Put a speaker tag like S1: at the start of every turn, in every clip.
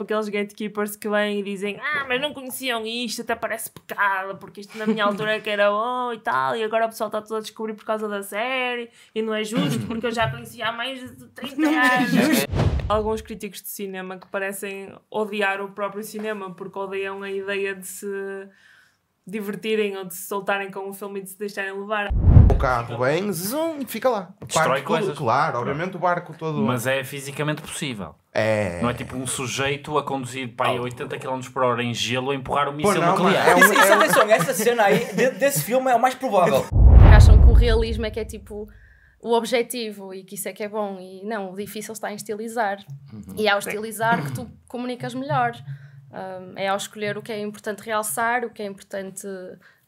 S1: aqueles gatekeepers que vêm e dizem ah, mas não conheciam isto, até parece pecado, porque isto na minha altura que era bom e tal, e agora o pessoal está todo a descobrir por causa da série, e não é justo, porque eu já conhecia há mais de 30 é anos. Alguns críticos de cinema que parecem odiar o próprio cinema, porque odeiam a ideia de se divertirem ou de se soltarem com o filme e de se deixarem levar
S2: o carro bem, zoom, fica lá. Destrói barco, coisas. Claro, obviamente o barco todo. Mas é
S3: fisicamente possível.
S2: É... Não é tipo um sujeito
S3: a conduzir pá, a 80 km por hora em gelo a empurrar é um míssil nuclear. É um, isso, isso, atenção,
S2: essa cena
S4: aí de, desse filme é o mais provável.
S5: Acham que o realismo é que é tipo o objetivo e que isso é que é bom. E não, o difícil está em estilizar. Uhum. E ao estilizar que tu comunicas melhor. Um, é ao escolher o que é importante realçar, o que é importante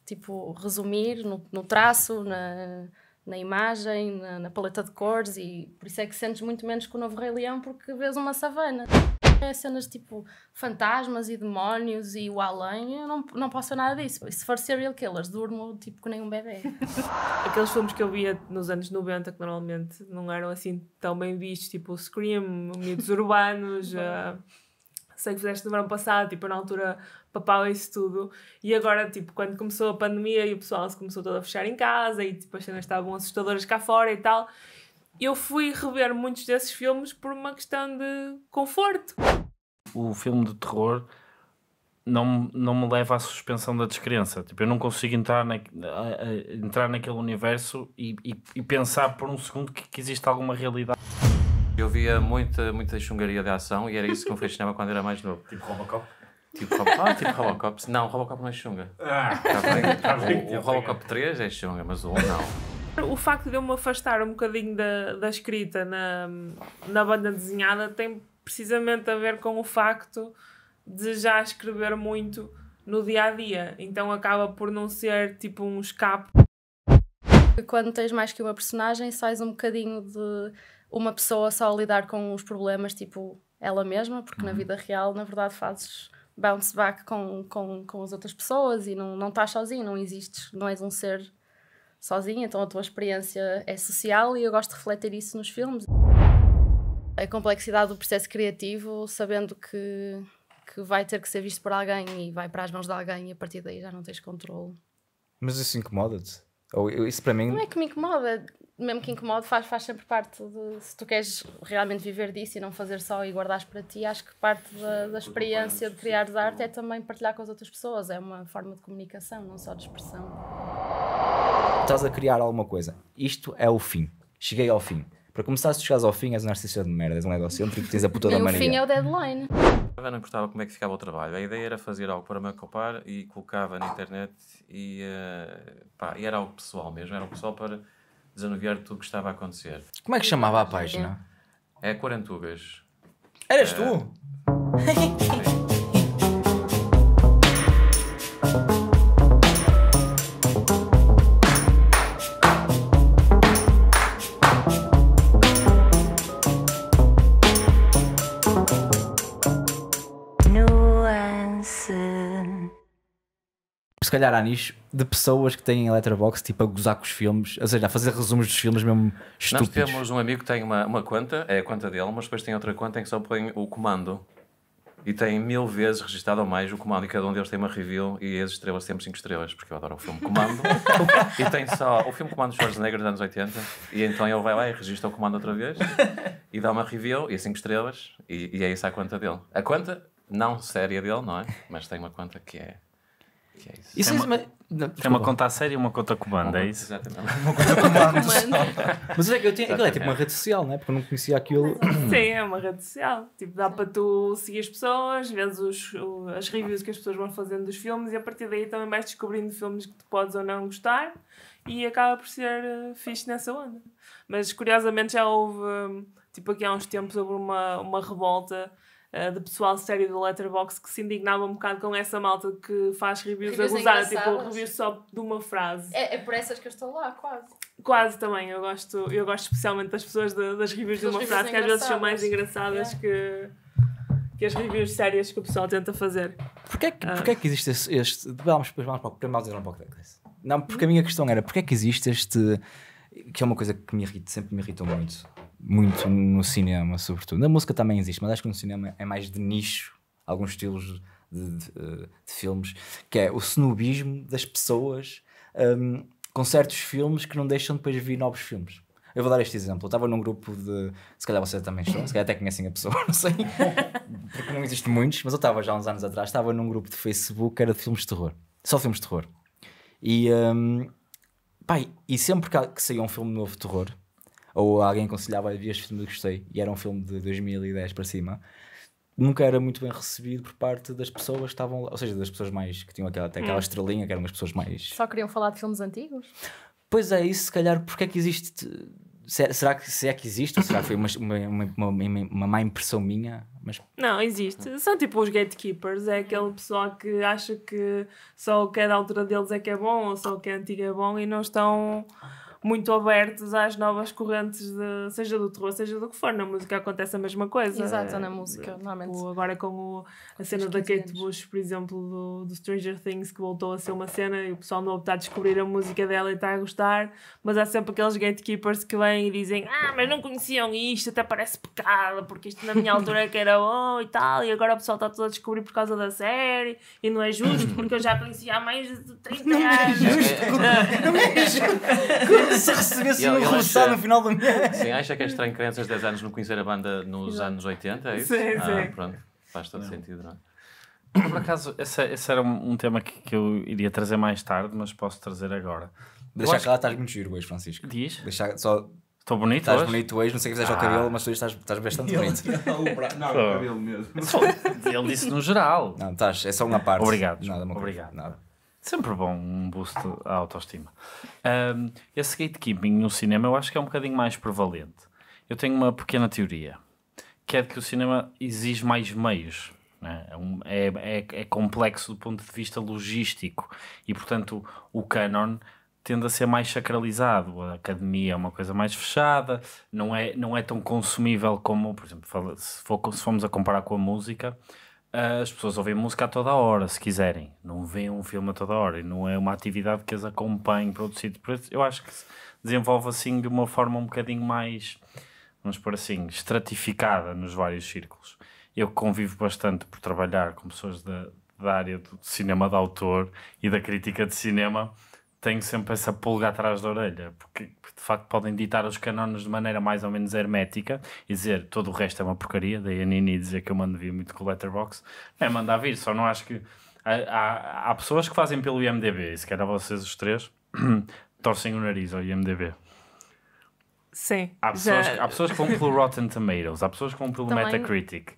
S5: tipo resumir no, no traço, na na imagem, na, na, paleta de cores e por isso é que sentes muito menos que o novo Rei Leão porque vês uma savana. É cenas tipo fantasmas e demónios e o além, eu não, não posso nada disso. E se for serial
S1: killers, durmo tipo que nem um bebê. Aqueles filmes que eu via nos anos 90 que normalmente não eram assim tão bem vistos, tipo o Scream, Mitos Urbanos. uh, sei que fizeste no verão passado, tipo, na altura papava é isso tudo. E agora, tipo, quando começou a pandemia e o pessoal se começou todo a fechar em casa e tipo, as cenas estavam assustadoras cá fora e tal, eu fui rever muitos desses filmes por uma questão de conforto.
S3: O filme de terror não, não me leva à suspensão da descrença. Tipo, eu não consigo entrar, na, entrar naquele universo e, e, e pensar por um segundo que, que,
S6: existe alguma realidade. Eu via muita, muita chungaria de ação e era isso que eu fui cinema quando era mais novo. Tipo Robocop? Tipo, ah, tipo Robocop. Não, Robocop não é Xunga. Ah, tá bem. Tá bem. Tá o, o tá Robocop 3 é Xunga, mas o 1 não.
S1: O facto de eu me afastar um bocadinho da, da escrita na, na banda desenhada tem precisamente a ver com o facto de já escrever muito no dia a dia. Então acaba por não ser tipo um escape.
S5: Quando tens mais que uma personagem, sais um bocadinho de uma pessoa só a lidar com os problemas, tipo ela mesma, porque uhum. na vida real, na verdade, fazes bounce back com, com, com as outras pessoas e não, não estás sozinho, não existes, não és um ser sozinho, então a tua experiência é social e eu gosto de refletir isso nos filmes. A complexidade do processo criativo, sabendo que, que vai ter que ser visto por alguém e vai para as mãos de alguém e a partir daí já não tens controle.
S4: Mas isso incomoda-te? Ou isso para mim. Não é
S5: que me incomoda, mesmo que incomode, faz, faz sempre parte de. Se tu queres realmente viver disso e não fazer só e guardares para ti, acho que parte da, da experiência de criar arte é também partilhar com as outras pessoas. É uma forma de comunicação, não só de expressão.
S4: Estás a criar alguma coisa. Isto é o fim. Cheguei ao fim. Para começar, se tu chegares ao fim, és um narcisista de merda, és um egocêntrico, tens a puta da mania. o fim
S5: é o deadline.
S6: Eu não importava como é que ficava o trabalho. A ideia era fazer algo para me ocupar e colocava na internet e, uh, pá, e era algo pessoal mesmo. Era algo pessoal para desanuviar tudo o que estava a acontecer. Como é que chamava a página? É Quarantugas.
S4: Eras é... tu? calhar há nicho de pessoas que têm Letterboxd tipo a gozar com os filmes, ou seja, a fazer resumos dos filmes mesmo estúpidos. Nós
S6: temos um amigo que tem uma, uma conta, é a conta dele, mas depois tem outra conta em que só põe o comando e tem mil vezes registado ou mais o comando e cada um deles tem uma review e as estrelas sempre 5 estrelas, porque eu adoro o filme Comando. e tem só o filme Comando de Schwarzenegger dos anos 80 e então ele vai lá e registra o comando outra vez e dá uma review e 5 estrelas e, e é isso a conta dele. A conta não séria dele, não é? Mas tem uma conta que é
S4: que é isso. isso é uma, não, uma
S6: conta a sério e uma conta comando, é isso? Exatamente. Uma conta
S4: comando. Mas é que eu tenho aquilo é tipo uma rede social, não é Porque eu não conhecia aquilo. Sim,
S1: é uma rede social. Tipo, dá para tu seguir as pessoas, vês os, o, as reviews que as pessoas vão fazendo dos filmes e a partir daí também vais descobrindo filmes que tu podes ou não gostar e acaba por ser uh, fixe nessa onda. Mas curiosamente já houve, hum, tipo, aqui há uns tempos houve uma, uma revolta eh, de pessoal sério do Letterboxd que se indignava um bocado com essa malta que faz reviews, abusadas, tipo, reviews só de uma frase. É,
S5: é por essas que eu estou lá, quase.
S1: Quase também, eu gosto, eu gosto especialmente das pessoas de, das reviews de uma reviews frase, que às vezes são mais engraçadas é. que, que as reviews sérias que o pessoal tenta fazer. Porquê, que, ah. porquê é
S4: que existe este. este vamos, vamos para o primeiro dizer um pouco Não, porque a minha questão era porquê é que existe este. que é uma coisa que me irrita, sempre me irritou muito muito no cinema, sobretudo. Na música também existe, mas acho que no cinema é mais de nicho, alguns estilos de, de, de filmes, que é o snobismo das pessoas um, com certos filmes que não deixam depois vir novos filmes. Eu vou dar este exemplo. Eu estava num grupo de. Se calhar vocês também estão, se calhar até conhecem a pessoa, não sei. Porque não existem muitos, mas eu estava já uns anos atrás, estava num grupo de Facebook que era de filmes de terror. Só filmes de terror. E. Um, pai, e sempre que saía um filme novo de terror, ou alguém aconselhava a ver este filme que gostei, e era um filme de 2010 para cima, nunca era muito bem recebido por parte das pessoas que estavam lá, ou seja, das pessoas mais que tinham aquela, até aquela hum. estrelinha, que eram as pessoas mais.
S5: Só queriam falar de filmes antigos?
S4: Pois é, isso se calhar, porque é que existe. É, será que, se é que existe? Ou será que foi uma, uma, uma, uma má impressão minha? Mas...
S1: Não, existe. São tipo os gatekeepers. É aquele pessoal que acha que só o que é da altura deles é que é bom ou só o que é antigo é bom e não estão muito abertos às novas correntes, de, seja do terror, seja do que for. Na música acontece a mesma coisa. Exato, é, na música, normalmente. O, agora com o, a cena da Kate Bush, por exemplo, do, do, Stranger Things, que voltou a ser uma cena e o pessoal novo está a descobrir a música dela e está a gostar, mas há sempre aqueles gatekeepers que vêm e dizem: Ah, mas não conheciam isto, até parece pecado, porque isto na minha altura é que era bom e tal, e agora o pessoal está todo a descobrir por causa da série e não é justo, porque eu já conhecia há mais de 30 é anos.
S6: Não é justo, não é
S4: justo. se recebesse um russar no final do mês. Sim,
S6: acha que é estranho crianças de 10 anos não conhecer a banda nos Exato. anos 80, é isso? Sim, ah, sim. Pronto, faz todo não. sentido, não
S3: é? Por acaso, esse, esse era um, um tema que, que, eu iria trazer mais tarde, mas
S4: posso trazer agora. deixa que lá estás muito giro hoje, Francisco. Diz? Deixar, só Estou bonito Estás bonito hoje, não sei o que fizeste ah. ao cabelo, mas tu estás, estás bastante bonito. não, o cabelo mesmo.
S3: Ele disse no geral.
S4: Não, estás, é só uma parte. Obrigado. Nada, Obrigado. Nada. Sempre bom um boost
S3: à autoestima. Um, esse gatekeeping no cinema eu acho que é um bocadinho mais prevalente. Eu tenho uma pequena teoria, que é de que o cinema exige mais meios. Né? É, é, é, é complexo do ponto de vista logístico e, portanto, o canon tende a ser mais sacralizado. A academia é uma coisa mais fechada, não é, não é tão consumível como, por exemplo, se, for, se formos a comparar com a música, ah, as pessoas ouvem música a toda a hora, se quiserem. Não veem um filme a toda a hora. E não é uma atividade que as acompanhe produzido. Por isso, eu acho que se desenvolve assim de uma forma um bocadinho mais, vamos por assim, estratificada nos vários círculos. Eu convivo bastante por trabalhar com pessoas da, da área do cinema de autor e da crítica de cinema tenho sempre essa pulga atrás da orelha, porque de facto podem ditar os canones de maneira mais ou menos hermética e dizer todo o resto é uma porcaria. Daí a Nini dizer que eu mando vir muito com o Letterboxd. é mandar vir, só não acho que. Há, há, pessoas que fazem pelo IMDb, e se calhar vocês os três torcem o nariz ao IMDb.
S1: Sim. Há pessoas,
S3: já... há pessoas que vão pelo Rotten Tomatoes, há pessoas que vão pelo Também... Metacritic.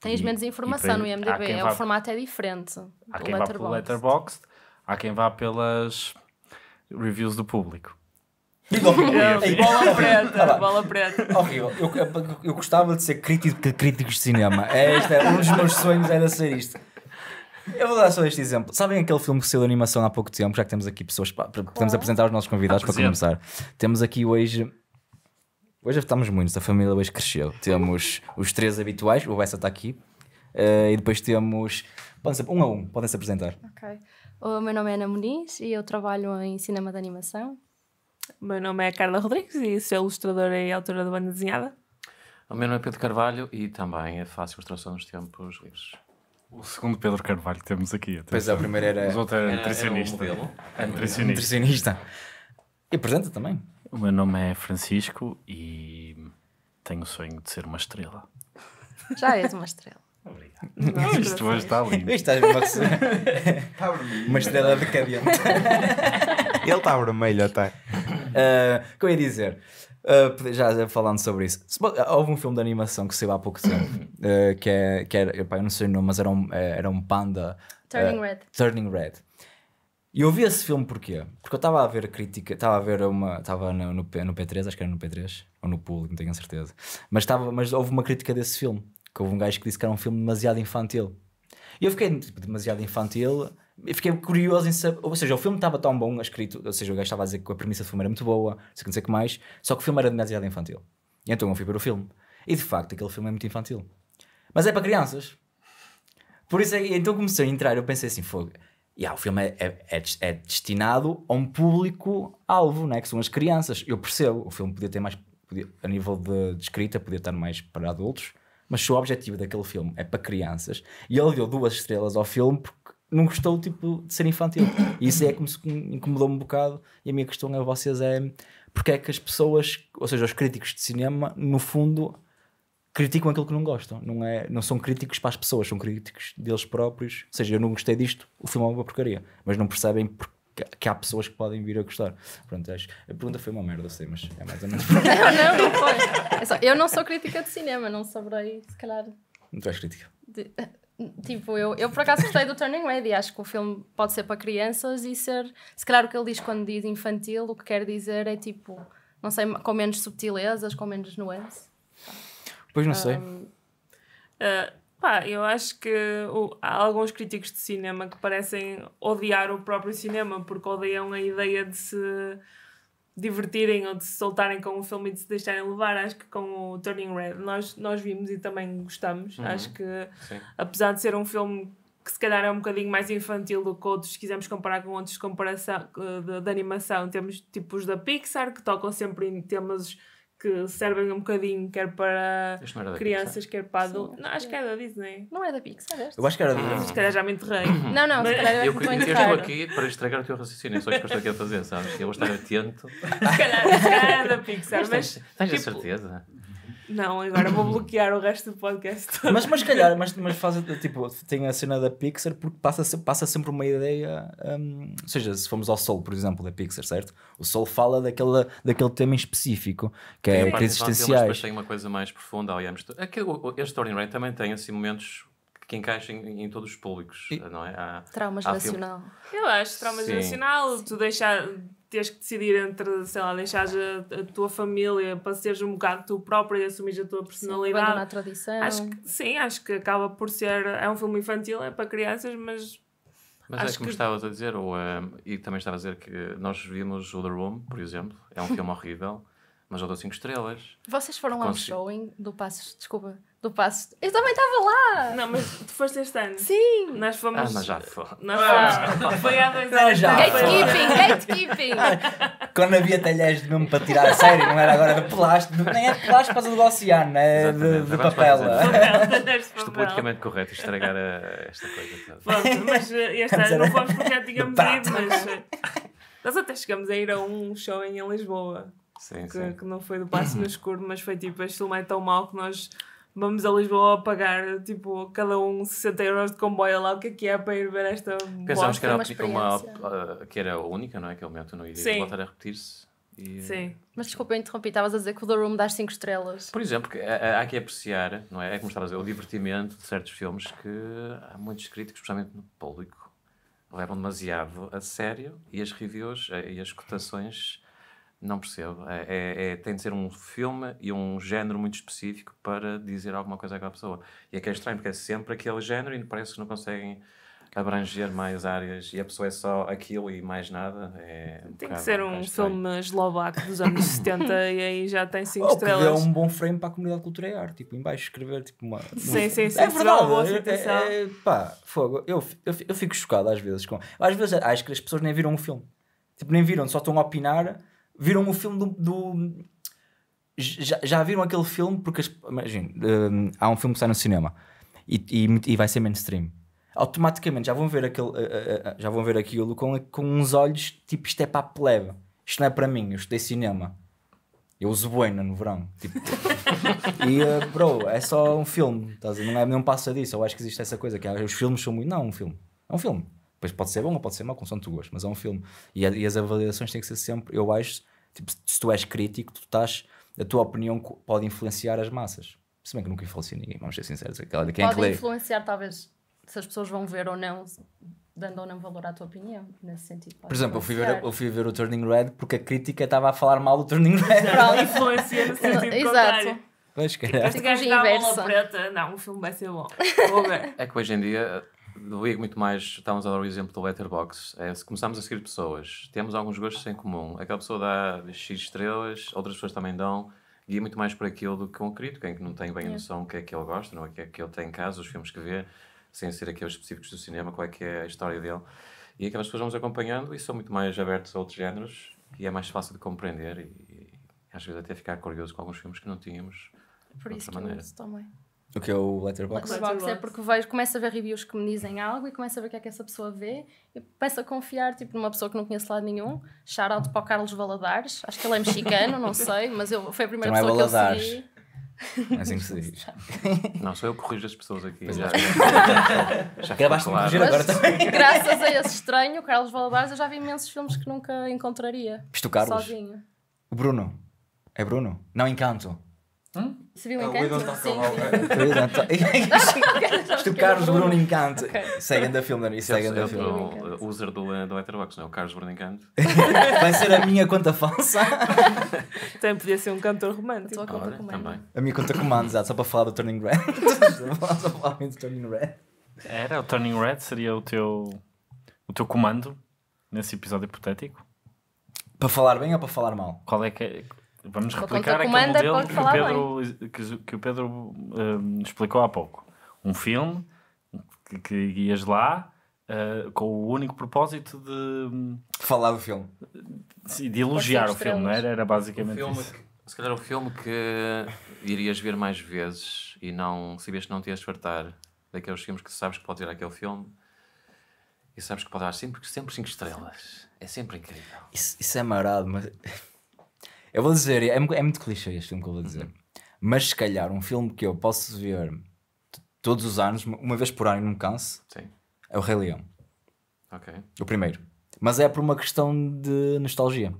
S5: Tens e, menos informação no IMDb, é vá... o formato é diferente. Há quem vá pelo
S3: Letterboxd, há quem vá pelas
S4: reviews do público. Digo,
S1: bola preta, tá bola
S4: preta. Horrível. Eu, gostava de ser crítico de críticos de cinema. É, este, é, um dos meus sonhos era ser isto. Eu vou dar só este exemplo. Sabem aquele filme que saiu de animação há pouco tempo? Já que temos aqui pessoas para, podemos apresentar os nossos convidados ah, para começar. Temos aqui hoje. Hoje estamos muitos, a família hoje cresceu. Temos os três habituais, o Bessa está aqui. Uh, e depois temos. Podem ser, um a um, podem se apresentar.
S5: Ok. O meu nome é Ana Muniz e eu trabalho
S1: em cinema de animação. O meu nome é Carla Rodrigues e sou ilustradora e autora de banda desenhada.
S6: O meu nome é Pedro Carvalho e também faço ilustração nos tempos livres.
S3: O segundo Pedro Carvalho temos aqui. Atenção. Pois é, o primeiro era. Mas outro era nutricionista. era um nutricionista. nutricionista. E apresenta também. O meu nome é Francisco e tenho o sonho de ser uma estrela.
S5: Já és uma estrela.
S7: Obrigado.
S3: isto hoje está lindo. Isto é uma,
S7: tá
S4: uma estrela decadente. Ele está vermelho tá. até. Uh, eu ia dizer? Uh, já falando sobre isso, houve um filme de animação que saiu há pouco tempo uh, que, é, que era, epá, eu não sei o nome, mas era um, eh, era um panda ah, Turning Red. Turning Red. E eu vi esse filme porquê? Porque eu estava a ver crítica, estava a ver uma. Estava no, no, P, no P3, acho que era no P3, ou no Público, não tenho a certeza. Mas, tava, mas houve uma crítica desse filme. Que houve um gajo que disse que era um filme demasiado infantil. E eu fiquei tipo, demasiado infantil. e fiquei curioso em saber. Ou seja, o filme estava tão bom escrito. Ou seja, o gajo estava a dizer que a premissa do filme era muito boa, não sei, não sei o que mais. Só que o filme era demasiado infantil. E então eu fui ver o filme. E de facto, aquele filme é muito infantil. Mas é para crianças. Por isso, é então comecei a entrar. Eu pensei assim: fogo. Yeah, o filme é, é, é, é destinado a um público-alvo, né? que são as crianças. Eu percebo, o filme podia ter mais, podia, a nível de, de escrita, podia estar mais para adultos, mas se o objetivo daquele filme é para crianças, e ele deu duas estrelas ao filme porque não gostou tipo, de ser infantil. E isso é que me incomodou-me um bocado. E a minha questão a vocês é porque é que as pessoas, ou seja, os críticos de cinema, no fundo, criticam aquilo que não gostam. Não, é, não são críticos para as pessoas, são críticos deles próprios. Ou seja, eu não gostei disto, o filme é uma porcaria. Mas não percebem porque que há pessoas que podem vir a gostar. Pronto, acho, a pergunta foi uma merda, sei, mas é mais ou menos. não, não, não
S5: foi. É só, eu não sou crítica de cinema, não saberei, se calhar. Não tu és crítica. De, tipo, eu, eu por acaso gostei do Turning Red e acho que o filme pode ser para crianças e ser. Se calhar o que ele diz quando diz infantil, o que quer dizer é tipo, não sei, com menos subtilezas, com menos
S1: nuances. Pois não um, sei. Uh, Pá, eu acho que o, há alguns críticos de cinema que parecem odiar o próprio cinema porque odeiam a ideia de se divertirem ou de se soltarem com o filme e de se deixarem levar. Acho que com o Turning Red nós, nós vimos e também gostamos. Uhum. Acho que, Sim. apesar de ser um filme que se calhar é um bocadinho mais infantil do que outros, se quisermos comparar com outros de comparação, eh, de, de animação, temos tipos da Pixar que tocam sempre em temas que servem um bocadinho, quer para crianças, Pixar. quer para adultos. Não, acho que é da Disney. Não é da Pixar, é Eu acho que era da ah, Disney. Se calhar já me enterrei. Uhum. Não, não, Mas... se calhar eu, eu, eu estou aqui
S6: para estragar o teu raciocínio, é só isso que eu estou aqui a fazer, sabes? Eu vou estar atento. se calhar, se calhar é da Pixar, é mas. mas tens, tens tipo, a certeza?
S1: Não, agora vou bloquear o resto do podcast todo. Mas, mas calhar,
S4: mas, mas faz, tipo, tem a cena da Pixar porque passa, passa sempre uma ideia. Um, ou seja, se formos ao Sol, por exemplo, da Pixar, certo? O Sol fala daquele, daquele tema em específico, que é, é crises existenciais. Mas
S6: tem uma coisa mais profunda, o Este Ordinary também tem assim momentos que encaixa em, em todos os públicos, e... não é? Há, traumas há Filme...
S1: Eu acho, traumas Sim. tu deixar, tens que decidir entre, sei lá, deixares a, a, tua família para seres um bocado tu própria e assumires a tua personalidade. Sim, a tradição. Acho que, sim, acho que acaba por ser. É um filme infantil, é para crianças, mas. Mas é acho é como que...
S6: estavas a dizer, ou, um, ehm, e também estava a dizer que nós vimos o The Room, por exemplo, é um filme horrível, mas eu dou 5 estrelas.
S1: Vocês
S5: foram lá Consi... ao showing do Passos, desculpa, do Passo. Eu também estava lá! Não, mas tu foste este
S1: ano. Sim! Nós fomos. Ah, mas já foi. Nós fomos. Ah. Foi há dois anos. Já gatekeeping, gatekeeping!
S4: Quando havia talheres mesmo para tirar a sério, não era agora de plástico, nem é de plástico, passa do oceano, é de, de papel.
S6: Estou politicamente correto estragar a, eh, esta coisa. Pronto,
S1: mas eh, este ano não fomos porque já tínhamos ido, mas. Eh, nós até chegamos a ir a um show em Lisboa. Sim, que, sim. que não foi do passo no escuro, mas foi tipo, este filme é tão mau que nós vamos a Lisboa pagar tipo cada um 60 euros de comboio lá, o que é que é para ir ver esta Pensámos que era, tipo uma,
S6: uma, eh, que era única, não é? Que é o momento não iria Sim. voltar a repetir-se. E... Sim.
S1: Mas desculpa, eu
S5: interrompi, estavas a dizer que o The Room dá 5
S1: estrelas. Por exemplo,
S6: há, que apreciar, não é? É como estavas a dizer, o divertimento de certos filmes que há muitos críticos, especialmente no público, levam demasiado a sério e as reviews eh, e as cotações não percebo. É, é, é, tem de ser um filme e um género muito específico para dizer alguma coisa àquela pessoa. E é que é estranho, porque é sempre aquele género e parece que não conseguem abranger mais áreas e a pessoa é só aquilo e mais nada.
S4: É um tem que ser
S1: um estranho. filme eslovaco dos anos 70 e aí já tem 5 oh, estrelas. É um
S4: bom frame para a comunidade cultura e arte, tipo, em baixo escrever tipo uma. Sim, sim, sim, é verdade. é, é, é, pá, fogo. Eu, eu, eu fico chocado às vezes com. Às vezes acho que as pessoas nem viram o filme. Tipo, nem viram, só estão a opinar Viram o filme do. do... Já, já, viram aquele filme? Porque, imagina, um, há um filme que sai no cinema e, e, e, vai ser mainstream. Automaticamente já vão ver, aquele, uh, uh, uh, já vão ver aquilo com, com uns olhos tipo isto é para a plebe. Isto não é para mim, eu estudei cinema. Eu uso boina no verão. Tipo, e, uh, bro, é só um filme. Estás a não, é, não passa disso. Eu acho que existe essa coisa que os filmes são muito. Não, é um filme. É um filme. pois pode ser bom ou pode ser mau, com som tu gosto, mas é um filme. E, e, as avaliações têm que ser sempre, eu acho, Tipo, se tu és crítico, tu estás, a tua opinião pode influenciar as massas. Se bem que nunca influencia ninguém, vamos ser sinceros. Aquela de quem é pode que
S5: influenciar, talvez, se as pessoas vão ver ou não, dando ou não valor à tua opinião, nesse sentido. Por exemplo, eu fui, ver,
S4: eu fui ver o Turning Red porque a crítica estava a falar mal do Turning Red.
S1: Pronto, influencia no sentido Exato. contrário.
S4: Pois, caralho. Tipo, este gajo dá
S1: preta. Não, o filme vai ser bom.
S4: É que hoje em
S6: dia ligo muito mais, estávamos a dar o exemplo do Letterboxd, é, se começamos a seguir pessoas, temos alguns gostos em comum, aquela pessoa dá X estrelas, outras pessoas também dão, guia muito mais por aquilo do que um crítico, em é que não tem bem a é. noção o que é que ele gosta, não é que é que ele tem em casa, os filmes que vê, sem ser aqueles específicos do cinema, qual é que é a história dele. E aquelas pessoas vamos acompanhando e são muito mais abertos a outros géneros e é mais fácil de compreender e, e às vezes até ficar curioso com alguns filmes que não tínhamos
S5: por de outra maneira. também.
S6: O que é o Letterboxd? Letterboxd é
S5: porque vejo, começo a ver reviews que me dizem algo e começo a ver o que é que essa pessoa vê e começo a confiar tipo, numa pessoa que não conheço lado nenhum. Shout out para o Carlos Valadares, acho que ele é mexicano, não sei, mas eu, foi a primeira Também é pessoa é que eu segui. É assim que se diz.
S6: Não, sou eu que corrijo as pessoas aqui. já já, é. já acabaste
S4: corrigir agora
S5: Graças a esse estranho, Carlos Valadares, eu já vi imensos filmes que nunca encontraria. Viste o Carlos? Sozinho.
S4: O Bruno. É Bruno? Não, Encanto.
S5: Hum? Subiu em canto? Isto é o Carlos Bruno Encanto. Okay.
S1: Second da filme, Dani. Second da filme.
S6: O user do, eh, do Letterboxd, não é? O Carlos Bruno Encanto.
S4: Vai ser a minha conta falsa.
S1: Também podia ser um cantor romântico. A conta Também. A minha conta comando,
S4: exato. Só para falar do Turning Red. só para falar do Turning
S1: Red.
S3: Era, o Turning Red seria o teu, o teu comando nesse episódio hipotético? Para falar bem ou para falar mal? Qual é que é? Vamos replicar aquele modelo que o Pedro, que, que o Pedro explicou há pouco. Um filme que, que ias lá uh, com o único propósito de... Falar do filme. De, eh, de elogiar o filme, não é? era? Era basicamente um isso.
S6: Que, se calhar o filme que irias ver mais vezes e não sabias que não te ias fartar daqueles filmes que sabes que pode ir aquele filme e sabes que pode dar sempre 5 sempre estrelas. É sempre incrível.
S4: Isso, isso é marado, mas... Eu vou dizer, é, é muito clichê este filme que eu vou dizer. Uhum. Mas se calhar um filme que eu posso ver todos os anos, uma vez por ano e não me canso, Sim. é o Rei Leão. Ok. O primeiro. Mas é por uma questão de nostalgia.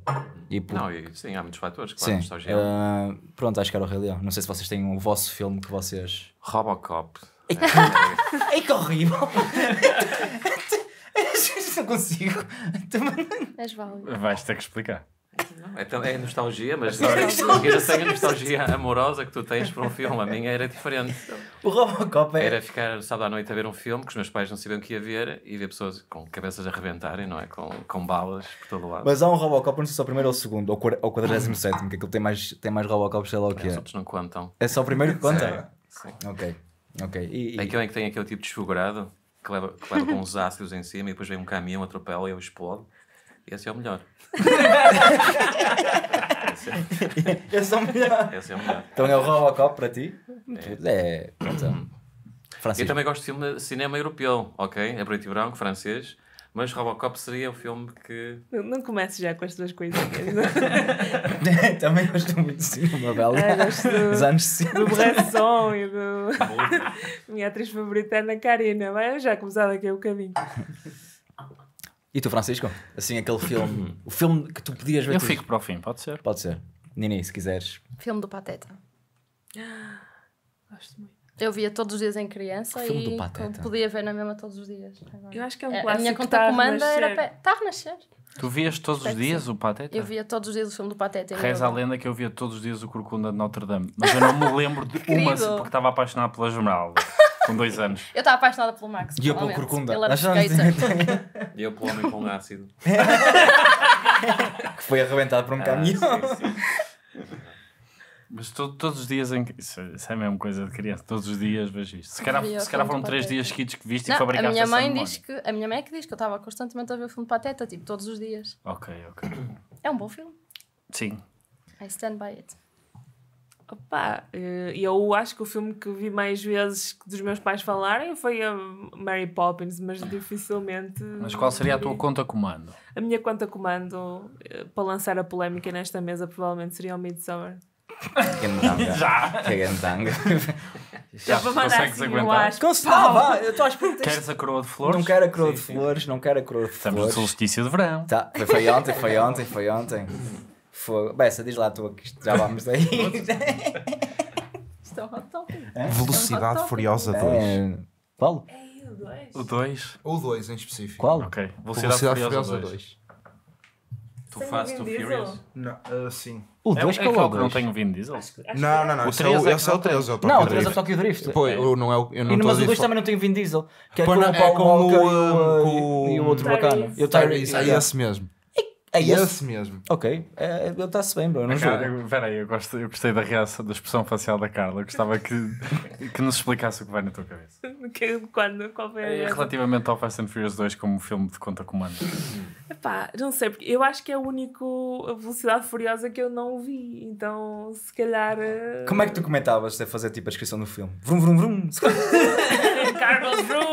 S4: E por... Não,
S6: e, sim, há muitos fatores, claro, sim. nostalgia.
S4: Uh, pronto, acho que era o Rei Leão. Não sei se vocês têm o vosso filme que vocês... Robocop. Ei, é. É. é que horrível!
S2: não consigo. Mas vale.
S6: Vais ter que explicar. Não, é, é nostalgia, mas é eu sei a nostalgia amorosa que tu tens por um filme. A minha era diferente. O Robocop era. É- era ficar sábado à noite a ver um filme que os meus pais não sabiam que ia ver e ver pessoas com cabeças a reventarem, não é? Com, com balas por todo lado. Mas há um
S4: Robocop, não sei se é o primeiro ou o segundo, ou o 47, que é aquilo tem mais, tem mais Robocop, sei lá o que é. Os outros não contam. É só o primeiro que conta? Sim. Ok. ok e, e... Aquele
S6: em que tem aquele tipo desfigurado que leva, que leva com uns ácidos em cima e depois vem um caminhão, atropela e eu explode. Esse é o melhor.
S4: esse, é... esse é o melhor. Esse é o melhor. Então é o Robocop para ti? É. é pronto. É
S1: francês.
S6: Eu também gosto de filme, cinema europeu, ok? É preto e branco, francês. Mas Robocop seria o filme que.
S1: Não, não comece já com as duas coisas. Também gosto muito de cinema, é, Bela.
S4: dos anos 60. Do
S1: Bresson e do. Minha atriz favorita é Ana Karina. Mas já começava aqui o um bocadinho.
S4: E tu, Francisco? Assim, aquele filme. o filme que tu podias ver. Eu fico para o fim, pode ser? Pode ser. Nini, se quiseres.
S1: Filme do Pateta.
S5: Gosto muito. Eu via todos os dias em criança filme e do Pateta. podia ver na mesma todos os dias. Eu acho que é um é, clássico. A minha conta comanda era. Está a renascer.
S3: Tu vias todos os dias o Pateta? Eu
S5: via todos os dias o filme do Pateta. Reza a
S3: lenda que eu via todos os dias o Corcunda de Notre Dame. Mas eu não me lembro de uma porque estava apaixonado pela jornal Com dois anos.
S5: Eu estava apaixonada pelo Max. E eu pelo corcunda. Ele era
S3: E eu pelo homem com ácido. que foi arrebentado por um ah, caminhão. Sim, sim. Mas to, todos os dias em que. Isso, é, isso é a mesma coisa de criança, todos os dias vejo isto. Se calhar, se calhar foram três dias seguidos que viste não, e fabricaste a minha mãe diz
S5: que A minha mãe é que diz que eu estava constantemente a ver o filme Pateta, tipo, todos os dias.
S3: Ok, ok. É um bom filme. Sim.
S5: I stand
S1: by it. Opa, eh, eu acho que o filme que vi mais vezes dos meus pais falarem foi a Mary Poppins, mas dificilmente. Mas qual seria a tua conta comando? A minha conta comando eh, para lançar a polémica nesta mesa provavelmente seria o Midsummer. Já!
S4: Que
S7: gandanga.
S2: Já consegues mandar assim um asco. Eu estou às perguntas.
S4: Queres a coroa de flores? Não quero a coroa de flores, não quero a coroa de flores. Estamos no solstício de verão. Tá, foi ontem, foi ontem, foi ontem. Fogo. Beça, diz lá tu que já vamos aí. Estão é hot topic. É? É Velocidade Furiosa 2. É. Qual?
S2: O 2. O 2 em específico. Qual? Ok. Velocidade, Velocidade Furiosa 2.
S4: Tu fazes tu Furious?
S2: Não, uh, sim. O 2 é, é, é o outro. não tem o Vin Diesel? Acho acho não, não, não. O 3 é, só o 3. É não, o 3 é o Tokyo Drift. Pô, eu não é o. Eu não mas o 2 também
S4: não tem o Vin Diesel. Que é, com, o Paul Walker e, o, uh, outro bacana. E o Tyrese. É esse mesmo. É esse? esse mesmo. Ok, é, ele está-se bem, Bruno. Espera
S3: aí, eu, eu gostei da reação, da expressão facial da Carla. Eu gostava que, que nos explicasse o que vai na tua cabeça.
S1: Que, quando, qual foi é,
S3: Relativamente ao Fast and Furious 2 como um filme de conta comando.
S1: Epá, não sei, porque eu acho que é o único a Velocidade Furiosa que eu não vi. Então, se calhar. Eh, como é que
S2: tu comentavas de fazer tipo a descrição do filme? Vrum, vrum, vrum.
S1: Carlos Vrum!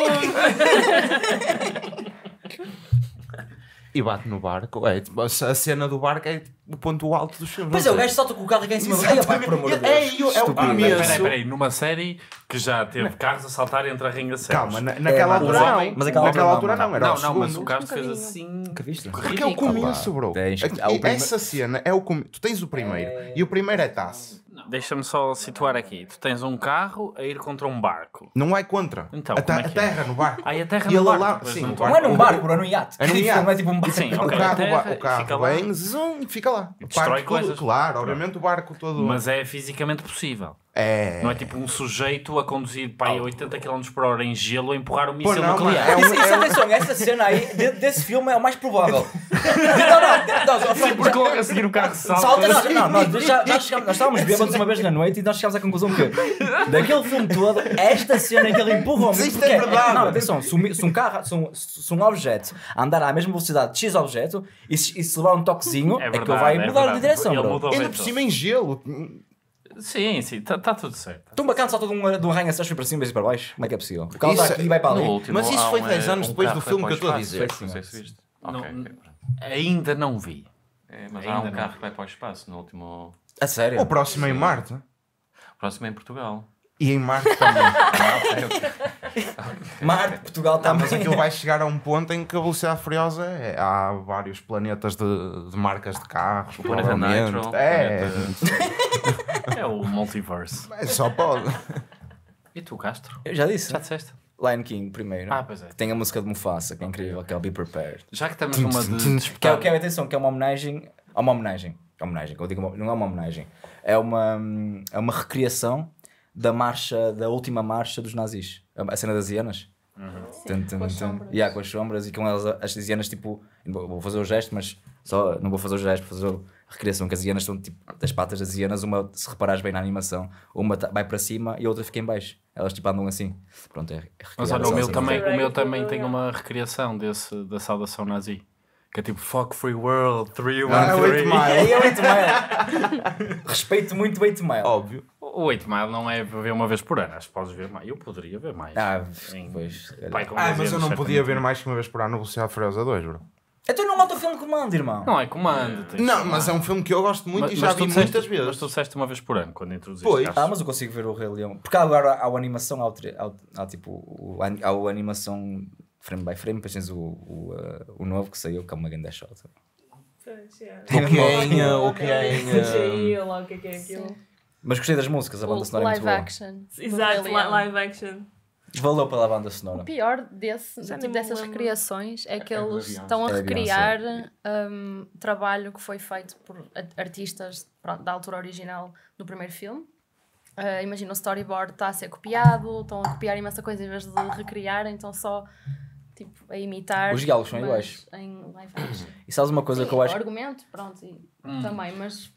S2: E bate no barco. É, tipo, a cena do barco é tipo, o ponto alto dos filmes. Pois é, o gajo salta com o carro aqui em cima. Ai, por amor de é, Deus. É, eu, é o primeiro. Peraí, peraí,
S3: numa série que já teve carros a saltar entre arranha-céus. Calma, na, é, naquela é, altura não. Mas naquela altura não, era não, o Não, mas o carro fez assim... Que viste? Porque é o começo, bro.
S2: Essa cena é o começo. Tu tens o primeiro. É. E o primeiro é Tasse.
S3: Deixa-me só situar aqui. Tu tens um carro a ir contra um barco.
S2: Não vai contra. Então, a, como é a que é? terra no barco. Ah, e a terra E no ele barco. lá- sim, no barco. Não é num barco, é num iate. É num iate. Não é tipo um barco. Sim, ok. O carro, o ba- o carro fica lá. zoom, fica lá. O Destrói barco coisas. claro, obviamente o barco todo. Mas
S3: é fisicamente possível. É... Não é tipo um sujeito a conduzir para 80 km por hora em gelo a empurrar é um míssil nuclear. É, é um, isso, atenção, essa cena aí
S4: de, desse filme é o mais provável. não, não, não, não, Sim, porque logo a seguir o carro salta. Salta, não, não, nós, já, nós estávamos bêbados uma vez na noite e nós chegámos à conclusão que daquele filme todo, esta cena em é que ele empurra um míssil. É, verdade. não, atenção, se um, se um carro, se um, se um, objeto andar à mesma velocidade de X objeto e se, e se levar um toquezinho, é, verdade, é que ele vai mudar de direção. Ainda por cima em gelo. Sim, sim,
S3: está tá tudo certo.
S4: Então, bacana salta de um, um arranha se para cima e para baixo. Como é que é possível? O carro está aqui e vai para ali. Último, Mas isso foi 10 eh, anos depois do filme que eu estou a dizer. Não
S2: sei se
S6: Ainda não vi. É, mas Ainda há um carro que vai para o espaço no último. A sério? O próximo é em Marte.
S2: O
S6: próximo é em Portugal. E em Marte
S4: também. ah, okay, okay. Marte,
S2: Portugal também. Ah, mas aquilo vai chegar a um ponto em que a velocidade furiosa é. Há vários planetas de, de marcas de carros, o planeta Nitro, é. Planeta... é o multiverse.
S4: Mas é, só pode. E tu, Castro? Eu já disse. Já disseste. Lion King primeiro. Ah, pois é. Que tem a música de Mufasa, que é incrível, que é o Be Prepared. Já que estamos numa de. que, é, que é, atenção, que é uma homenagem. É uma homenagem. É homenagem, eu digo, não é uma homenagem. É uma, hum, é uma recriação da marcha, da última marcha dos nazis, a cena das hienas. Uhum. Sim, tum, tum, com, as tum. com as sombras e com elas, as hienas, tipo, vou fazer o gesto, mas só não vou fazer o gesto, vou fazer a recriação. Que as hienas estão tipo das patas das hienas, uma, se reparares bem na animação, uma tá, vai para cima e a outra fica em baixo. Elas tipo andam assim. Pronto, é Mas olha, o meu, também, o meu também
S3: tem uma recriação desse, da saudação nazi. Que é tipo Fuck Free World 313. Ah, é 8 é
S4: Mile. Respeito muito 8 Mile. Óbvio
S3: o 8 Mile não é ver uma vez por ano, acho que podes ver mais. Eu poderia ver mais. Ah, sim. pois, Pai,
S4: ah
S2: mas eu não podia ver mais que uma vez por ano Velocidade Furiosa 2, bro.
S4: Então não é outro filme comando, irmão. Não é comando. Não, mas é um filme que eu gosto muito mas, e já vi disseste, muitas
S2: vezes. Mas tu disseste uma vez por ano quando introduziste. Pois.
S4: Ah, mas eu consigo ver o Rei Leão. Porque agora há o animação, há, tipo, há o animação frame by frame, depois tens o, o, eh, o novo que saiu, que é uma grande shot.
S1: Pois, yeah. O que é, o que é. Logo eh, o que é, é aquilo.
S4: Mas gostei das músicas, a banda o sonora live é muito action.
S1: boa. Exato, live action.
S4: Valeu pela banda sonora.
S1: O pior
S5: desse, tipo, dessas recriações é que é, eles é estão a é recriar um, trabalho que foi feito por artistas da altura original do primeiro filme. Uh, imagina o storyboard está a ser copiado, estão a copiar imensa coisa em vez de recriar, então só tipo, a imitar. Os diálogos são iguais. Em live action. E sabes uma coisa Sim, que eu acho. argumento, pronto, e, hum. também, mas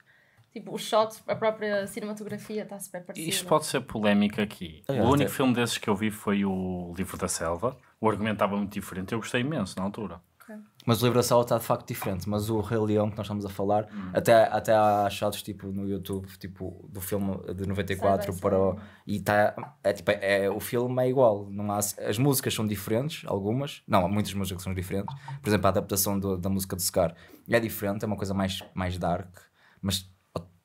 S5: Tipo, os shots, a própria cinematografia está super parecida. Isto pode
S3: ser polémica aqui. É, o único filme desses que eu vi foi o Livro da Selva. O argumento estava muito diferente. Eu gostei imenso na altura. Okay.
S4: Mas o Livro da Selva está de facto diferente. Mas o Rei Leão que nós estamos a falar, hum. até, até há shots tipo, no YouTube tipo, do filme de 94 para o, E tá, é, tipo, é, o filme é igual. Não há, as músicas são diferentes, algumas. Não, há muitas músicas que são diferentes. Por exemplo, a adaptação do, da música de Scar é diferente, é uma coisa mais, mais dark. Mas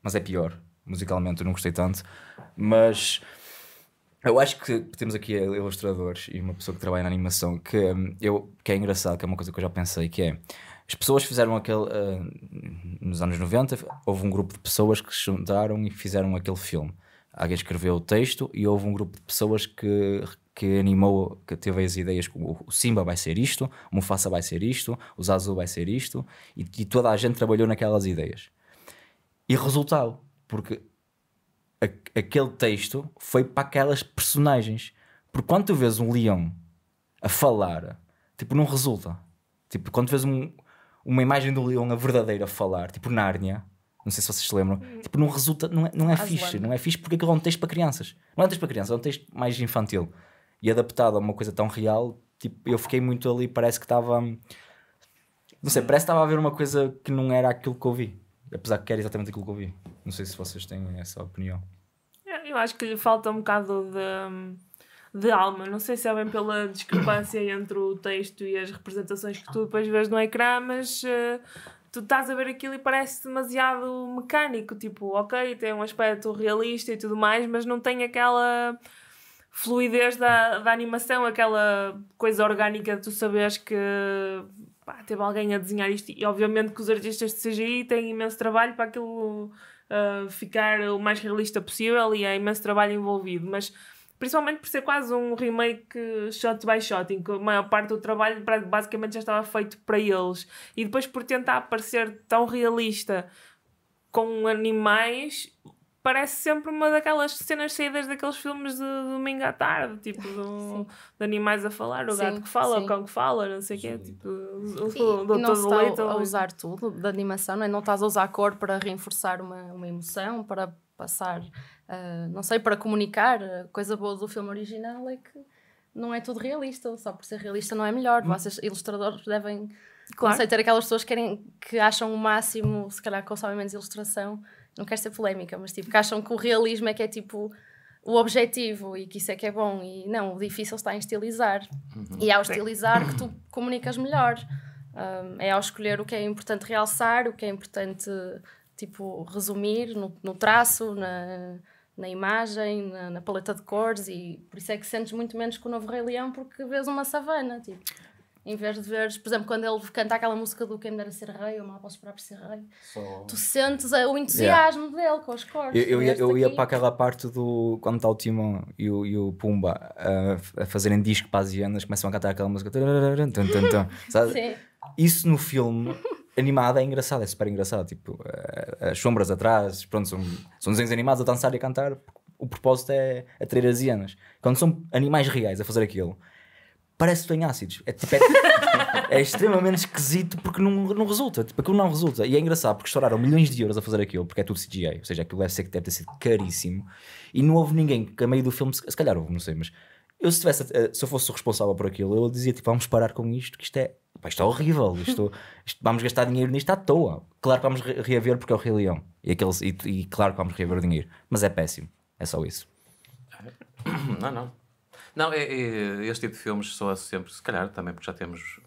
S4: mas é pior. Musicalmente eu não gostei tanto, mas eu acho que temos aqui ilustradores e uma pessoa que trabalha na animação que, hum, eu, que é engraçado, que é uma coisa que eu já pensei, que é as pessoas fizeram aquele. Uh, nos anos 90, houve um grupo de pessoas que se juntaram e fizeram aquele filme. Alguém escreveu o texto e houve um grupo de pessoas que, que animou, que teve as ideias como o Simba vai ser isto, o Mufasa vai ser isto, o Zazu vai ser isto, e, e toda a gente trabalhou naquelas ideias e resultado, porque a, aquele texto foi para aquelas personagens. Porque quando tu vês um leão a falar, tipo, não resulta. Tipo, quando tu vês um, uma imagem do leão a verdadeira a falar, tipo Nárnia, não sei se vocês se lembram, hum. tipo, não resulta, não é, não é fixe, não é fixe porque aquilo é um texto para crianças. Não é um texto para crianças, é um texto mais infantil. E adaptado a uma coisa tão real, tipo, eu fiquei muito ali, parece que estava. Não sei, parece que estava a ver uma coisa que não era aquilo que eu vi. Apesar que era exatamente aquilo que eu vi. Não sei se vocês têm essa opinião.
S1: É, eu acho que lhe falta um bocado de, de alma. Não sei se é bem pela discrepância entre o texto e as representações que tu depois vês no ecrã, mas uh, tu estás a ver aquilo e parece demasiado mecânico. Tipo, ok, tem um aspecto realista e tudo mais, mas não tem aquela fluidez da, da animação, aquela coisa orgânica de tu saberes que pá, teve alguém a desenhar isto. E obviamente que os artistas de CGI têm imenso trabalho para aquilo uh, ficar o mais realista possível e há é imenso trabalho envolvido. Mas principalmente por ser quase um remake shot by shot, em que a maior parte do trabalho basicamente já estava feito para eles. E depois por tentar parecer tão realista com animais, parece sempre uma daquelas cenas saídas daqueles filmes de, domingo à tarde, tipo do, de animais a falar, o sim, gato que fala, sim. o cão que fala, não
S5: sei o quê, tipo o doutor Leite. a usar tudo da animação, não, é? não estás a usar a cor para reforçar uma, uma emoção, para passar, uh, não sei, para comunicar. A coisa boa do filme original é que não é tudo realista, só por ser realista não é melhor. Hum. Vocês, ilustradores, devem... Claro. Não sei, ter aquelas pessoas que, querem, que acham o máximo, se calhar consomem menos ilustração, não quero ser polémica, mas tipo, que acham que o realismo é que é tipo o objetivo e que isso é que é bom. E não, o difícil está em estilizar. Uhum. E é ao estilizar que tu comunicas melhor. Um, é ao escolher o que é importante realçar, o que é importante tipo resumir no, no traço, na, na imagem, na, na, paleta de cores e por isso é que sentes muito menos com o novo Rei Leão porque vês uma savana, tipo. Em vez de veres, por exemplo, quando ele canta aquela música do Quem Me Dera Ser Rei, eu mal posso esperar por ser rei, tu sentes o entusiasmo yeah. dele com as cores. Eu, eu ia, eu
S4: ia para aquela parte do. Quando está o Timon e o, e o Pumba a, a fazerem disco para as hienas, começam a cantar aquela música. Isso no filme animado é engraçado, é super engraçado. Tipo, eh, as sombras atrás, pronto, são, são desenhos animados a dançar e a cantar. O propósito é atrair as hienas. Quando são animais reais a fazer aquilo parece que tem ácidos. É, tipo, é, é extremamente esquisito porque não, não resulta. Tipo, aquilo não resulta. E é engraçado porque estouraram milhões de euros a fazer aquilo, porque é tudo CGI. Ou seja, aquilo deve ser que deve ter sido caríssimo. E não houve ninguém que a meio do filme, se calhar houve, não sei, mas eu se, tivesse, eh, se eu fosse o responsável por aquilo, eu dizia tipo, vamos parar com isto, que isto é, pá, isto é horrível, isto, isto, vamos gastar dinheiro nisto à toa. Claro que vamos reaver porque é o Rei Leão. E, aqueles, e, e claro que vamos reaver o dinheiro. Mas é péssimo. É só isso.
S6: Não, não. Não, é, é, este tipo de filmes soa sempre, se calhar também porque já temos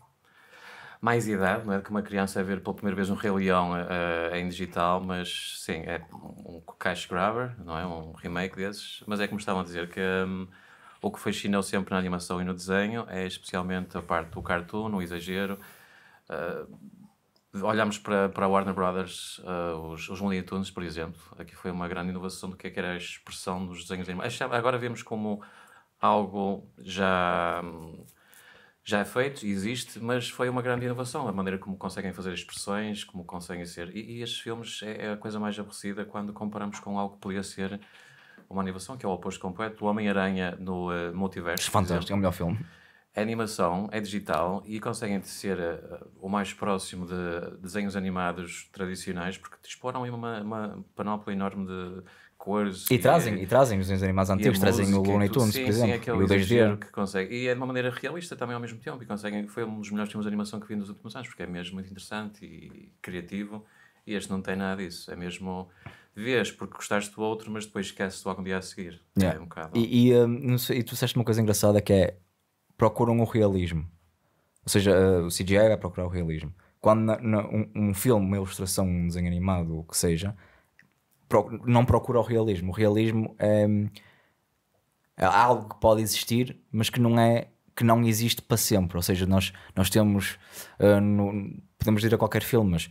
S6: mais idade, não é? Que uma criança a ver pela primeira vez um Rei Leão uh, em digital, mas sim, é um cash grabber, não é? Um remake desses. Mas é como estavam a dizer que um, o que fascinou sempre na animação e no desenho é especialmente a parte do cartoon, o exagero. Uh, olhamos para, para a Warner Brothers, uh, os, os Looney Tunes, por exemplo, aqui foi uma grande inovação do que, é que era a expressão dos desenhos animados. Agora vemos como algo já, já é feito, existe, mas foi uma grande inovação, a maneira como conseguem fazer expressões, como conseguem ser. E, e estes filmes é, é a coisa mais aborrecida quando comparamos com algo que podia ser uma animação, que é o oposto completo, o Homem-Aranha no uh, Multiverso. É fantástico, é o melhor filme. É animação, é digital e conseguem ser uh, o mais próximo de desenhos animados tradicionais, porque dispõem exploram uma, uma panóplia enorme de cores. E trazem, e, é- e trazem os animais antigos, trazem o Looney Tunes, sim, por exemplo, sim, e o 2D. Que consegue. E é de uma maneira realista também ao mesmo tempo, e conseguem, foi um dos melhores filmes de animação que vi nos últimos anos, porque é mesmo muito interessante e criativo, e este não tem nada disso, é mesmo vês porque gostaste do outro, mas depois esqueces logo um dia a seguir. É yeah. É um bocado.
S4: E, e, um, e tu disseste uma coisa engraçada que é procuram o realismo. Ou seja, eh, o CGI vai procurar o realismo. Quando na, na, um, um, filme, uma ilustração, um desenho animado, o que seja, não procura o realismo. O realismo é, é algo que pode existir, mas que não é que não existe para sempre. Ou seja, nós, nós temos. Uh, no, podemos ir a qualquer filme, mas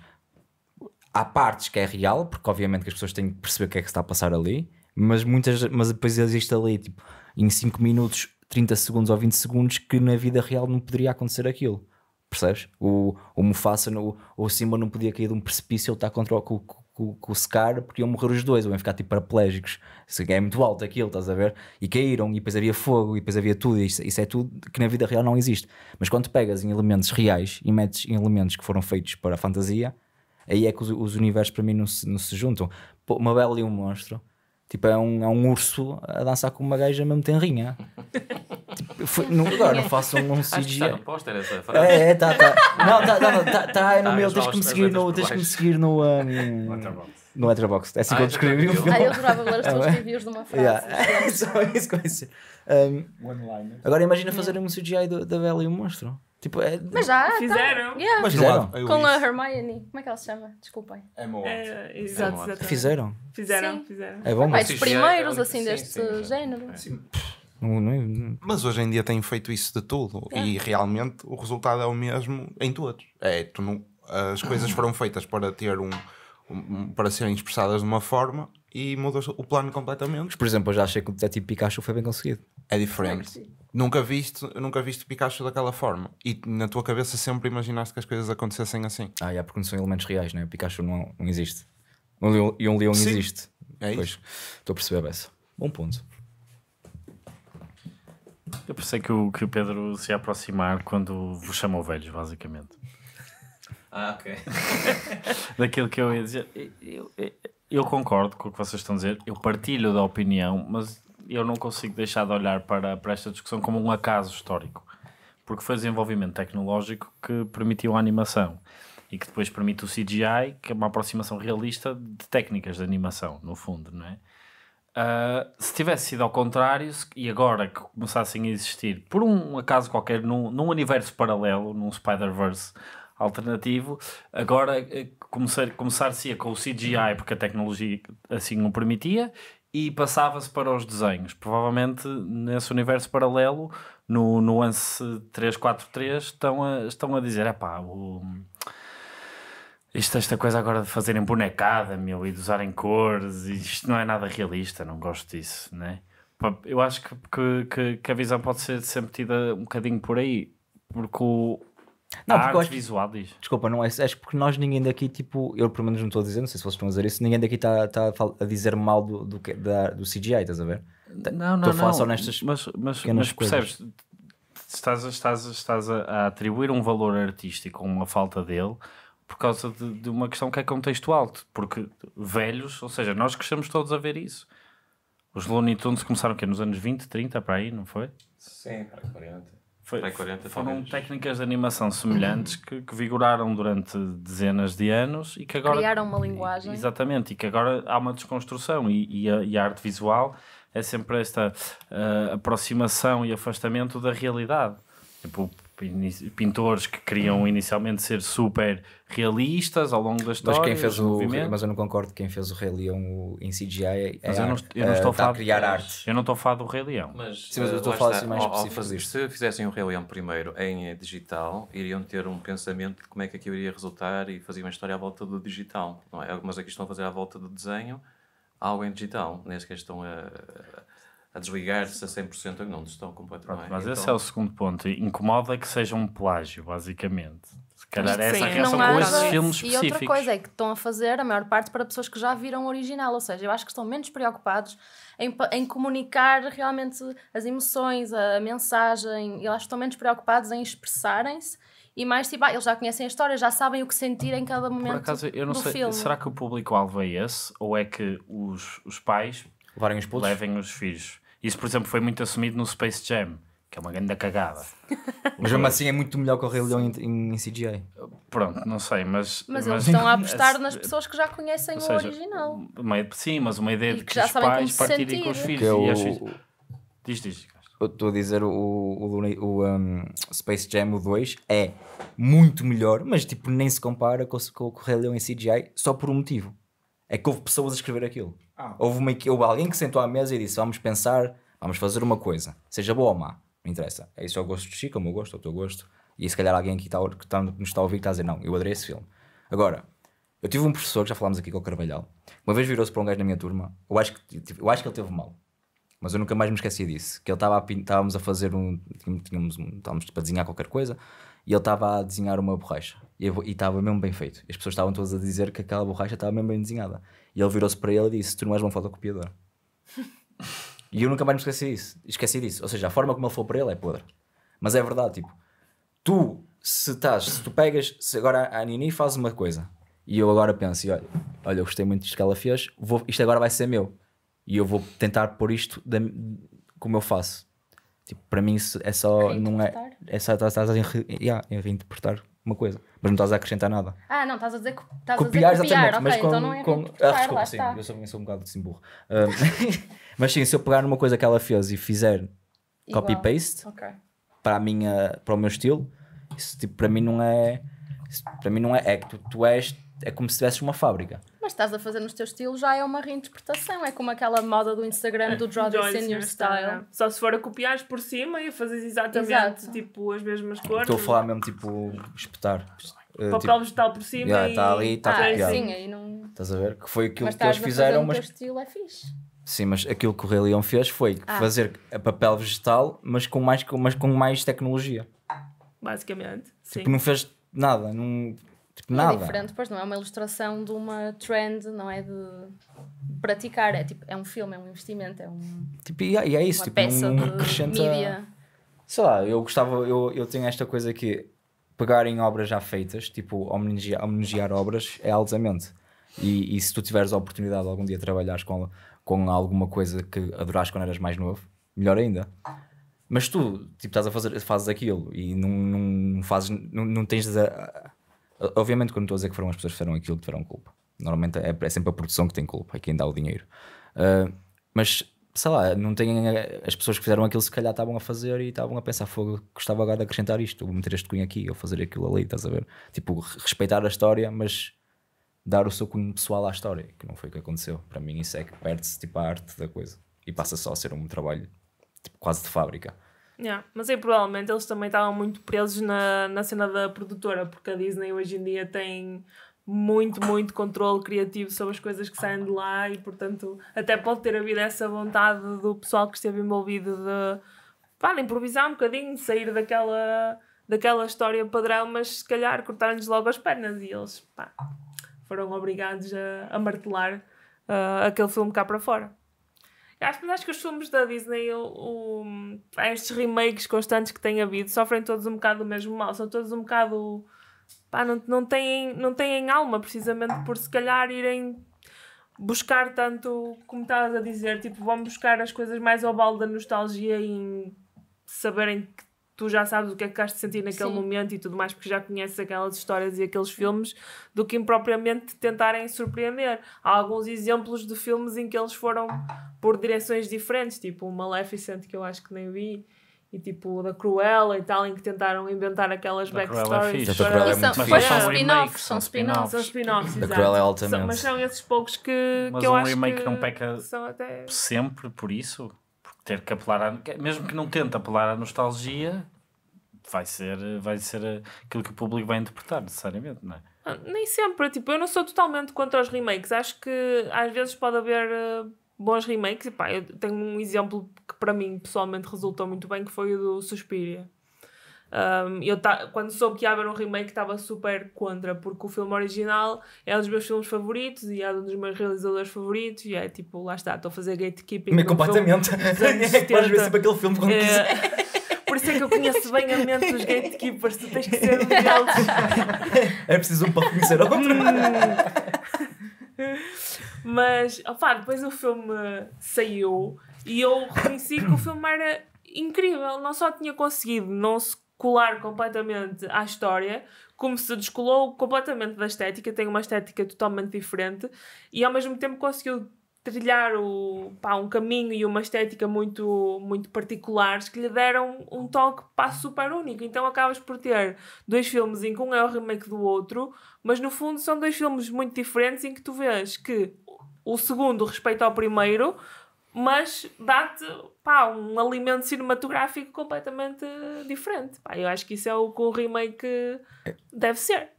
S4: há partes que é real, porque obviamente que as pessoas têm que perceber o que é que está a passar ali, mas muitas mas depois existe ali tipo, em 5 minutos, 30 segundos ou 20 segundos que na vida real não poderia acontecer aquilo. Percebes? O, o Mufasa, no, o Simba não podia cair de um precipício, ele está contra o, com, com, com o Scar porque iam morrer os dois, ou iam ficar tipo paraplégicos. Isso é muito alto aquilo, estás a ver? E caíram, e depois havia fogo, e depois havia tudo. Isso, isso é tudo que na vida real não existe. Mas quando pegas em elementos reais e metes em elementos que foram feitos para a fantasia, aí é que os, os universos para mim não se, não se juntam. Pô, uma bela e um monstro. Tipo, é um, é um urso a dançar com uma gaja mesmo tenrinha. Foi, não, Agora, não faço um CGI. Acho que está no
S6: póster essa
S3: frase. É, é, tá, tá. Não, tá, tá, tá, é no tá, meu, tens que me seguir no, tens que me
S4: seguir no... Um, No Letterboxd, é assim ah, que eu descrevi o filme. Ah, eu adorava ler os teus reviews de uma frase. Yeah. É só isso, conheci. Um, One line. Agora imagina fazer um CGI da Bela e o Monstro. Tipo, é... Mas já
S5: tá. fizeram. Tá. Yeah. Mas
S4: fizeram. Com a
S5: Hermione. Como é que ela se chama? Desculpem. é, exato, exato. Fizeram. Fizeram, fizeram. É bom, mas. Os primeiros assim deste género. Sim.
S2: Não, é- não... Mas hoje em dia têm feito isso de tudo é. e realmente o resultado é o mesmo em todos. É, tu não, as coisas foram feitas para ter um, um para serem expressadas de uma forma e mudou o plano completamente. Mas, por exemplo, eu já achei que o Detetive Pikachu foi bem conseguido. É diferente. É nunca viste, nunca viste Pikachu daquela forma e na tua cabeça sempre imaginaste que as coisas acontecessem assim. Ah, é porque não são elementos reais, né? O Pikachu
S4: não, não existe. E um leão existe. É pois, Estou a perceber essa. Bom ponto.
S3: Eu pensei que o, que o Pedro se ia aproximar quando vos chamou velhos, basicamente. Ah, ok. Daquilo que eu ia dizer. Eu, eu, eu, concordo com o que vocês estão a dizer, eu partilho da opinião, mas eu não consigo deixar de olhar para, para esta discussão como um acaso histórico. Porque foi o desenvolvimento tecnológico que permitiu a animação e que depois permite o CGI, que é uma aproximação realista de técnicas de animação, no fundo, não é? Uh, se tivesse sido ao contrário, e agora que começassem a existir, por um acaso qualquer, num, num universo paralelo, num Spider-Verse alternativo, agora começar-se eh, começar com o CGI, porque a tecnologia assim o permitia, e passava-se para os desenhos. Provavelmente nesse universo paralelo, no, no ANSE 343, estão a, estão a dizer: é pá, o isto, esta coisa agora de fazerem bonecada, meu, e de usarem cores, isto não é nada realista, não gosto disso, né? Eu acho que, que, que a visão pode ser sempre tida um bocadinho por aí,
S4: porque o,
S3: não, a porque acho, visual
S4: diz. Desculpa, não é. Acho porque nós, ninguém daqui, tipo, eu pelo menos não estou a dizer, não sei se vocês estão a dizer isso, ninguém daqui está tá, tá a dizer mal do, do, é, da, do CGI, estás a ver? Tá, não, não, estou a falar não. só nestas. Mas, mas, mas percebes,
S3: estás, estás, estás a, a, atribuir um valor artístico a uma falta dele por causa de, de, uma questão que é contextual, porque velhos, ou seja, nós crescemos todos a ver isso. Os Looney Tunes começaram que nos anos 20, 30, para aí, não foi?
S6: Sim, para 40. Foi, para 40 foram
S3: talvez. técnicas de animação semelhantes que, que, vigoraram durante dezenas de anos e que agora. Criaram
S5: uma linguagem.
S3: Exatamente, e que agora há uma desconstrução e, e, a, e a, arte visual é sempre esta uh, aproximação e afastamento da realidade. Tipo, pintores que queriam uhum. inicialmente ser super realistas ao longo da história. Mas quem fez o, o mas
S4: eu não concordo quem fez o Rei Leão em CGI é mas eu é, não, eu não é, estou uh, a falar,
S6: criar mas, arte. Eu não estou a falar do Rei Leão. Mas, Sim, mas eu eh, estou a falar assim mais específico. Se fizessem o Rei Leão primeiro em digital, iriam ter um pensamento de como é que aquilo iria resultar e fazer uma história à volta do digital, não é? Mas aqui estão a fazer à volta do desenho algo em digital, nem que estão a, a a desligar-se a 100%, não estão completamente. Pronto, é? mas então... esse é o
S3: segundo ponto. Incomoda que seja um plágio, basicamente. Se calhar é essa a reação com esses filmes específicos. E outra coisa
S5: é que estão a fazer, a maior parte, para pessoas que já viram o original. Ou seja, eu acho que estão menos preocupados em, em comunicar realmente as emoções, a, a mensagem. Eu acho que estão menos preocupados em expressarem-se e mais tipo, ah, eles já conhecem a história, já sabem o que sentir em cada momento. Por acaso, eu não sei, filme. será
S3: que o público-alvo é esse? Ou é que os, os pais os levem os filhos? Isso, por exemplo, foi muito assumido no Space Jam, que é uma grande cagada.
S4: mas mesmo assim é muito melhor que o Rei Leão em, em, CGI. Pronto, não sei, mas. Mas, mas eles estão a apostar nas
S5: pessoas que já conhecem seja, o original.
S4: Uma, sim, mas uma ideia
S7: e
S5: de que, que os pais partirem com os filhos. É
S4: o... filhos. Diz, diz. Estou a dizer o, o, o um, Space Jam o 2 é muito melhor, mas tipo nem se compara com, com o Rei Leão em CGI só por um motivo. É que houve pessoas a escrever aquilo. Ah. Houve, uma, houve alguém que sentou à mesa e disse: Vamos pensar, vamos fazer uma coisa, seja boa ou má, não interessa. É isso é o gosto de Chico, é o meu gosto, é o teu gosto. E se calhar alguém aqui tá que está nos está a ouvir está a dizer: Não, eu adorei esse filme. Agora, eu tive um professor, que já falámos aqui com o Carvalhal, uma vez virou-se para um gajo na minha turma, eu acho, que, tipo, eu acho que ele teve mal, mas eu nunca mais me esqueci disso. Que ele estava estávamos a fazer um. Tínhamos, estávamos tipo, a desenhar qualquer coisa e ele estava a desenhar uma borracha e estava mesmo bem feito. E as pessoas estavam todas a dizer que aquela borracha estava mesmo bem desenhada. E ele virou-se para ele e disse: Tu não és bom copiador e eu nunca mais me esqueci disso. Esqueci disso. Ou seja, a forma como ele foi para ele é podre. Mas é verdade, tipo, tu, se estás, se tu pegas, se agora a Nini faz uma coisa e eu agora penso: olha, olha eu gostei muito disto que ela fez, vou, isto agora vai ser meu. E eu vou tentar pôr isto da, como eu faço. Tipo, para mim é só. Não é, é só estás a reinterpretar uma coisa, mas não estás a acrescentar nada.
S5: Ah, não, estás a dizer, estás copiar, a copiar, exatamente, okay, mas então com, então não é com, copiar, ah, desculpa, sim, está.
S4: eu sou, sou um bocado de burro. mas sim, se eu pegar numa coisa que ela fez e fizer copy-paste okay. para, a minha, para o meu estilo, isso tipo, para mim não é, para mim não é, é que tu, tu és, é como se tivesses uma fábrica
S5: mas estás a fazer nos teus estilos já é uma reinterpretação. É como aquela moda do Instagram do Draw This Style.
S1: Só se for a copiares por cima e a fazeres exatamente Exato. tipo, as mesmas cores. Estou a falar
S4: mesmo tipo espetar. Eh, papel tipo, vegetal por cima yeah, tá e... Está ali está ah, copiado. Sim, aí não... Estás a ver? Que foi aquilo que eles fizeram. Mas o teu
S5: estilo é fixe.
S4: Sim, mas aquilo que o Rei Leão fez foi ah. fazer a papel vegetal, mas com mais, mas com mais tecnologia.
S5: Basicamente, tipo, sim. Tipo, não
S4: fez nada. Não, é Nada. É diferente,
S5: pois não é uma ilustração de uma trend, não é de praticar, é tipo, é um filme, é um investimento, é um
S4: tipo, e, é, isso é isso, uma tipo, peça um, acrescenta, mídia. Sei lá, eu gostava, eu, eu tenho esta coisa que pegarem obras já feitas, tipo, homenagear, homenagear obras é altamente. E, e, se tu tiveres a oportunidade algum dia trabalhares com, com alguma coisa que adoraste quando eras mais novo, melhor ainda. Mas tu, tipo, estás a fazer, fazes aquilo e não, não fazes, não, não tens a, Obviamente, quando estou a dizer que foram as pessoas que fizeram aquilo que tiveram culpa. Normalmente é, é sempre a produção que tem culpa, é quem dá o dinheiro. Uh, mas sei lá, não têm as pessoas que fizeram aquilo se calhar estavam a fazer e estavam a pensar, fogo, gostava agora de acrescentar isto, ou meter este cunho aqui, ou fazer aquilo ali, estás a ver? Tipo, respeitar a história, mas dar o seu cunho pessoal à história, que não foi o que aconteceu. Para mim isso é que perde-se tipo a arte da coisa e passa só a ser um trabalho tipo, quase de fábrica.
S1: Yeah. Mas aí é, provavelmente eles também estavam muito presos na, na cena da produtora, porque a Disney hoje em dia tem muito, muito controle criativo sobre as coisas que saem de lá e, portanto, até pode ter havido essa vontade do pessoal que esteve envolvido de, pá, de improvisar um bocadinho, de sair daquela, daquela história padrão, mas se calhar cortaram lhes logo as pernas e eles pá, foram obrigados a, a martelar uh, aquele filme cá para fora. Acho, acho que os filmes da Disney, o, o, estes remakes constantes que têm havido, sofrem todos um bocado do mesmo mal. São todos um bocado. Pá, não, não, têm, não têm alma, precisamente por se calhar irem buscar tanto, como estavas a dizer, tipo, vão buscar as coisas mais ao balde da nostalgia em saberem que tu já sabes o que é que estás de sentir naquele Sim. momento e tudo mais, porque já conheces aquelas histórias e aqueles filmes, do que impropriamente tentarem surpreender. Há alguns exemplos de filmes em que eles foram por direções diferentes, tipo o Maleficent, que eu acho que nem vi, e tipo da Cruella e tal, em que tentaram inventar aquelas é backstories. É mas são spin-offs, são spin-offs. São spin-offs, exato. É mas são esses poucos que, que eu um acho que... Mas um remake não peca até...
S3: sempre por isso? ter que apelar à, mesmo que não tente apelar à nostalgia vai ser vai ser aquilo que o público vai interpretar necessariamente não é
S1: ah, nem sempre tipo eu não sou totalmente contra os remakes acho que às vezes pode haver ah, bons remakes e pá, eu tenho um exemplo que para mim pessoalmente resultou muito bem que foi o do Suspiria um, eu ta, quando soube que ia haver um remake estava super contra, porque o filme original é um dos meus filmes favoritos e é um dos meus realizadores favoritos e é tipo, lá está, estou a fazer gatekeeping. Mas completamente. É quase ver
S4: sempre aquele filme quando é...
S1: Por isso é que eu conheço bem a mente dos gatekeepers, tu tens que ser um deles.
S4: É preciso um para conhecer outro.
S1: Hum. Mas, opá, depois o filme saiu e eu reconheci que o filme era incrível, não só tinha conseguido não se colar completamente à história, como se descolou completamente da estética, tem uma estética totalmente diferente e ao mesmo tempo conseguiu trilhar o, pá, um caminho e uma estética muito, muito particulares que lhe deram um toque pá, super único. Então acabas por ter dois filmes em que um é o remake do outro, mas no fundo são dois filmes muito diferentes em que tu vês que o segundo respeita ao primeiro, mas dá-te um alimento cinematográfico completamente eh, diferente. Pá, eu acho que isso é o que um remake é. deve ser.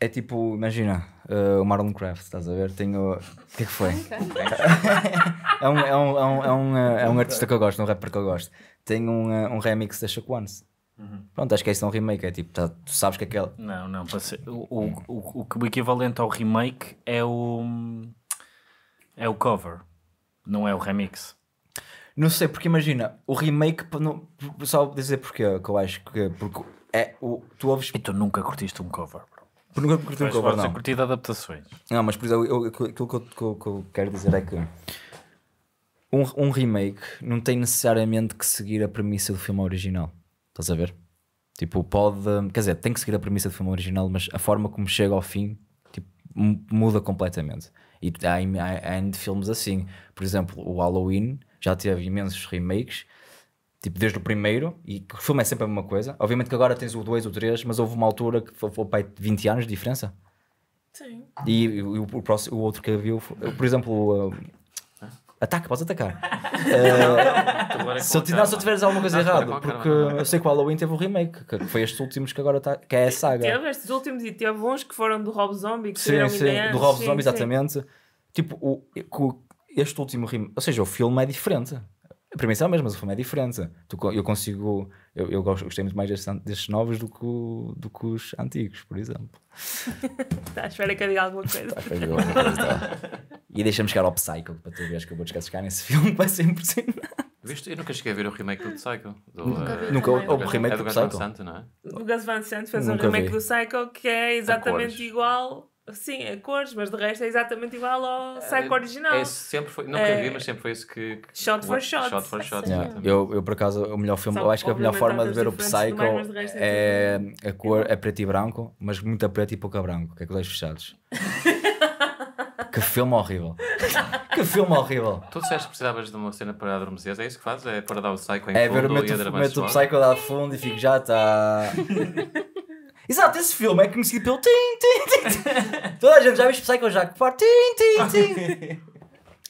S4: É tipo, imagina, uh, o Marlon Craft, estás a ver? Tenho. O que é que foi? é, um, artista que eu gosto, um rapper que eu gosto. Tem um, eh, um remix da Chuck Ones. Uhum. Pronto, acho que é isso é um remake. É tipo, tá, tu sabes que é aquele. Não, não, para ser, o, o, o, o, o equivalente ao remake é
S3: o. É o cover não é o remix.
S4: Não sei, porque imagina, o remake, não, só dizer porque que eu acho que porque é o. Tu ouves. E tu nunca curtiste um cover, bro. Tu nunca curti um cover, não. Eu curti adaptações. Não, mas por exemplo, eu, aquilo que eu, que, eu, que eu, quero dizer é que um, um remake não tem necessariamente que seguir a premissa do filme original. Estás a ver? Tipo, pode. Quer dizer, tem que seguir a premissa do filme original, mas a forma como chega ao fim tipo, muda completamente. E há, há, há filmes assim. Por exemplo, o Halloween já teve imensos remakes, tipo desde o primeiro, e o filme é sempre a mesma coisa. Obviamente que agora tens o 2, o 3, mas houve uma altura que foi, foi pai de 20 anos de diferença. Sim. E, e o, o, próximo, o outro que viu, por exemplo, Ataca, podes atacar. uh, se, eu, tiver, se eu tiveres alguma coisa errada, porque eu sei que o Halloween teve o remake, que, foi estes últimos que agora está. que é a saga. Teve
S1: estes últimos e teve uns que foram do Rob Zombie, que sim, sim, do Rob sim, Zombie, sim. exatamente.
S4: Tipo, o, este último remake, ou seja, o filme é diferente. A premissa é a mesma, mas o filme é diferente. Eu consigo. Eu, eu gosto, gostei muito mais destes, destes novos do que, o, do que os antigos, por exemplo.
S1: Está à espera que eu diga alguma coisa. Está à espera que eu diga alguma coisa. Tá.
S4: E deixa-me chegar ao Psycho para tu veres que eu vou descascar nesse filme, vai ser impressionante. Viste? Eu nunca cheguei a ver o remake do Psycho. Do, nunca Uh, nunca o, o remake é do, do Psycho. Sant, não é?
S1: O Gus Van Sant fez nunca um remake vi. do Psycho que é exatamente igual. Sim, a cores, mas de resto é exatamente igual ao eh, Psycho é, original. É, sempre foi, nunca é, vi, mas sempre foi isso que. que shot for shot. Shot
S6: for shot. Yeah.
S4: Eu, eu, por acaso, o melhor filme, Só, eu acho que a melhor forma de ver o Psycho bem, é, é a cor é preto e branco, mas muito preto e pouco branco, que é olhos fechados. Que filme horrível. que filme horrível.
S6: Tu disseste que precisavas de uma cena para adormecer, é isso que fazes? É para dar o psycho em é, fundo ver, meto, e a meto o psycho
S4: lá a fundo e fico já está... Exato, esse filme é conhecido pelo tim, tim, tim. Toda a gente já viu o Psycho que
S5: Park. Tim, tim,
S1: tim.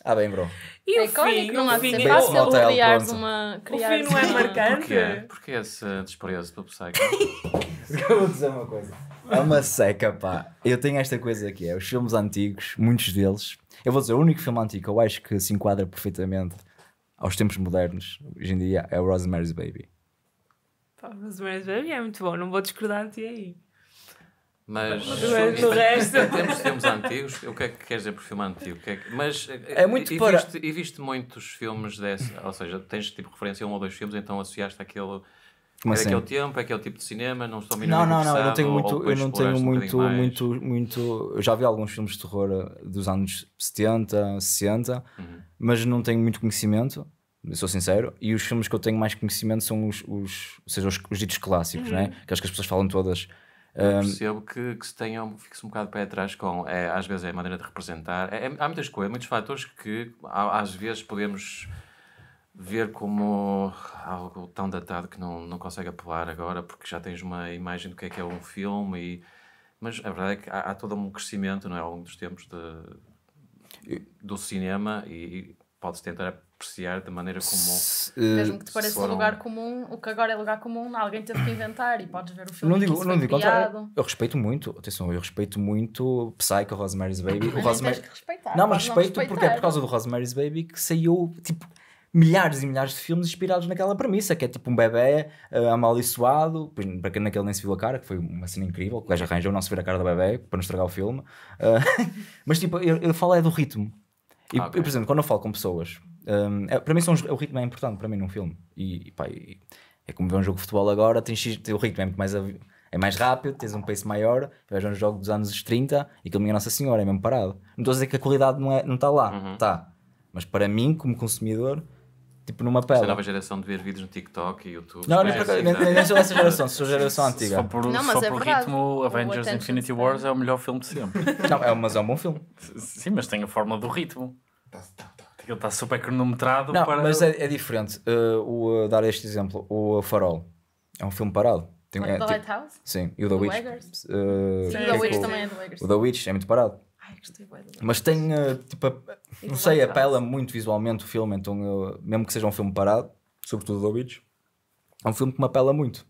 S4: Ah, bem, bro.
S5: E o é fim, não há fácil
S1: é uma... Criar o fim não é marcante? Porquê?
S6: Porquê esse desprezo pelo Psycho?
S4: eu vou dizer uma coisa. É uma seca, pá. Eu tenho esta coisa aqui, é os filmes antigos, muitos deles. Eu vou dizer, o único filme antigo que eu acho que se enquadra perfeitamente aos tempos modernos, hoje em dia, é o Rosemary's Baby.
S1: Pá, Rosemary's Baby é muito bom, não vou discordar de ti aí.
S6: Mas o é resto. temos filmes antigos. O que é que quer dizer por filme antigo? Que é que... Mas eh, é muito e, para... viste, e viste muitos filmes dessa, ou seja, tens tipo referência a um ou dois filmes, então associaste aquele como é assim? que é o assim? tempo, é que é o tipo de cinema, não estou Não, não, não, eu não tenho muito, eu não
S4: tenho muito, um muito, muito, eu já vi alguns filmes de terror eh, dos anos 70, 60, uhum. mas não tenho muito conhecimento, sou sincero, e os filmes que eu tenho mais conhecimento são os, os ou seja, os, os ditos clássicos, né? uhum. né? Aqueles que as pessoas falam todas. Eu percebo
S6: que, que se tenham, fique-se um bocado para atrás com, é, às vezes, é a maneira de representar. É, é, há muitas coisas, muitos fatores que às vezes podemos ver como algo tão datado que não, não consegue apelar agora porque já tens uma imagem do que é que é um filme e mas a verdade é que há, há todo um crescimento não é, ao longo dos tempos de, do cinema e, e pode-se tentar apreciar de maneira comum.
S5: Se, eh, Mesmo que te pareça foram... lugar comum, o que agora é lugar comum, alguém teve que inventar e podes ver o filme. Não digo, não digo eu,
S4: eu respeito muito, atenção, eu respeito muito Psycho, Rosemary's Baby. Mas o Rosemary... Não, mas respeito respeitar. porque é por causa do Rosemary's Baby que saiu tipo milhares e milhares de filmes inspirados naquela premissa, que é tipo um bebê uh, amaldiçoado, pois, para quem naquele nem se viu a cara, que foi uma cena incrível, o gajo arranjou não se ver a cara do bebê para nos estragar o filme. Uh, mas tipo, eu, eu, falo é do ritmo. E, ah, okay. por exemplo, quando eu falo com pessoas, um, eh, é, para mim são, o ritmo é importante para mim num filme. E, e, pá, e é como ver um jogo de futebol agora, tens, o ritmo é muito mais. É mais rápido, tens um pace maior, vejo um jogo dos anos 30 e aquilo minha Nossa Senhora é mesmo parado. Não estou a dizer que a qualidade não está é, não tá lá, uhum. está. Uhum. Mas para mim, como consumidor, Tipo numa tipo, pele. A nova
S6: geração de ver vídeos no TikTok e YouTube. Não, nem, assim, né? nem, sou dessa geração, sou geração antiga. Só por, não, só é por ritmo, Avengers Infinity Wars é o melhor filme de sempre. Não, é, mas é um bom filme.
S3: Sim, mas tem a forma do ritmo. Tá, tá, tá, Ele está super cronometrado. Não, para... mas
S4: é, é diferente. Uh, o, eh, dar este exemplo, o eh, Farol. É um filme parado. Tem, é, The tipo, Lighthouse? Sim, e o The, The Witch. Uh, sim, o The é Witch também é The Witch. O The Witch é muito parado. Ai, gostei bem. Mas tem, uh, tipo, a, eh, não sei, apela muito visualmente o filme, então eu, mesmo que seja um filme parado, sobretudo do Beach, é um filme que me apela muito.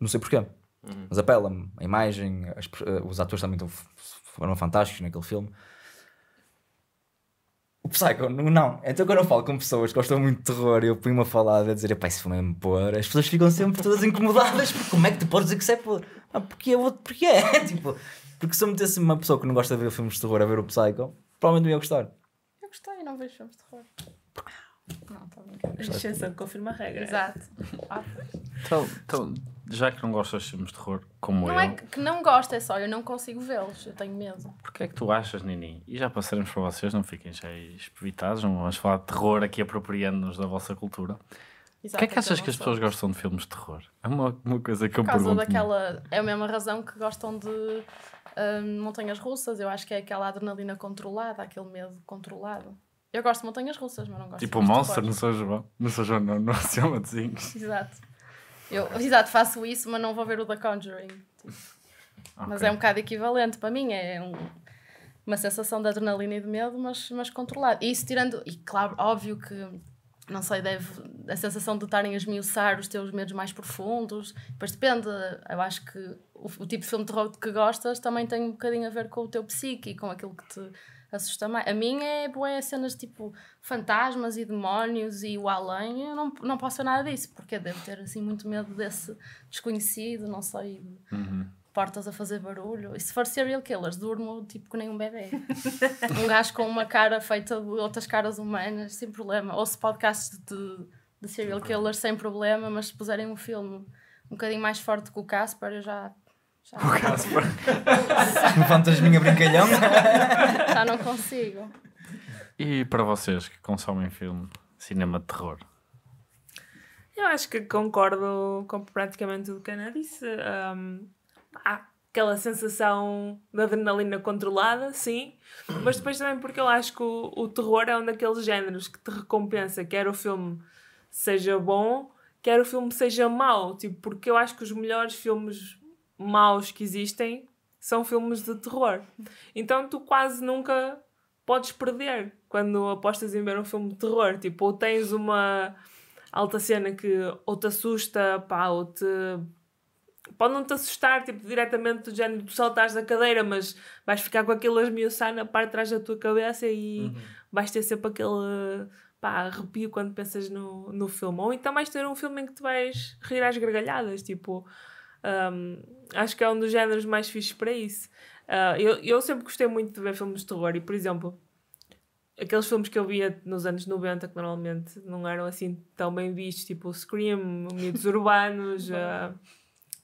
S4: Não sei porquê, uhum. mas apela-me. A imagem, as, uh, os atores também foram fantásticos naquele filme. O Psycho, não. Então quando eu falo com pessoas que gostam muito de terror eu ponho a falar a dizer, pá, isso foi mesmo pôr, as pessoas ficam sempre todas incomodadas, porque como é que tu podes dizer que isso é pôr? Ah, porque é outro, porque é, tipo, porque se eu metesse uma pessoa que não gosta de ver filmes de terror a ver o Psycho, provavelmente não ia gostar.
S1: Eu gostei, não vejo filmes de terror. Não, está brincando. Exceção confirma a regra. Exato. Ah.
S4: então, então, já que não gostas
S3: de filmes de terror, como não é eu. Não é
S5: que não gosto, é só eu não consigo vê-los, eu tenho medo.
S3: Porquê é que tu achas, Nini? E já passaremos para vocês, não fiquem já espevitados, não vamos falar de terror aqui apropriando-nos da vossa cultura. O que é que achas que as pessoas gostam de filmes de terror? É uma, uma coisa que eu pergunto. Por causa
S5: daquela. É a mesma razão que gostam de montanhas russas, eu acho que é aquela adrenalina controlada, aquele medo controlado. Eu gosto de montanhas russas, mas não gosto tipo de Tipo o Monster não seja
S3: João, não São João, não no Oceano de
S5: Exato. Eu, Exato, faço isso, mas não vou ver o da Conjuring. Tipo. Okay. Mas é um bocado equivalente para mim, é um, uma sensação de adrenalina e de medo, mas, mas controlado. E isso tirando, e claro, óbvio que, não sei, deve a sensação de estarem a esmiuçar os teus medos mais profundos. Depois depende, eu acho que o, o, tipo de filme de terror que gostas também tem um bocadinho a ver com o teu psique e com aquilo que te assusta mais. A minha é boé cenas tipo fantasmas e demónios e o além. Eu não, não posso ser nada disso, porque devo ter assim muito medo desse desconhecido, não sei. Uhum portas a fazer barulho. E se for serial killers, durmo tipo que nem um bebê. um gajo com uma cara feita de outras caras humanas, sem problema. Ouço podcasts de de serial okay. killer sem problema, mas se puserem um filme um bocadinho mais forte que o Casper, eu já. já... O Casper? Levantas minha brincalhão? já não
S1: consigo.
S3: E para vocês que consomem filme, cinema de terror?
S1: Eu acho que concordo com praticamente tudo que a Ana disse. Um, há aquela sensação de adrenalina controlada, sim, mas depois também porque eu acho que o, o terror é um daqueles géneros que te recompensa, quer o filme seja bom, quer o filme seja mau, tipo, porque eu acho que os melhores filmes maus que existem são filmes de terror. Então tu quase nunca podes perder quando apostas em ver um filme de terror, tipo, ou tens uma alta cena que ou te assusta, pá, ou te pode não te assustar tipo, diretamente do género tu saltares da cadeira, mas vais ficar com aquilo a na parte de trás da tua cabeça e uhum. vais ter sempre aquele pá, arrepio quando pensas no, no filme. Ou então mais ter um filme em que tu vais rir às gargalhadas, tipo. Um, acho que é um dos géneros mais fixos para isso. Uh, eu, eu sempre gostei muito de ver filmes de terror e, por exemplo, aqueles filmes que eu via nos anos 90 que normalmente não eram assim tão bem vistos, tipo Scream, Mitos Urbanos. uh,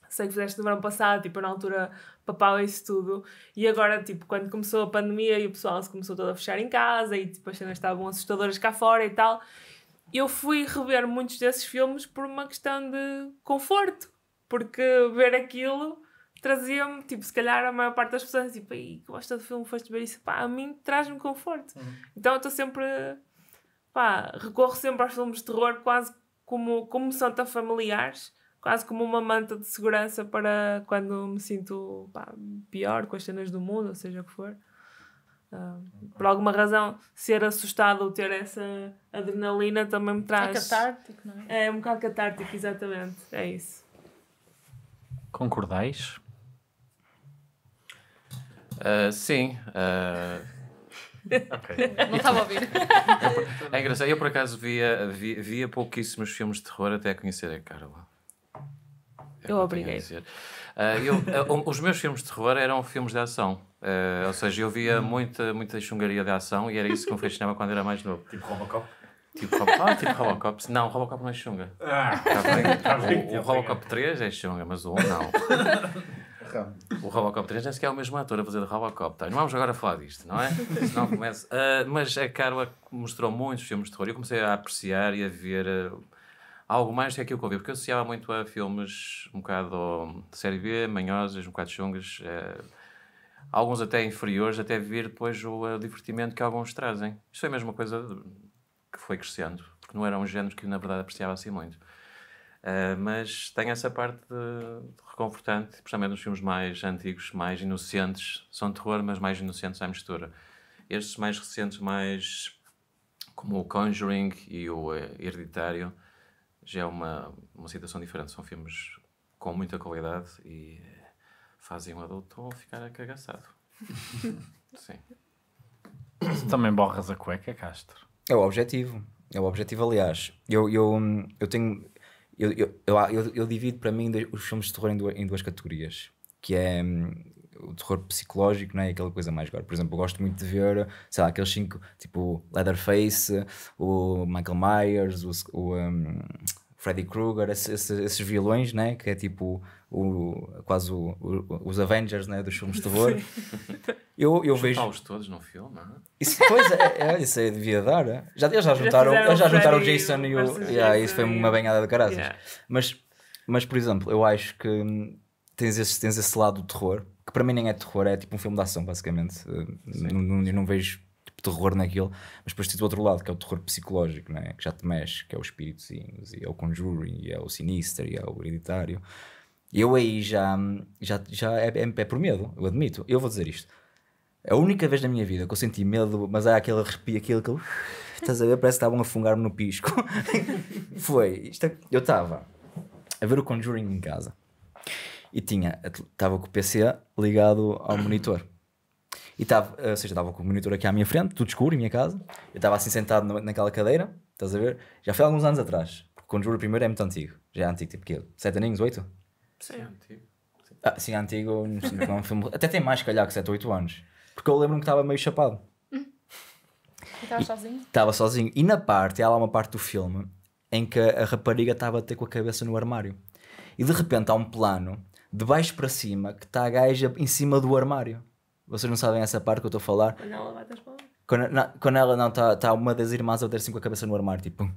S1: sei que fizeste no verão passado, tipo, na altura papava é isso tudo. E agora, tipo, quando começou a pandemia e o pessoal se começou todo a fechar em casa e tipo, as cenas estavam assustadoras cá fora e tal, eu fui rever muitos desses filmes por uma questão de conforto. Porque ver aquilo trazia-me, tipo, se calhar a maior parte das pessoas, tipo, aí gosta do filme, foste ver isso, pá, a mim traz-me conforto. Uhum. Então eu estou sempre, pá, recorro sempre aos filmes de terror quase como, como são tão familiares quase como uma manta de segurança para quando me sinto pá, pior com as cenas do mundo, ou seja o que for. Uh, por alguma razão, ser assustado ou ter essa adrenalina também me traz. É catártico, não é? É um bocado catártico, exatamente. É isso.
S6: Concordais? Uh, sim. Uh... Okay. Não estava a ouvir. é engraçado, eu por acaso via, via, via pouquíssimos filmes de terror até conhecer a Carla eu obriguei. Uh, eu, uh, os meus filmes de terror eram filmes de ação. Uh, ou seja, eu via muita, muita chungaria de ação e era isso que me cinema quando era mais novo. Tipo Robocop? Tipo Robocop? Ah, tipo Robocop. Não, Robocop não é chunga. Ah, tá bem, tá o, o tá Robocop 3 é chunga, mas o 1 não. O Robocop 3 nem sequer é o mesmo ator a fazer de Robocop. Tá? Não vamos agora falar disto, não é? Não começo. Uh, mas a Carla mostrou muitos filmes de terror. Eu comecei a apreciar e a ver uh, algo mais que aquilo que eu vi, porque eu associava muito a filmes um bocado de série B, manhosas, um bocado chungas, eh, alguns até inferiores, até vir depois o, eh, o divertimento que alguns trazem. Isto foi a mesma coisa que foi crescendo, porque não era um género que eu, na verdade apreciava assim muito. Uh, mas tem essa parte de, de reconfortante, principalmente nos filmes mais antigos, mais inocentes, são terror, mas mais inocentes à mistura. Estes mais recentes, mais como o Conjuring e o eh, Hereditário, já é uma, uma situação diferente. São filmes com muita qualidade e eh, fazem um adulto ficar cagaçado. Sim.
S4: Também borras a cueca, Castro. É o objetivo. É o objetivo, aliás. Eu, eu, eu tenho. Eu, eu, eu, eu divido para mim os filmes de terror em duas, em duas categorias. Que é hum, o terror psicológico, não é? Aquela coisa mais agora Por exemplo, eu gosto muito de ver, sei lá, aqueles cinco, tipo Leatherface, o Michael Myers, o, o um, Freddy Krueger, esses, esses, esses, vilões, né? que é tipo o, quase o, o, os Avengers né? dos filmes de terror.
S6: Eu, eu vejo. os todos no filme? É?
S4: Isso, pois é, é, é, isso aí devia dar. É? Já, eles já juntaram, já eles já juntaram o Jason e o. Yeah, isso foi uma banhada de caraças. Yeah. Mas, mas, por exemplo, eu acho que hum, tens esse, tens esse lado do terror, que para mim nem é terror, é tipo um filme de ação, basicamente. Hum, não, não, eu não vejo terror naquilo, mas depois tens o outro lado, que é o terror psicológico, né? que já te mexe, que é o espíritozinhos, e é o conjuring, e é o sinistro, e é o hereditário. Eu aí já, já, já é, é, é, por medo, eu admito. Eu vou dizer isto. A única vez na minha vida que eu senti medo, mas há aquele arrepio, aquele que estás a ver, parece que estavam a fungar-me no pisco. Foi. Isto, é, eu estava a ver o Conjuring em casa e tinha, estava com o PC ligado ao monitor. E estava, ou seja, estava com o monitor aqui à minha frente, tudo escuro, em minha casa. Eu estava assim sentado naquela cadeira, estás a ver? Já foi há alguns anos atrás. Porque o Conjuro primeiro é muito antigo. Já é antigo, tipo que Sete aninhos, oito?
S6: Sim, é antigo.
S4: Sim. Ah, sim, é antigo. Não, até tem mais, calhar, que sete ou oito anos. Porque eu lembro-me que estava meio chapado.
S1: Hum. Estava sozinho?
S4: Estava sozinho. E na parte, há lá uma parte do filme em que a rapariga estava a ter com a cabeça no armário. E de repente há um plano de baixo para cima que está a gaja em cima do armário. Vocês não sabem essa parte que eu estou a falar. Quando ela vai Quando, quando ela não está tá uma das irmãs a bater assim com a cabeça no armário, tipo pum,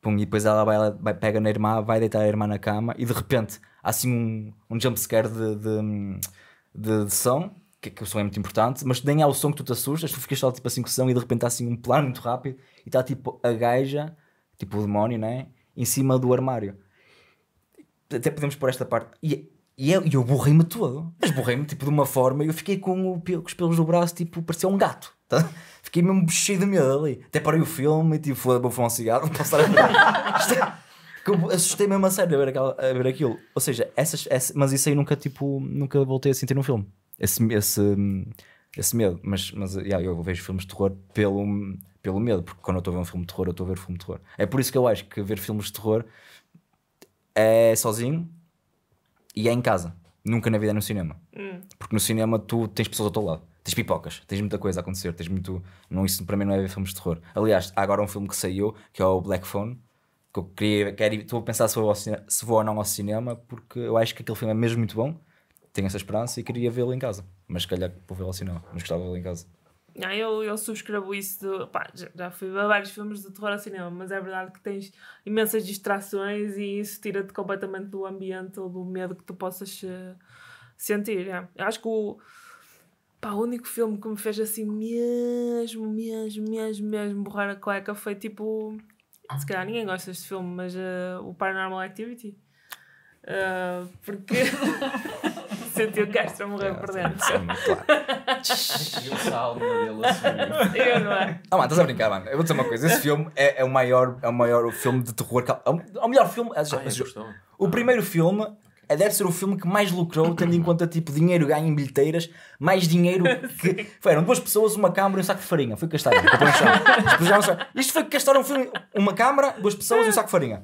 S4: pum, e depois ela, vai, ela vai, pega na irmã, vai deitar a irmã na cama e de repente há assim um, um jumpscare de, de, de, de som que, que, o som é muito importante, mas nem há é o som que tu te assustas, tu ficas só tipo assim com o som e de repente há assim um plano muito rápido e está tipo a gaja, tipo o demónio, né? Em cima do armário. Até podemos pôr esta parte. E e eu, eu borrei-me todo. Mas borrei-me tipo, de uma forma e eu fiquei com, o, com os pelos do braço, tipo, parecia um gato. Tá? Fiquei mesmo cheio de medo ali. Até parei o filme e tipo, vou fumar um cigarro, passar a é, assustei mesmo a sério a ver, aquela, a ver aquilo. Ou seja, essas, essa, mas isso aí nunca, tipo, nunca voltei a sentir no filme. Esse, esse, esse medo. Mas, mas yeah, eu vejo filmes de terror pelo, pelo medo, porque quando eu estou a ver um filme de terror, eu estou a ver um filme de terror. É por isso que eu acho que ver filmes de terror é sozinho e é em casa. Nunca na vida é no cinema. Hum. Porque no cinema tu tens pessoas ao teu lado. Tens pipocas, tens muita coisa a acontecer, tens muito. Não, isso para mim não é ver filmes de terror. Aliás, há agora um filme que saiu que é o Black Phone, que eu queria. Quero, estou a pensar se vou, cinema, se vou, ou não ao cinema, porque eu acho que aquele filme é mesmo muito bom, tenho essa esperança e queria vê-lo em casa. Mas se calhar vou vê-lo ao cinema, mas gostava de vê-lo em casa.
S1: Ah, eu, eu subscrevo isso. De, pá, já, já fui a vários filmes de terror ao cinema, mas é verdade que tens imensas distrações e isso tira-te completamente do ambiente ou do medo que tu possas eh, sentir. É. Eu acho que o, pá, o único filme que me fez assim mesmo, mesmo, mesmo, mesmo borrar a cueca foi tipo. Se calhar ninguém gosta deste filme, mas uh, o Paranormal Activity. Uh, porque. sentiu o Castro morrer por dentro. Sim, claro. E o sal dele Eu não é.
S4: Ah, mano, estás a brincar, mano. Eu vou dizer uma coisa. Esse filme é, é, o, maior, é o maior filme de terror. Que, é, é o melhor filme. É, Ai, ah, é, o primeiro filme é, deve ser o filme que mais lucrou, tendo em conta tipo dinheiro ganho em bilheteiras, mais dinheiro que. Foram duas pessoas, uma câmara e um saco de farinha. Foi castar. Isto foi castar um filme, uma câmara, duas pessoas e um saco de farinha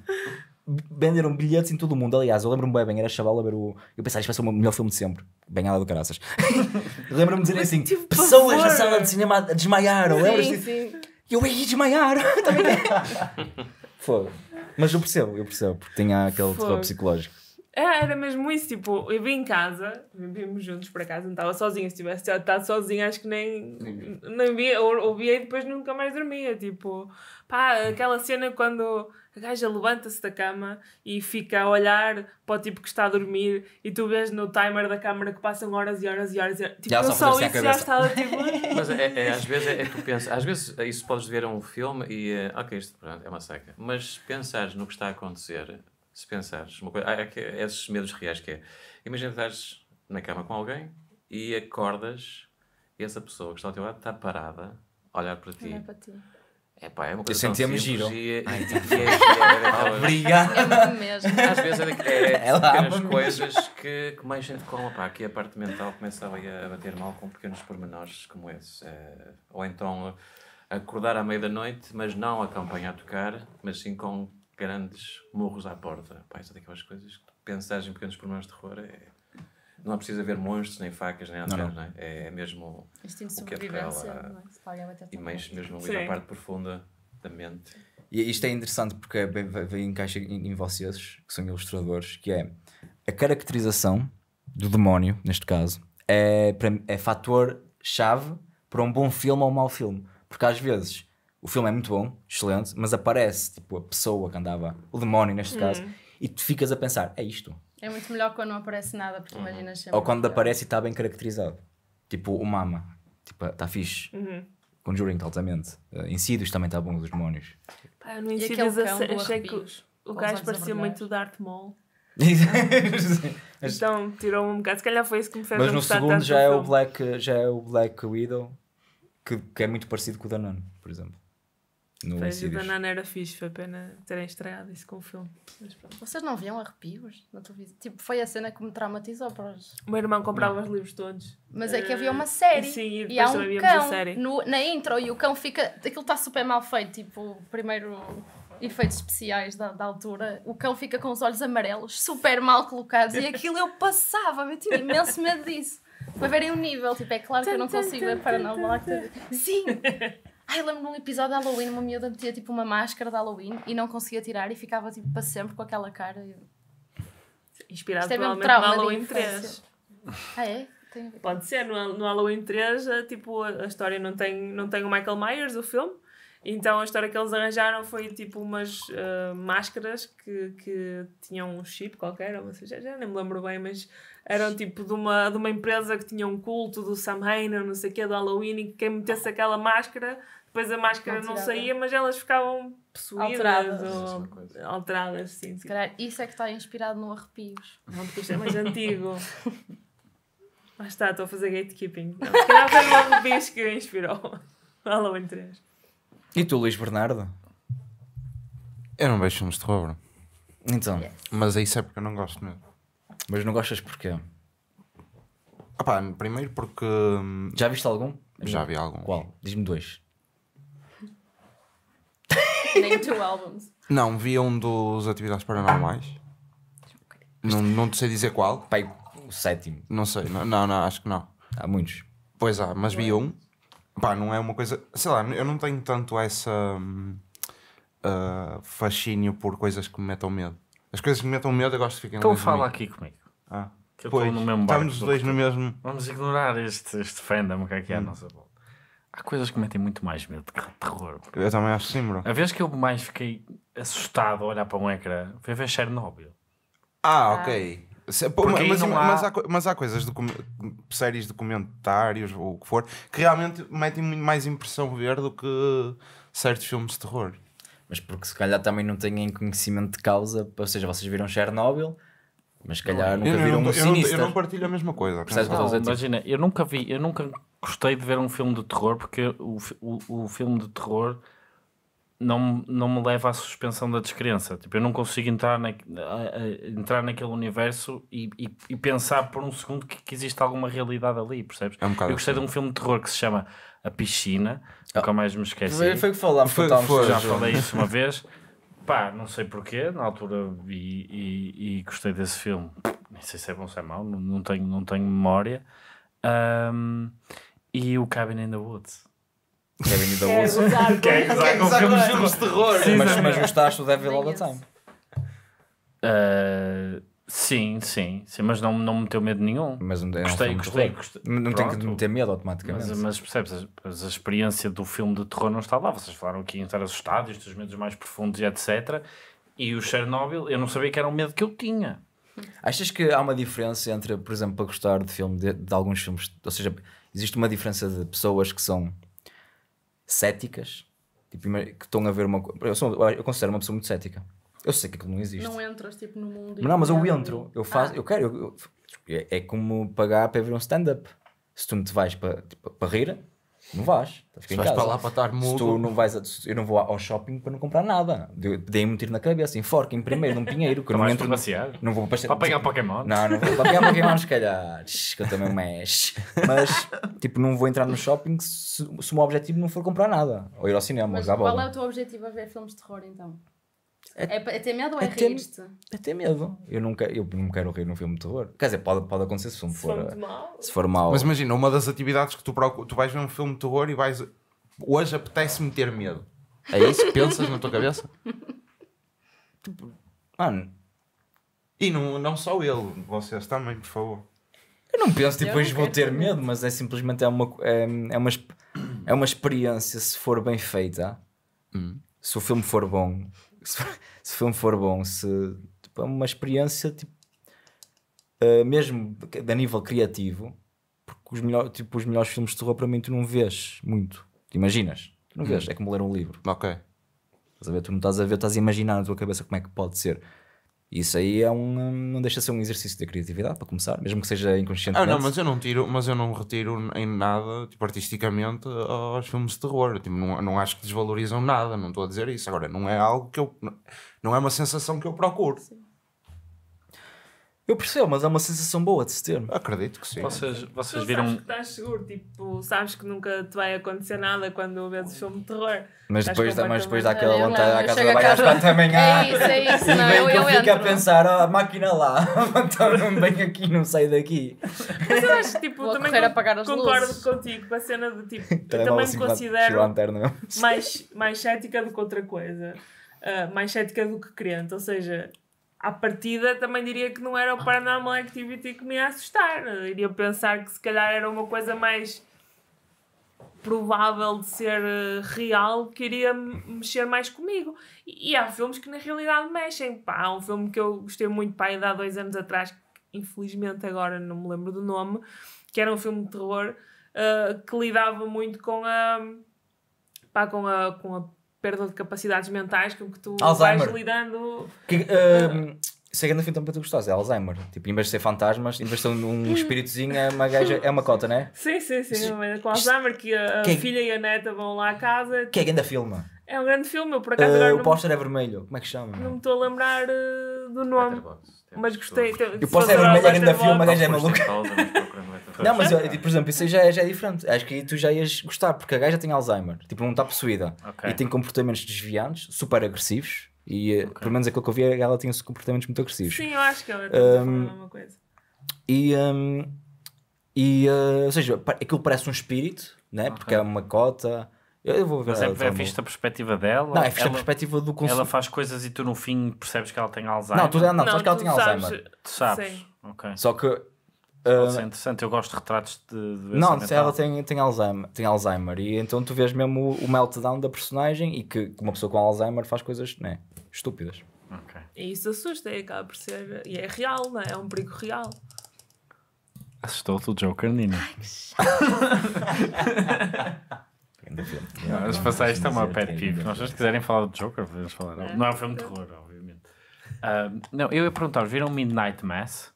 S4: venderam bilhetes em todo o mundo. Aliás, eu lembro-me bem, bem, era chaval a ver o. Eu pensava, isto vai ser o melhor filme de sempre. Benhada do caraças. lembro-me de dizer assim: tipo, pessoas na sala de cinema desmaiaram. Sim,
S1: sim. E eu ia desmaiar.
S4: É. Fogo. Mas eu percebo, eu percebo, porque tinha aquele terror psicológico.
S1: É, era mesmo isso, tipo, eu vim em casa, vimos juntos para casa, não estava sozinha, se tivesse estado sozinha acho que nem, nem via, ouvia e depois nunca mais dormia, tipo, pá, aquela cena quando a gaja levanta-se da cama e fica a olhar para o tipo que está a dormir e tu vês no timer da câmara que passam horas e horas e horas. E horas. Tipo, já só, só isso já está tipo... Mas é, é, às vezes é, é tu
S6: pensas, às vezes eh, isso podes ver um filme e eh, ok, isto pronto, é uma seca. Mas pensares no que está a acontecer, se pensares uma coisa, há, é esses medos reais que é. Imagina que estás na cama com alguém e acordas e essa pessoa que está ao teu lado está parada a olhar para ti. Olhar para ti é pá, é uma coisa. Eu giro. é, Obrigado. Às vezes é, de, é, é pequenas coisas que, que mais gente cola. Pá, aqui a parte mental começava a, a bater mal com pequenos pormenores como esses. É, ou então acordar à meia-da-noite, mas não a campanha a tocar, mas sim com grandes murros à porta. Pá, isso é daquelas coisas que pensar em pequenos pormenores de terror é não é preciso haver monstros, nem facas, nem alternos, não, não. É? é mesmo o que atrela é? é? é
S5: e mais, mesmo ali na parte
S4: profunda da mente. E isto é interessante porque é bem, bem encaixa em, em vocês, que são ilustradores, que é a caracterização do demónio, neste caso, é, é fator-chave para um bom filme ou um mau filme. Porque às vezes o filme é muito bom, excelente, mas aparece tipo a pessoa que andava, o demónio neste hum. caso, e tu ficas a pensar, é isto,
S5: é muito melhor quando não aparece nada, porque uhum. imaginas
S1: sempre. Ou quando melhor.
S4: aparece e está bem caracterizado. Tipo o Mama. Tipo, está fixe. Uhum. Conjuring, altamente. Uh, eh, Incídios também está bom, os demónios.
S1: Pá, no Incídios achei que o, gajo parecia muito o Darth Maul. então tirou um bocado. Se calhar foi isso que me fez Mas no segundo já é, o
S4: Black, já é o Black Widow, que, que é muito parecido com o Danone, por exemplo. No pois, o
S1: Banana era fixe, foi pena terem estreado isso com o filme. Vocês não viam arrepios na televisão? Tipo, foi a cena que me traumatizou para os... O meu irmão comprava não. os livros todos. Mas é que havia eh, uma série. Sim, e, e há um cão
S5: no, na intro e o cão fica... Aquilo está super mal feito, tipo, primeiro efeitos especiais da, da, altura, o cão fica com os olhos amarelos, super mal colocados, e aquilo eu passava, eu tinha imenso medo disso. Para verem o nível, tipo, é claro que eu não consigo ver é para não lá. Sim! Ai, lembro de um episódio de Halloween, uma miúda metia tipo uma máscara de Halloween e não conseguia tirar e ficava tipo para sempre com aquela cara. E...
S1: Inspirado é provavelmente no Halloween 3. Ah, é? Pode ser, no, no Halloween 3, eh, tipo, a história não tem, não tem o Michael Myers, o filme. Então a história que eles arranjaram foi tipo umas uh, máscaras que, que tinham um chip qualquer, ou seja, já nem me lembro bem, mas eram tipo de uma, de uma empresa que tinha um culto do Samhain, não sei o que, do Halloween, e que quem metesse aquela máscara depois a máscara não, não saía, mas elas ficavam possuídas alteradas. Ou, é alteradas sim, Se calhar isso é que está inspirado no Arrepios. Não, porque isto é mais antigo. Mas está, estou a fazer gatekeeping. Não, se calhar foi o Arrepios que inspirou. Halloween 3.
S4: E tu, Luís Bernardo?
S2: Eu não vejo filmes de terror. Então. Yes. Mas é isso é porque eu não gosto mesmo. Mas não gostas porquê? Ah pá, primeiro porque. Hum, Já viste algum? Já vi algum. Qual? Diz-me dois.
S5: Nem two albums.
S2: Não, vi um dos Atividades Paranormais. Não, não sei dizer qual. Pai, o sétimo. Não sei, não, não, não, acho que não. Há muitos. Pois há, mas vi um. Pá, não é uma coisa. Sei lá, eu não tenho tanto essa. hum, ah, fascínio por coisas que me metam medo. As coisas que me metam medo eu gosto de fiquem Então fala aqui comigo. Ah, Que eu estou no mesmo barco. estamos os dois no mesmo.
S3: Vamos ignorar este, este fandom que é que é a hum. nossa volta. Há coisas que metem muito mais medo que terror. Eu também acho sim, bro. A vez que eu mais fiquei assustado a olhar para um ecrã foi ver Chernobyl. Ah, ah. ok.
S2: Se- pô, mas, há- mas há... mas há coisas, docu- séries, documentários ou o que for, que realmente metem muito mais impressão ver do que certos filmes de terror. Mas porque se calhar também não têm
S4: conhecimento de causa. Ou seja, vocês viram Chernobyl, mas calhar é? nunca eu, viram um eu, sinister. Eu não partilho a mesma
S2: coisa. Não, imagina,
S3: eu nunca vi, eu nunca gostei de ver um filme de terror porque o, o, o filme de terror não, não me leva à suspensão da descrença. Tipo, eu não consigo entrar, na, entrar naquele universo e, e, e pensar por um segundo que, que, existe alguma realidade ali, percebes? É um eu gostei assim. de um filme de terror que se chama A Piscina, ah. nunca mais me esqueci. Foi, o que falámos, foi, já falei isso uma vez. Pá, não sei porquê, na altura vi e, e, gostei desse filme. Nem sei se é bom ou se é mau, não, não, tenho, não tenho memória. Um, e o Cabin in the Woods. Cabin in the é Woods.
S4: Quer gozar com filmes de terror. Mas, mas gostaste do Devil All the Time?
S3: Uh, Sim, sim, sim, mas não, não meteu medo nenhum. Mas não, gostei, é um gostei, gostei, Não tem que meter medo automaticamente. Mas, mas percebes, a, a, experiência do filme de terror não está lá. Vocês falaram aqui em estar assustados, dos medos mais profundos e etc. E o Chernobyl, eu não sabia que era o medo que eu tinha.
S4: Achas que há uma diferença entre, por exemplo, para gostar de filme de, de alguns filmes, ou seja, existe uma diferença de pessoas que são céticas, tipo, que estão a ver uma coisa. Eu, eu considero uma pessoa muito cética eu sei que aquilo não existe. Não
S5: entras tipo no mundo. Mas não, mas eu entro.
S4: Eu faço, ah. eu quero. Eu, eu, é, é como pagar para ver um stand-up. Se tu não te vais para, tipo, para rir, não vais. Se vais para lá para estar mudo. Se tu não vais, eu não vou ao shopping para não comprar nada. Dei-me um tiro na cabeça, em primeiro num pinheiro. Que não não, entro, passear? não vou para, para pegar Pokémon. Não, não vou para pegar Pokémon, se calhar. Que eu também mexe. Mas, tipo, não vou entrar no shopping se, se o meu objetivo não for comprar nada. Ou ir ao cinema, Mas ou bola. Qual
S5: é o teu objetivo a ver filmes de terror então? É, é, é medo ou é até, rir É, é
S2: Eu nunca eu não quero rir num filme de terror. Quer dizer, pode, pode acontecer se, se
S4: for, for
S5: eh, mal.
S2: se for mal. Mas imagina, uma das atividades que tu procuras, tu vais ver um filme de terror e vais. Hoje apetece-me ter medo. É isso que pensas na tua cabeça? Tipo, mano. E não, não só ele, vocês também, por favor.
S4: Eu não penso, tipo, vou ter medo, mas é simplesmente é uma, é, é, uma, é uma experiência se for bem feita. Hum. Se o filme for bom, se, se o filme for bom, se tipo, é uma experiência tipo, uh, mesmo a nível criativo, porque os, melhor, tipo, os melhores filmes de terror para mim tu não vês muito, imaginas, tu não vês, hum. é como ler um livro. Ok. Estás a ver, tu não estás a ver, estás a imaginar na tua cabeça como é que pode ser. Isso aí é um, não deixa de ser um exercício de criatividade para começar, mesmo que seja inconsciente. Ah, não, mas eu
S2: não tiro, mas eu não retiro em nada, tipo, artisticamente aos filmes de terror. Tipo, não, não acho que desvalorizam nada, não estou a dizer isso. Agora, não é algo que eu não é uma sensação que eu procuro. Sim. Eu percebo, mas é uma sensação boa de se ter. Acredito que sim. Vocês, vocês
S1: tu viram. Sabes que estás seguro, tipo, sabes que nunca te vai acontecer nada quando vês o filme de terror. Mas depois depois, mas depois daquela de à casa de banha às quatro da manhã. É isso, é isso. E bem eu, que eu, eu fico a
S4: pensar, oh, a máquina lá, então não bem aqui, não sai daqui.
S1: Mas eu acho tipo, Vou também apagar as concordo luzes. contigo com a cena do tipo. eu também me considero mais, mais cética do que outra coisa. Uh, mais cética do que crente, ou seja, à partida também diria que não era o ah. Paranormal Activity que me ia assustar. Eu iria pensar que se calhar era uma coisa mais provável de ser eh, real que iria mexer mais comigo. E, há filmes que na realidade mexem. Pá, há um filme que eu gostei muito pá, há dois anos atrás, que infelizmente agora não me lembro do nome, que era um filme de terror uh, que lidava muito com a, pá, com a, com a perda de capacidades mentais com que tu Alzheimer. vais lidando.
S4: Que, uh, isso é grande filme tu gostoso, é Alzheimer. Tipo, em vez de ser fantasmas, em vez de ser um espíritozinho, é uma gaja, é uma cota, né?
S1: Sim, sim, sim. Isso, com Alzheimer, que a, que é, filha e a neta vão lá à casa. Que é grande filme. É um grande filme, eu por acaso uh, O
S4: póster é vermelho, como é que chama? Não me
S1: estou a lembrar uh, do nome. Letterboxd. Mas gostei. Eu posso é vermelho ainda filme, mas é maluca
S4: Não, mas eu, por exemplo, isso aí já, é, já é diferente. Acho que aí tu já ias gostar, porque a gaja tem Alzheimer, tipo, não está possuída. Okay. E tem comportamentos desviantes, super agressivos. E eh, okay. pelo menos aquilo que eu vi, ela tinha comportamentos muito agressivos. Sim,
S1: eu acho que ela é um, coisa.
S4: E, um, e uh, ou seja, aquilo parece um espírito, né? Okay. porque é uma cota eu vou ver Mas é, é tá vista a perspectiva dela. Não, é ela, a perspectiva do consumo Ela faz
S3: coisas e tu no fim percebes que ela tem Alzheimer. Não, tu, não, não, tu sabes que ela tem sabes, Alzheimer. Tu sabes. Sim.
S4: Só que. Uh, Isso é interessante, eu gosto de retratos de. de não, mental. ela tem, tem, Alzheimer, tem Alzheimer. E então tu vês mesmo o, o meltdown da personagem e que uma pessoa com Alzheimer faz coisas né, estúpidas.
S1: Okay. E isso assusta e acaba por ser. E é real, não é? É um perigo real.
S3: Assustou-te o Joker, Nina. Ai, que chato. As filme. Não, mas passar isto uma pet peeve. Nós se quiserem falar do Joker, podemos falar. Não, não é um filme de terror, obviamente. Uh, não, eu ia perguntar, viram Midnight Mass?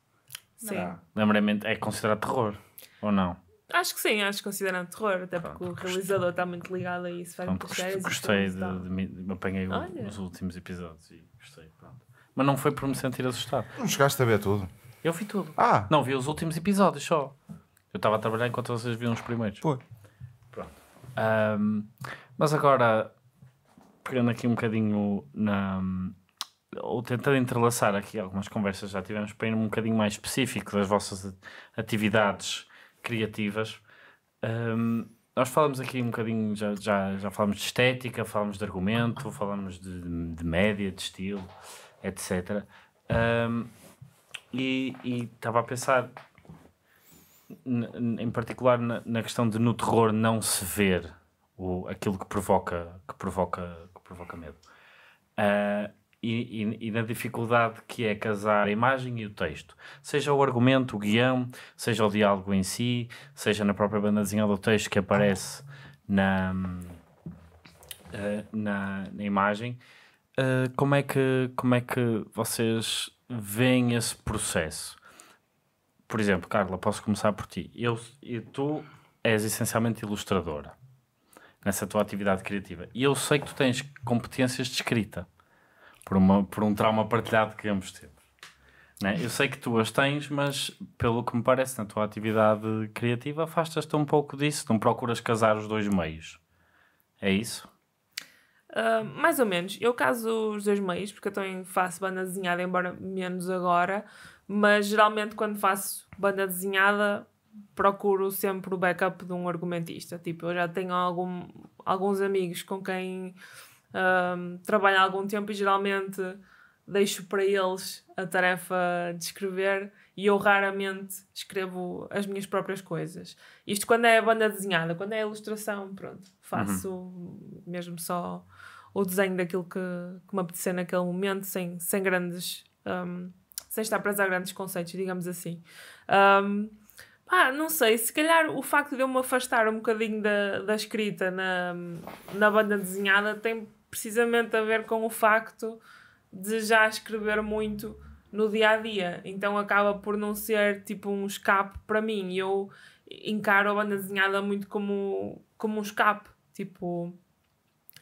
S3: Sim. Ah. Lembramente, é considerado terror ou não?
S1: Acho que sim, acho que terror, até Pronto, porque o realizador está muito ligado a isso. Pronto, gostei, gostei
S3: de, de, de, me apanhei nos últimos episódios e gostei. Pronto. Mas não foi por me sentir assustado. Não chegaste a ver tudo? Eu vi tudo. Ah! Não, vi os últimos episódios só. Eu estava a trabalhar enquanto vocês viam os primeiros. Foi. Um, mas agora, pegando aqui um bocadinho na. ou tentando entrelaçar aqui algumas conversas que já tivemos para ir um bocadinho mais específico das vossas atividades criativas. Um, nós falamos aqui um bocadinho, já, já, já falamos de estética, falamos de argumento, falamos de, de média, de estilo, etc. Um, e estava a pensar em particular na, na, questão de no terror não se ver o, aquilo que provoca, que provoca, que provoca medo. Uh, e, e, e, na dificuldade que é casar a imagem e o texto. Seja o argumento, o guião, seja o diálogo em si, seja na própria bandazinha do texto que aparece na, uh, na, na, imagem. Uh, como, é que, como é que vocês veem esse processo? por exemplo, Carla, posso começar por ti. Eu, eu, tu és essencialmente ilustradora nessa tua atividade criativa. E eu sei que tu tens competências de escrita por, uma, por um trauma partilhado que ambos temos. Né? Eu sei que tu as tens, mas pelo que me parece, na tua atividade criativa, afastas-te um pouco disso, não procuras casar os dois meios. É isso?
S1: Uh, mais ou menos. Eu caso os dois meios, porque eu também faço banda desenhada, embora menos agora, mas geralmente quando faço banda desenhada procuro sempre o backup de um argumentista. Tipo, eu já tenho algum, alguns amigos com quem um, trabalho há algum tempo e geralmente deixo para eles a tarefa de escrever e eu raramente escrevo as minhas próprias coisas. Isto quando é a banda desenhada, quando é a ilustração, pronto, faço uhum. mesmo só o desenho daquilo que, que me apetecer naquele momento, sem, sem grandes um, sem estar preso a grandes conceitos, digamos assim. Um, ah, não sei, se calhar o facto de eu me afastar um bocadinho da, da escrita na, na banda desenhada tem precisamente a ver com o facto de já escrever muito no dia a dia, então acaba por não ser tipo um escape para mim. Eu encaro a banda desenhada muito como, como um escape, tipo,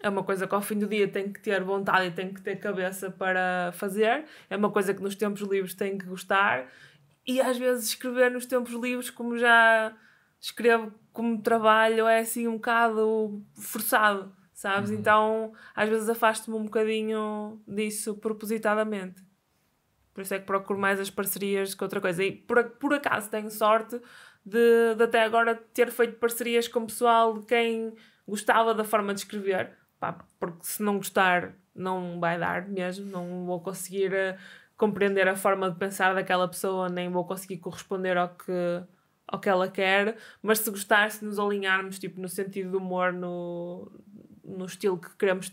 S1: é uma coisa que ao fim do dia tem que ter vontade e tem que ter cabeça para fazer, é uma coisa que nos tempos livres tem que gostar e às vezes escrever nos tempos livres, como já escrevo como trabalho, é assim um bocado forçado, sabes? Uhum. Então às vezes afasto-me um bocadinho disso propositadamente. Por isso é que procuro mais as parcerias que outra coisa. E por, por acaso tenho sorte de, de até agora ter feito parcerias com pessoal de quem gostava da forma de escrever pá, porque se não gostar, não vai dar mesmo, não vou conseguir eh, compreender a forma de pensar daquela pessoa, nem vou conseguir corresponder ao que, ao que ela quer, mas se gostar, se nos alinharmos tipo, no sentido do humor, no, no estilo que queremos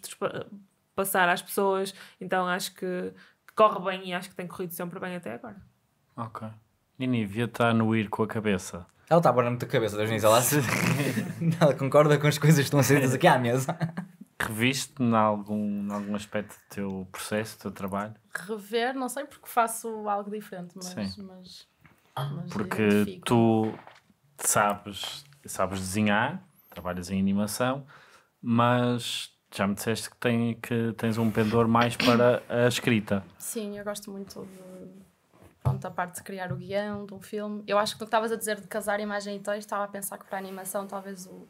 S1: passar às pessoas, então acho que, corre bem e acho que tem corrido sempre bem até agora. Ok.
S3: Nini devia estar no ir com a cabeça.
S4: Ela está a borar muito a cabeça, da Ela, ela concorda com as coisas que estão a ser ditas aqui à mesa.
S3: Reviste em algum, em algum aspecto do teu processo, do teu trabalho?
S5: Rever, não sei, porque faço algo diferente, mas. Sim. mas,
S3: ah. mas porque tu sabes, sabes desenhar, trabalhas em animação, mas já me disseste que, tem, que tens um pendor mais para a escrita.
S5: Sim, eu gosto muito de pronto, a parte de criar o guião de um filme. Eu acho que tu estavas a dizer de casar imagem e texto, estava a pensar que para a animação talvez o,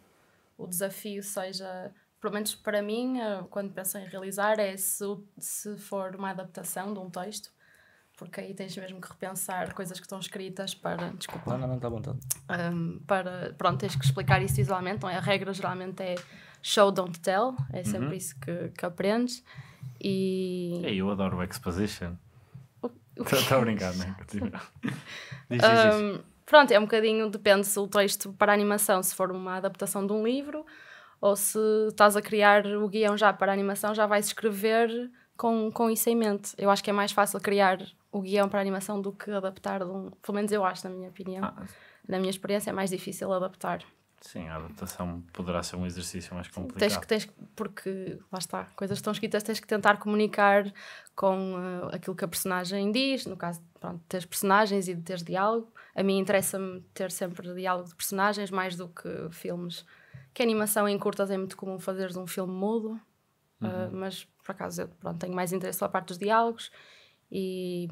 S5: o desafio seja pelo menos para mim, eh, quando penso em realizar, é se, se for uma adaptação de um texto, porque aí tens mesmo que repensar coisas que estão escritas para. Desculpa. Não, não, não está bom vontade. Um, para, pronto, tens que explicar isso visualmente, não é? A regra geralmente é show, don't tell, é sempre uhum. isso que, que aprendes. E.
S3: eu adoro exposition.
S5: o exposition. Estou a brincar, não é? diz,
S3: diz, um,
S5: diz. Pronto, é um bocadinho, depende se o texto para animação, se for uma adaptação de um livro ou se estás a criar o guião já para a animação, já vais escrever com, com isso em mente. Eu acho que é mais fácil criar o guião para a animação do que adaptar de um. Pelo menos eu acho, na minha opinião. Ah. Na minha experiência, é mais difícil adaptar.
S3: Sim, a adaptação poderá ser um exercício mais complicado. Tens que,
S5: tens, porque, lá está, coisas estão escritas, tens que tentar comunicar com uh, aquilo que a personagem diz. No caso, pronto, teres personagens e de teres diálogo. A mim interessa-me ter sempre diálogo de personagens mais do que filmes que animação em curtas é muito comum fazeres um filme mudo, uh, uhum. uh, mas por acaso eu pronto, tenho mais interesse pela parte dos diálogos e,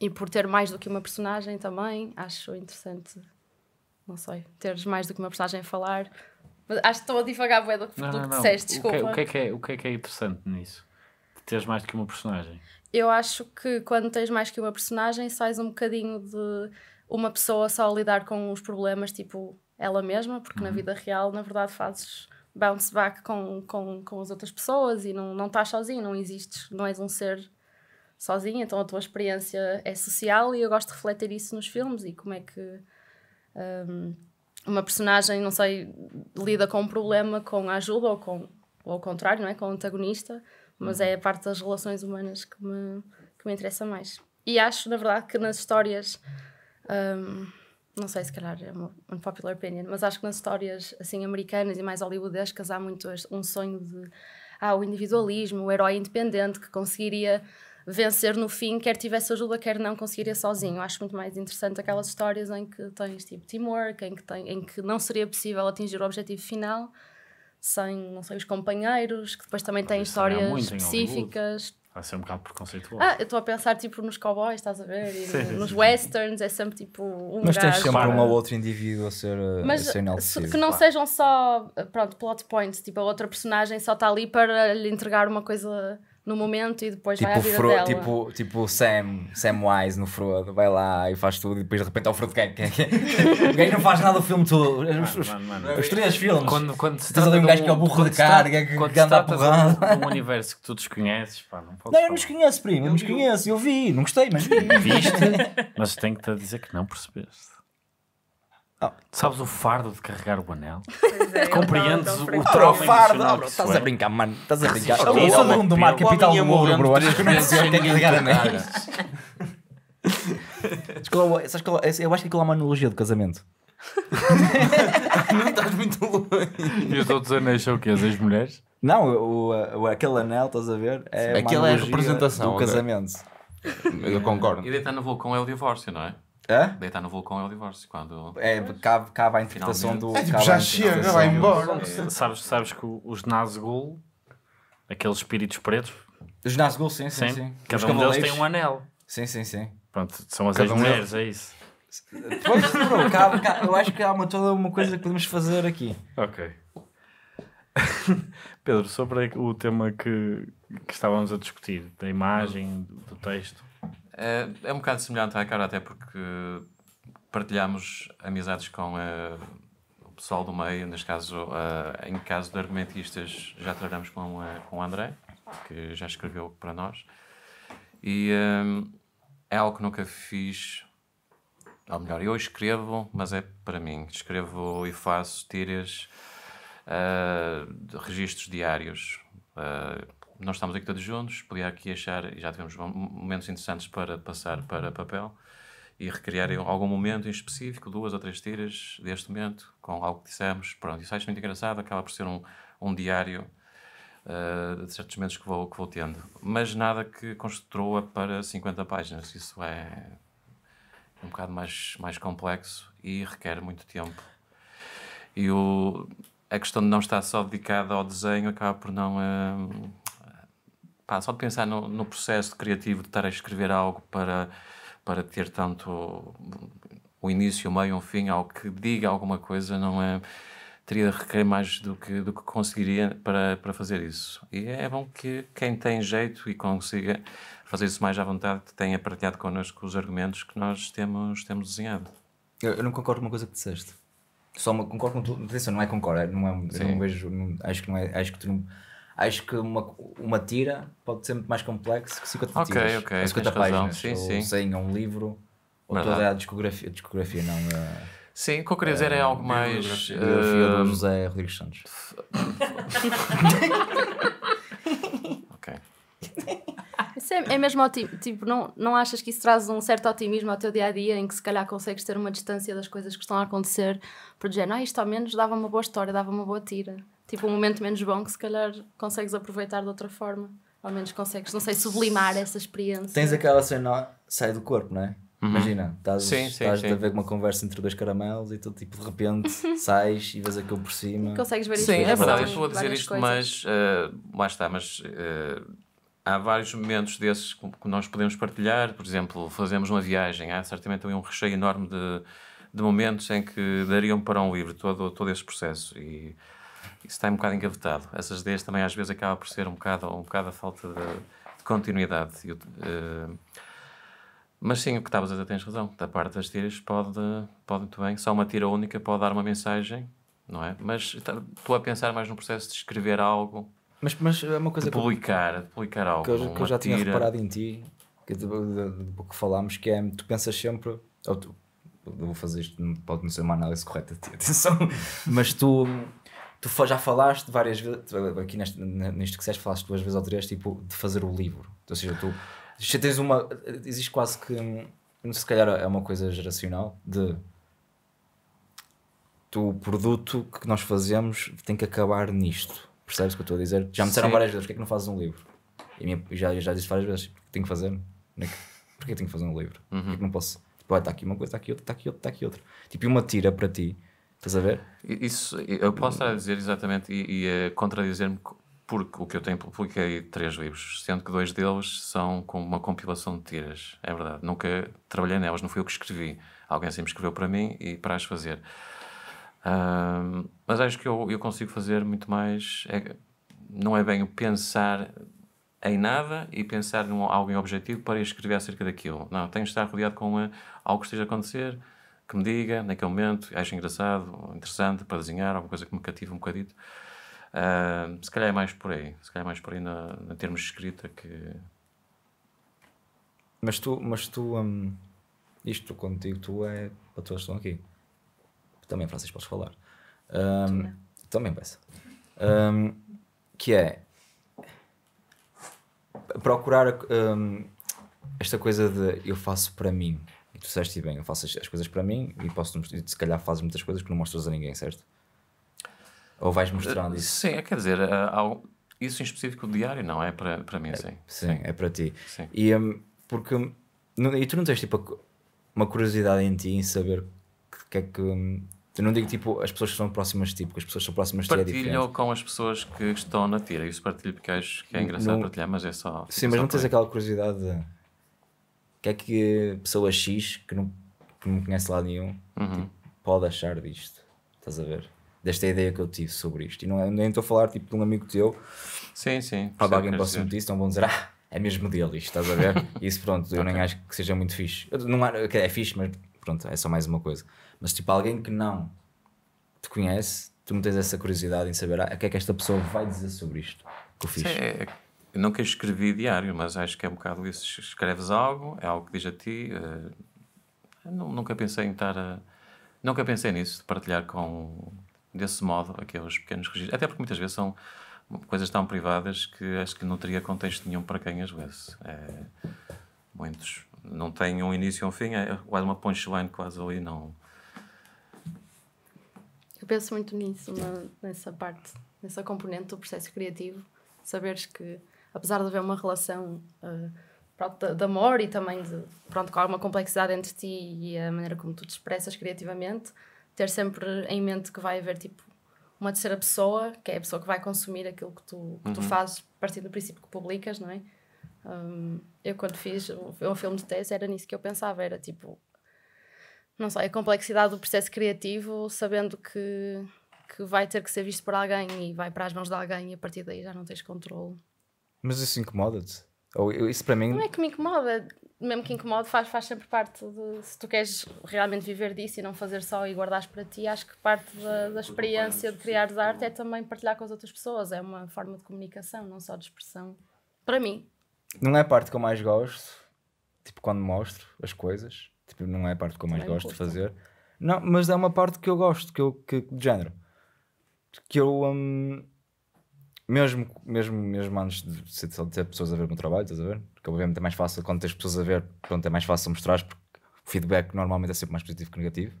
S5: e por ter mais do que uma personagem também, acho interessante, não sei, teres mais do que uma personagem a falar. Mas acho que estou a divagar bué do que, não, não, disseste, desculpa. O que, é, o, que é que
S3: é, o que é que é interessante nisso? De teres mais do que uma personagem?
S5: Eu acho que quando tens mais que uma personagem, sais um bocadinho de uma pessoa só a lidar com os problemas, tipo ela mesma, porque uhum. na vida real, na verdade, fazes bounce back com, com, com as outras pessoas e não, não estás sozinho, não existes, não és um ser sozinho, então a tua experiência é social e eu gosto de refletir isso nos filmes e como é que um, uma personagem, não sei, lida com um problema com a ajuda ou com ou ao contrário, não é? Com o antagonista, mas é a uhum. parte das relações humanas que me, que me interessa mais. E acho, na verdade, que nas histórias um, não sei se calhar é uma unpopular opinion, mas acho que nas histórias assim americanas e mais hollywoodescas há muito um sonho de ah, o individualismo, o herói independente que conseguiria vencer no fim, quer tivesse ajuda, quer não, conseguiria sozinho. Acho muito mais interessante aquelas histórias em que tens tipo teamwork, em que, tem, em que não seria possível atingir o objetivo final sem, não sei, os companheiros, que depois também têm histórias específicas
S3: vai ser um bocado
S4: preconceituoso. Ah,
S5: eu estou a pensar tipo nos cowboys, estás a ver? Sim, nos sim. westerns é sempre tipo um Mas tens sempre para... um ou outro
S4: indivíduo a ser, Mas, a ser Que não claro.
S5: sejam só, pronto, plot points, tipo a outra personagem só está ali para lhe entregar uma coisa no momento e depois tipo vai à tipo vida Fro dela. Tipo,
S4: tipo Sam, Sam Wise no Frodo, vai lá e faz tudo e depois de repente ao Frodo quem? o gajo não faz nada o filme todo. Ah, os, mano, mano. os três filmes. Quando, quando se trata de um gajo que é o burro de carga, que anda a Um,
S3: universo que tu desconheces, pá, não Não,
S2: eu não
S4: conheço, primo, eu não conheço, eu vi, não gostei, mas vi. Viste?
S3: mas tenho que-te dizer que não percebeste. Oh. Sabes o fardo de carregar o anel? É, Compreendes o troféu fardo, estás a é? brincar, mano. Estás a brincar. Eu sou do mar capital do ouro, bro. Acho que não
S4: é assim que carregar anéis. Eu acho que aquilo é uma analogia do casamento. não estás muito longe. E os outros anéis são o quê? As mulheres? Não, o, o, aquele anel, estás a ver? É Aquilo é a representação do casamento.
S6: Eu concordo. E deitar no vulcão é o divórcio, não é? Hã? Deitar no vulcão
S4: é o divórcio. Quando... É, cabe cabe a interpretação Finalmente. do. É, tipo, já chega, vai embora. É.
S3: Sabes, sabes que os Nazgul, aqueles espíritos pretos. Os Nazgul, sim, sim. sim. sim. Cada os um deles tem um anel.
S4: Sim, sim, sim.
S3: Pronto, são as Cada um é- mulheres,
S4: é isso. Pois, bro, cabe, eu acho que há uma, toda uma coisa que podemos fazer aqui. Ok.
S3: Pedro, sobre o tema que, que estávamos a discutir, da
S6: imagem, do texto, é, é um bocado semelhante à cara, até porque partilhamos amizades com uh, o pessoal do meio, neste caso, uh, em caso de argumentistas, já trabalhamos com, uh, com o André, que já escreveu para nós. E um, é algo que nunca fiz, ou melhor, eu escrevo, mas é para mim. Escrevo e faço tiras, uh, registros diários. Uh, nós estamos aqui todos juntos, podia aqui achar, e já tivemos momentos interessantes para passar para papel e recriar algum momento em específico, duas ou três tiras deste momento, com algo que dissemos. Pronto, isso acho muito engraçado, acaba por ser um, um diário uh, de certos momentos que vou, que vou tendo. Mas nada que construa para 50 páginas, isso é um bocado mais, mais complexo e requer muito tempo. E o, a questão de não estar só dedicada ao desenho acaba por não. Uh, pá, só de pensar no, no, processo criativo de estar a escrever algo para, para ter tanto o início, o meio, um fim, algo que diga alguma coisa, não é? Teria de requerer mais do que, do que conseguiria para, para fazer isso. E é bom que quem tem jeito e consiga fazer isso mais à vontade tenha partilhado connosco os argumentos que nós temos, temos desenhado.
S4: Eu, eu não concordo com uma coisa que disseste. Só uma, concordo com tudo. Atenção, não é concordo, é, não é, não vejo, não, acho que não é, acho que tu não acho que uma, uma tira pode ser muito mais complexo que 50 okay, tiras. Ok, ok. 50 páginas. Sim, ou sim. 100 a um livro. Ou Verdade. toda a discografia. Discografia não. é
S6: Sim, o que eu queria dizer é, é algo ah, mais. Biografia uh... do eh, José Rodrigues Santos.
S7: ok.
S5: É, é mesmo tipo, não, não achas que isso traz um certo otimismo ao teu dia a dia em que se calhar consegues ter uma distância das coisas que estão a acontecer por dizer, ah, isto ao menos dava uma boa história, dava uma boa tira tipo um momento menos bom que se calhar consegues aproveitar de outra forma. Ao menos consegues, não sei, sublimar essa experiência. Tens
S4: aquela cena, sai do corpo, não é? Uhum. Imagina, estás, sim, estás sim, a ver uma conversa entre dois caramelos e tu tipo de repente sais e vês aquilo por cima. Consegues ver isso? Sim, é verdade.
S1: Eu estou a dizer isto, coisas. mas
S6: uh, lá está, mas uh, há vários momentos desses que nós podemos partilhar. Por exemplo, fazemos uma viagem, há certamente também um recheio enorme de, de momentos em que dariam para um livro todo, todo esse processo. E isso está um bocado engavetado. Essas ideias também às vezes acaba por ser um bocado, um bocado a falta de, de continuidade. Eu, uh, eh, mas sim, o que estavas a dizer tens razão. Da parte das tiras pode, pode muito bem. Só uma tira única pode dar uma mensagem, não é? Mas tá, estou a pensar mais no processo de escrever algo.
S4: Mas, mas é uma coisa de publicar,
S6: que, de publicar algo. Que eu, que eu já tira. tinha reparado
S4: em ti, que, de, que falámos, que é tu pensas sempre, ou tu, eu vou fazer isto, pode não ser uma análise correta ti, atenção, mas tu tu já falaste várias vezes, aqui neste, neste que disseste, falaste duas vezes ou três, tipo, de fazer o livro. Ou seja, tu já tens uma. Existe quase que. Hum, se calhar é uma coisa geracional de. Tu, o produto que nós fazemos tem que acabar nisto. Percebes o que eu estou a dizer? Já me disseram Sim. várias vezes: porque é que não fazes um livro? E minha, já, já disse várias vezes: tipo, tenho que fazer? É porquê tenho que fazer um livro? Uhum. Porquê que não posso? Tipo, está ah, aqui uma coisa, está aqui outra, está aqui outra, está aqui outra. Tipo, uma tira para ti Estás a ver?
S6: Isso, eu posso estar a eh, dizer exatamente e, e a contradizer-me porque o que eu tenho, publiquei três livros, sendo que dois deles são como uma compilação de tiras, é verdade. Nunca trabalhei nelas, não fui eu que escrevi. Alguém sempre assim escreveu para mim e para as fazer. mas acho que eu, eu consigo fazer muito mais. É, não é bem pensar em nada e pensar em algo em objetivo para escrever acerca daquilo. Não, tenho de estar rodeado com uma, algo que esteja a acontecer, que me diga naquele momento, acho engraçado interessante para desenhar, alguma coisa que me cativa um bocadito. Uh, se calhar é mais por aí, se calhar é mais por aí na, na termos de escrita que.
S4: Mas tu, mas tu um, isto contigo tu é para pessoas que estão aqui. Também, Francisco, podes falar. Um, também peço. Um, que é procurar hum, esta coisa de eu faço para mim tu disseste bem, eu faço as coisas para mim e posso se calhar fazes muitas coisas que não mostras a ninguém, certo? Ou vais mostrando eh, isso?
S6: Sim, é, quer dizer, eh, isso em específico o diário não é para, para mim, é, sim. sim. sim. é
S4: para ti. Sim. E um, porque hum, não, e tu não tens tipo uma curiosidade em ti em saber que, que é que tu hum, eu não digo tipo as pessoas que são próximas de ti, porque as pessoas que são próximas de ti é diferente. Partilho
S6: com as pessoas que estão na tira, isso partilho porque acho que é engraçado não, partilhar, mas é só. Sim, mas não tens aquela
S4: curiosidade de que é que pessoa X que não, que não conhece lá nenhum uhum. tipo, pode achar disto? Estás a ver? Desta ideia que eu tive sobre isto. E não é, nem estou a falar tipo, de um amigo teu. Sim, sim. para alguém possa disso, então vão dizer, ah, é mesmo dele isto, estás a ver? Isso pronto, eu okay. nem acho que seja muito fixe. não, é fixe, mas pronto, é só mais uma coisa. Mas tipo, alguém que não te conhece, tu não tens essa curiosidade em saber ah, o que é que esta pessoa vai dizer sobre isto que eu fiz. Sim, é, é
S6: não que escrevi diário, mas acho que é um bocado isso. Escreves algo, é algo que diz a ti. Uh, nunca pensei em estar a. Nunca pensei nisso, de partilhar com. desse modo, aqueles pequenos registros. Até porque muitas vezes são coisas tão privadas que acho que não teria contexto nenhum para quem as lesse. É, muitos. Não têm um início ou um fim, é quase uma punchline, quase ali, não.
S5: Eu penso muito nisso, na, nessa parte, nessa componente do processo criativo. Saberes que apesar de haver uma relação uh, pronto, de, de, amor e também de, pronto, com alguma complexidade entre ti e a maneira como tu te expressas criativamente, ter sempre em mente que vai haver tipo uma terceira pessoa, que é a pessoa que vai consumir aquilo que tu, que uhum. tu fazes, partir do princípio que publicas, não é? Um, eu quando fiz o, o filme de tese era nisso que eu pensava, era tipo não sei, a complexidade do processo criativo, sabendo que, que vai ter que ser visto por alguém e vai para as mãos de alguém e a partir daí já não tens controle
S4: mas isso incomoda-te? Ou isso para mim. Não é
S5: que me incomoda. Mesmo que incomode, faz, faz sempre parte de. Se tu queres realmente viver disso e não fazer só e guardares para ti, acho que parte da, da experiência de criar arte é também partilhar com as outras pessoas. É uma forma de comunicação, não só de expressão. Para mim.
S4: Não é a parte que eu mais gosto, tipo quando mostro as coisas. Tipo, não é a parte que eu mais também gosto de fazer. Não, mas é uma parte que eu gosto, que eu. Que, de género. Que eu. Hum, mesmo, mesmo, mesmo antes de, de, ter pessoas a ver o meu trabalho, estás a ver? Porque obviamente é mais fácil, quando tens pessoas a ver, pronto, é mais fácil mostrar porque o feedback normalmente é sempre mais positivo que negativo.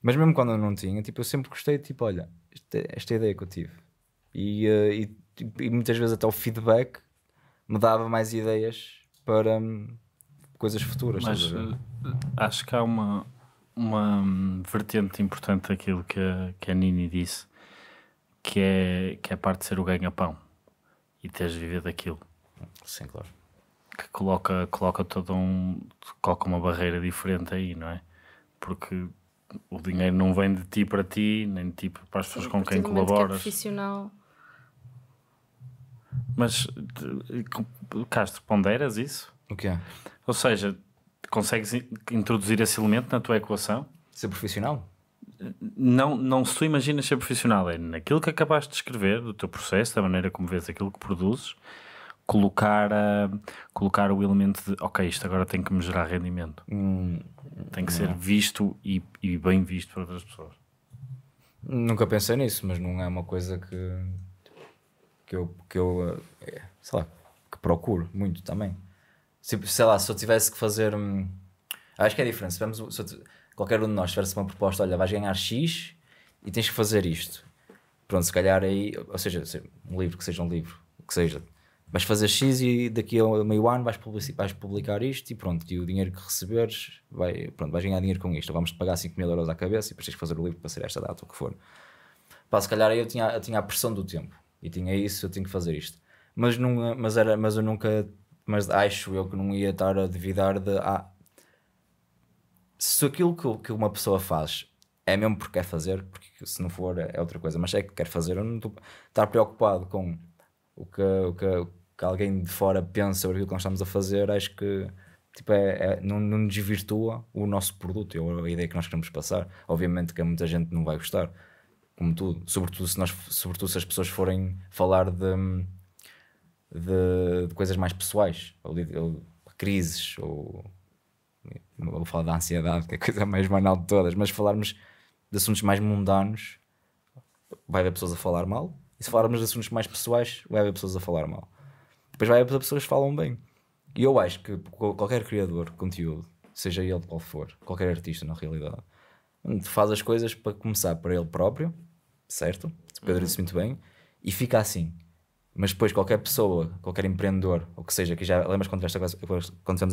S4: Mas mesmo quando eu não tinha, tipo, eu sempre gostei, tipo, olha, é, esta, esta é ideia que eu tive. E, uh, e, tipo, e, muitas vezes até o feedback me dava mais ideias para um, coisas futuras. Mas eh, acho que
S3: há uma, uma hum, vertente importante daquilo que que a Nini disse que é, que é a parte de ser o ganha-pão e teres vivido daquilo. Sim, claro. Que coloca, coloca todo um. coloca uma barreira diferente aí, não é? Porque o dinheiro não vem de ti para ti, nem de ti para as pessoas Sim, com quem colaboras. Que é
S5: profissional.
S3: Mas, Castro, ponderas isso? O que é? Ou seja, consegues introduzir esse elemento na tua equação? Ser profissional? não, não se tu imaginas ser profissional, é naquilo que acabaste de escrever, do teu processo, da maneira como vês aquilo que produzes, colocar, uh, colocar o elemento de ok, isto agora tem que me gerar rendimento. Hum, tem que não. ser visto e, e, bem visto por outras pessoas.
S4: Nunca pensei nisso, mas não é uma coisa que, que eu, que eu eh, é, sei lá, que procuro muito também. Sei lá, se eu tivesse que fazer. Hum, acho que é diferente. Se, se eu, qualquer um de nós tivesse uma proposta, olha, vais ganhar X e tens que fazer isto. Pronto, se calhar aí, ou seja, um livro, que seja um livro, que seja, vais fazer X e daqui a meio ano vais publicar, vais publicar isto e pronto, e o dinheiro que receberes, vai, pronto, vais ganhar dinheiro com isto, vamos-te pagar 5 mil euros à cabeça e depois tens que fazer o livro para ser esta data, ou o que for. Pá, se calhar aí eu tinha, eu tinha a pressão do tempo e tinha isso, eu tenho que fazer isto. Mas, não, mas, era, mas eu nunca, mas acho eu que não ia estar a duvidar de, ah, se aquilo que, que uma pessoa faz é mesmo porque quer fazer, porque se não for é outra coisa, mas é que quer fazer, eu não estou estar tá preocupado com o que, o que, o que alguém de fora pensa sobre aquilo que nós estamos a fazer, acho que tipo, é, é, não, não desvirtua o nosso produto, ou a ideia que nós queremos passar. Obviamente que muita gente não vai gostar, como tudo, sobretudo se, nós, sobretudo se as pessoas forem falar de, de, de coisas mais pessoais, ou, de, ou crises, ou não vou falar da ansiedade, que é a coisa mais banal de todas, mas falarmos de assuntos mais mundanos, vai haver pessoas a falar mal, e se falarmos de assuntos mais pessoais, vai haver pessoas a falar mal. Depois vai haver pessoas que falam bem. E eu acho que qualquer criador de conteúdo, seja ele qual for, qualquer artista na realidade, faz as coisas para começar para ele próprio, certo? O Pedro disse uhum. muito bem, e fica assim. Mas depois qualquer pessoa, qualquer empreendedor, ou que seja, que já lembras quando tivemos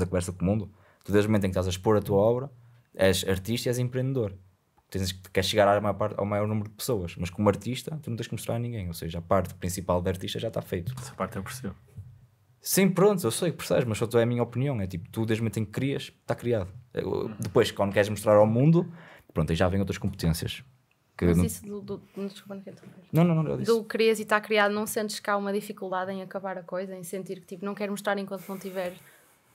S4: a conversa com o mundo, Tu, desde o momento em que estás a expor a tua obra, és artista e és empreendedor. Tens, queres chegar maior ao maior número de pessoas, mas como artista, tu não tens que mostrar a ninguém. Ou seja, a parte principal da artista já está feita. Essa parte eu percebo. Sim, pronto, eu sei que percebes, mas só tu é a minha opinião. É tipo, tu desde o momento em que crias, está criado. Depois, quando queres mostrar ao mundo, pronto, aí já vêm outras competências. Que mas não... isso
S5: do. do desculpa, não, não, não, não, eu disse. Do crias e está criado, não sentes cá uma dificuldade em acabar a coisa, em sentir que tipo, não quero mostrar enquanto não tiver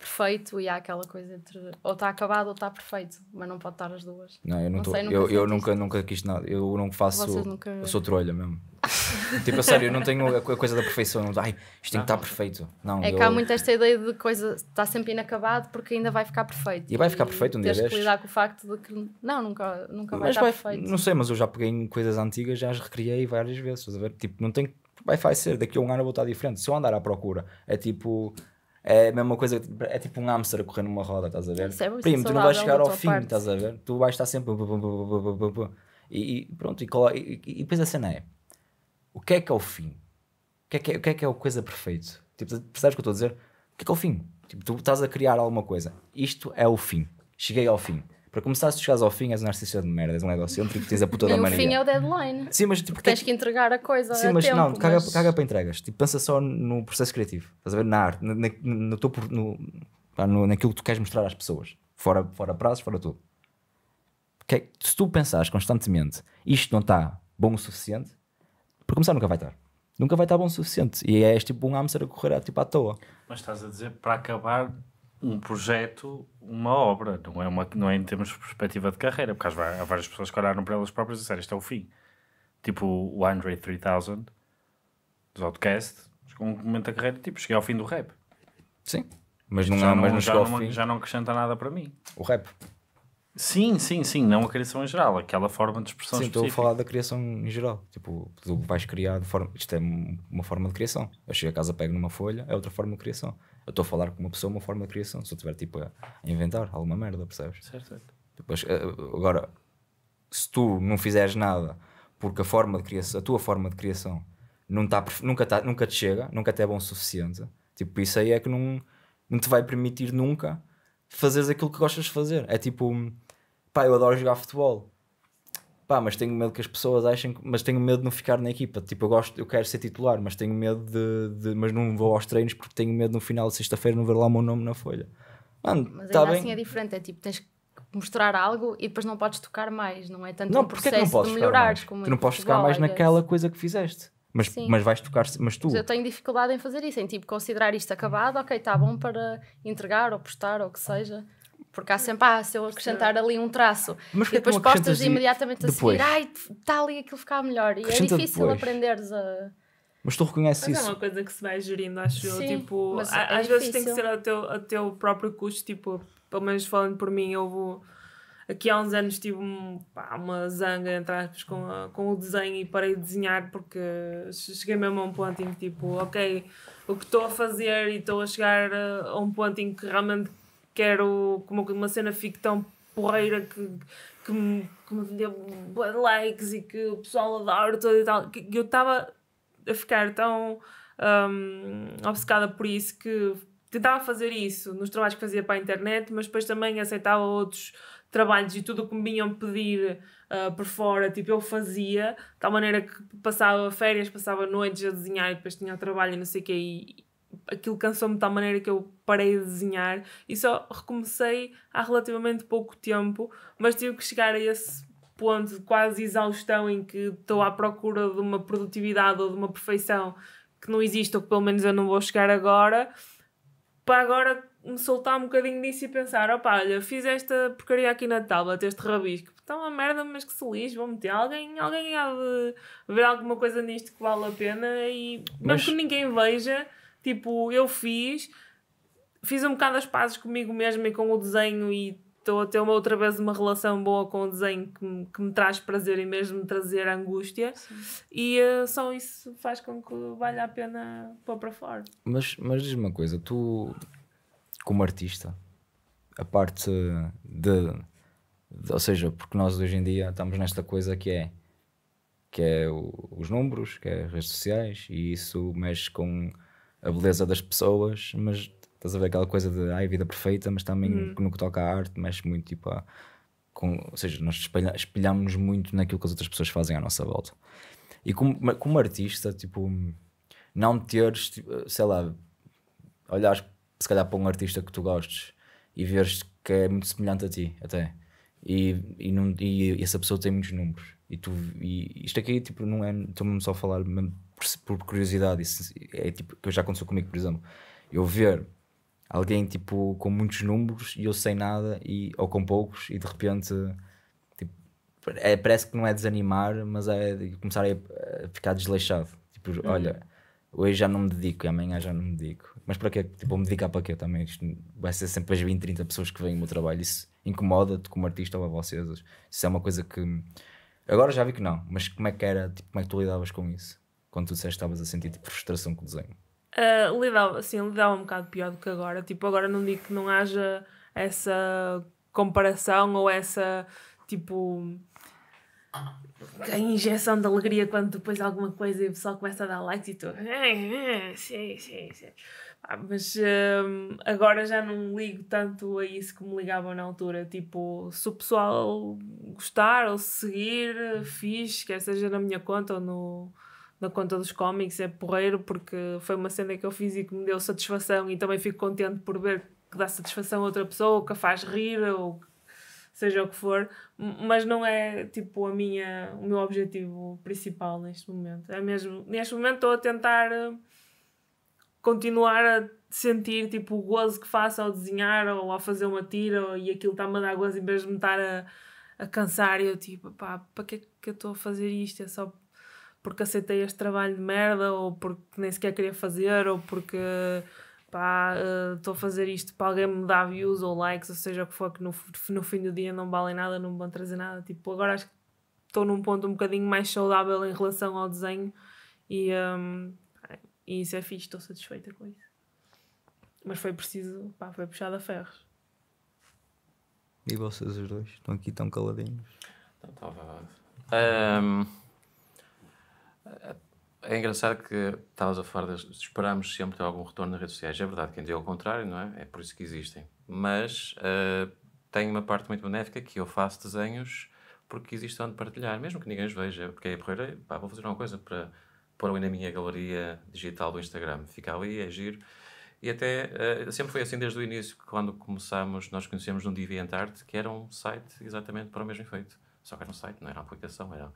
S5: perfeito e há aquela coisa entre ou está acabado ou está perfeito, mas não pode estar as duas. Não, eu não, não tô, sei, nunca eu, eu
S4: nunca, nunca quis nada, eu não faço, nunca... eu sou trolha mesmo.
S5: tipo, a sério, eu não
S4: tenho a coisa da perfeição, não, ai, isto tem que estar perfeito. Não, é eu... que há muito
S5: esta ideia de coisa está sempre inacabado porque ainda vai ficar perfeito. E vai ficar perfeito um dia que lidar com o facto de que não, nunca, nunca vai mas estar vai, perfeito. Não sei,
S4: mas eu já peguei em coisas antigas, já as recriei várias vezes, estás a ver? Tipo, não tem vai, vai ser, daqui a um ano eu vou estar diferente. Se eu andar à procura, é tipo é a mesma coisa, é tipo um hamster correr numa roda, estás a ver? É Primo, tu não vais chegar ao fim, parte. estás a ver? Tu vais estar sempre. E, e pronto, e, e, e depois a cena é: o que é que é o fim? O que é que é, o que é, que é a coisa perfeito? Tipo, percebes o que eu estou a dizer? O que é que é o fim? Tipo, tu estás a criar alguma coisa. Isto é o fim. Cheguei ao fim. Para começar, se tu chegares ao fim, és um narcisista de merda, és um egocêntrico, tens a puta da mania. o fim é o
S5: deadline. Sim, mas tipo, tens que entregar a coisa. Sim, mas tempo, não, caga, mas... caga
S4: para entregas. Tipo, pensa só no processo criativo, estás a ver? Na arte, na, na, no no, no, naquilo que tu queres mostrar às pessoas, fora, fora prazos, fora tudo. Que, se tu pensares constantemente isto não está bom o suficiente, para começar, nunca vai estar. Nunca vai estar bom o suficiente. E é, és tipo um hamster a correr tipo, à toa.
S3: Mas estás a dizer para acabar um projeto, uma obra, não é, uma, não é em termos de perspectiva de carreira, porque há várias pessoas que olharam para elas próprias e disseram isto é o fim. Tipo o Andre 3000 dos Outcast, com um momento da carreira, tipo, cheguei ao fim do rap. Sim, mas não, já, é- não, não já, não, já não acrescenta nada para mim. O rap. Sim, sim, sim, não a criação em geral, aquela forma de expressão Sim, específica. estou a
S4: falar da criação em geral, tipo, tu vais criar de forma, isto é uma forma de criação, eu chego a casa, pego numa folha, é outra forma de criação eu estou a falar com uma pessoa, uma forma de criação. Se eu estiver tipo a inventar alguma merda, percebes? Certo, certo. Depois, eh, agora, se tu não fizeres nada porque a forma de criação, a tua forma de criação não tá, nunca, tá, nunca te chega, nunca te é bom o suficiente, tipo, isso aí é que não, não te vai permitir nunca fazeres aquilo que gostas de fazer. É tipo, pá, eu adoro jogar futebol, pá, mas tenho medo que as pessoas achem, mas tenho medo de não ficar na equipa. Tipo, eu gosto, eu quero ser titular, mas tenho medo de, de mas não vou aos treinos porque tenho medo no final de sexta-feira não ver lá o meu nome na folha. Mano, mas tá ainda bem. assim
S5: é diferente, é tipo, tens que mostrar algo e depois não podes tocar mais, não é tanto não, um processo é não de melhorares como Tu não podes tocar mais naquela
S4: coisa que fizeste. Mas, mas vais tocar, mas tu. Mas eu
S5: tenho dificuldade em fazer isso, em tipo considerar isto acabado, ok, está bom para entregar ou postar ou o que seja, porque há sempre, ah, se eu acrescentar ali um traço Mas e depois postas de... imediatamente assim, depois. a seguir, ai, está ali aquilo ficar melhor. E é Acrescenta é difícil depois. aprenderes a.
S1: Mas tu reconheces mas é isso. É uma coisa que se vai gerindo, acho Sim, eu. Tipo, é às difícil. vezes tem que ser a teu, a teu próprio custo. Tipo, pelo menos falando por mim, eu vou. Aqui há uns anos tive um, pá, uma zanga, entre aspas, com, a, com o desenho e parei de desenhar porque cheguei mesmo a um ponto em que, tipo, ok, o que estou a fazer e estou a chegar a um ponto em que realmente quero que uma, uma cena fique tão porreira que, que, me, que me likes e que o pessoal adora tudo e tal. Que, que eu estava a ficar tão um, obcecada por isso que tentava fazer isso nos trabalhos que fazia para a internet, mas depois também aceitava outros trabalhos e tudo o que me vinham pedir uh, por fora, tipo, eu fazia, de tal maneira que passava férias, passava noites a desenhar e depois tinha o trabalho e não sei o que, e, aquilo cansou-me de tal maneira que eu parei de desenhar e só recomecei há relativamente pouco tempo, mas tive que chegar a esse ponto de quase exaustão em que estou à procura de uma produtividade ou de uma perfeição que não existe, ou que pelo menos eu não vou chegar agora, para agora me soltar um bocadinho nisso e pensar: opá, olha, fiz esta porcaria aqui na tablet, este rabisco, está uma merda, mas que se lixe, vou meter alguém, alguém há de ver alguma coisa nisto que vale a pena e mas... que ninguém veja Tipo, eu fiz, fiz um bocado as pazes comigo mesmo e com o desenho e estou a ter uma outra vez uma relação boa com o desenho que me, que me traz prazer e mesmo me trazer angústia Sim. e uh, só isso faz com que valha a pena pôr para fora.
S4: Mas, mas diz-me uma coisa, tu como artista, a parte de, de, ou seja, porque nós hoje em dia estamos nesta coisa que é que é o, os números, que é as redes sociais e isso mexe com a beleza das pessoas, mas estás a ver aquela coisa de ai, vida perfeita, mas também uhum. no que toca à arte, mexe muito tipo a. Com, ou seja, nós espelha, espelhamos muito naquilo que as outras pessoas fazem à nossa volta. E como, como artista, tipo, não teres, tipo, sei lá, olhares se calhar para um artista que tu gostes e veres que é muito semelhante a ti, até. E, e, não, e essa pessoa tem muitos números. E, tu, e isto aqui, tipo, não é. Estou-me só a falar por, por curiosidade. Isso é tipo que já aconteceu comigo, por exemplo. Eu ver alguém tipo com muitos números e eu sem nada, e, ou com poucos, e de repente tipo, é, parece que não é desanimar, mas é começar a, a ficar desleixado. Tipo, uhum. olha, hoje já não me dedico e amanhã já não me dedico. Mas para quê? Tipo, vou me dedicar para quê também? Isto vai ser sempre as 20, 30 pessoas que vêm o meu trabalho. Isso incomoda-te como artista ou a vocês? Isso é uma coisa que. Agora já vi que não, mas como é que era? Tipo, como é que tu lidavas com isso? quando tu disseste que estavas a sentir tipo frustração com o desenho?
S1: Uh, lidava, assim, lidava um bocado pior do que agora. Tipo, agora não digo que não haja essa comparação ou essa tipo a injeção de alegria quando depois alguma coisa e o pessoal começa a dar likes e tudo. Ah, ah, sim, sim, sim. Ah, mas um, agora já não ligo tanto a isso como ligavam na altura. Tipo, se o pessoal gostar ou seguir, fiz, quer seja na minha conta ou no, da conta dos cómics, é porreiro porque foi uma cena que eu fiz e que me deu satisfação e também fico contente por ver que dá satisfação a outra pessoa, ou que a faz rir, ou seja o que for, mas não é tipo a minha, o meu objetivo principal neste momento. É mesmo, neste momento estou a tentar eh, continuar a sentir tipo o gozo que faço ao desenhar ou ao fazer uma tira e aquilo está-me a dar gozo em vez de me estar a, a cansar e eu tipo, pá, para que é que eu estou a fazer isto? É só porque aceitei este trabalho de merda, ou porque nem sequer queria fazer, ou porque eh, estou uh, a fazer isto para alguém me dar views ou likes, ou seja o que for, que no, no fim do dia não valem nada, não me vão trazer nada. Tipo, agora acho que estou num ponto um bocadinho mais saudável em relação ao desenho e, um, ehm, e isso é fixe, estou satisfeita com isso. Mas foi preciso, pá, foi puxado a ferros.
S4: E vocês os dois? Estão aqui tão caladinhos? Então, tá, Um... Tá,
S6: tá. ehm, é engraçado que estavas a falar de esperamos sempre ter algum retorno nas redes sociais. É verdade, quem diz ao contrário, não é? É por isso que existem. Mas uh, tem uma parte muito benéfica que eu faço desenhos porque existe onde partilhar, mesmo que ninguém os veja. Porque aí porreira, pá, vou fazer uma coisa para pôr ali na minha galeria digital do Instagram. Fica ali, é giro. E até uh, sempre foi assim desde o início, quando começámos, nós conhecemos um DeviantArt, que era um site exatamente para o mesmo efeito. Só que era um site, não era uma aplicação, era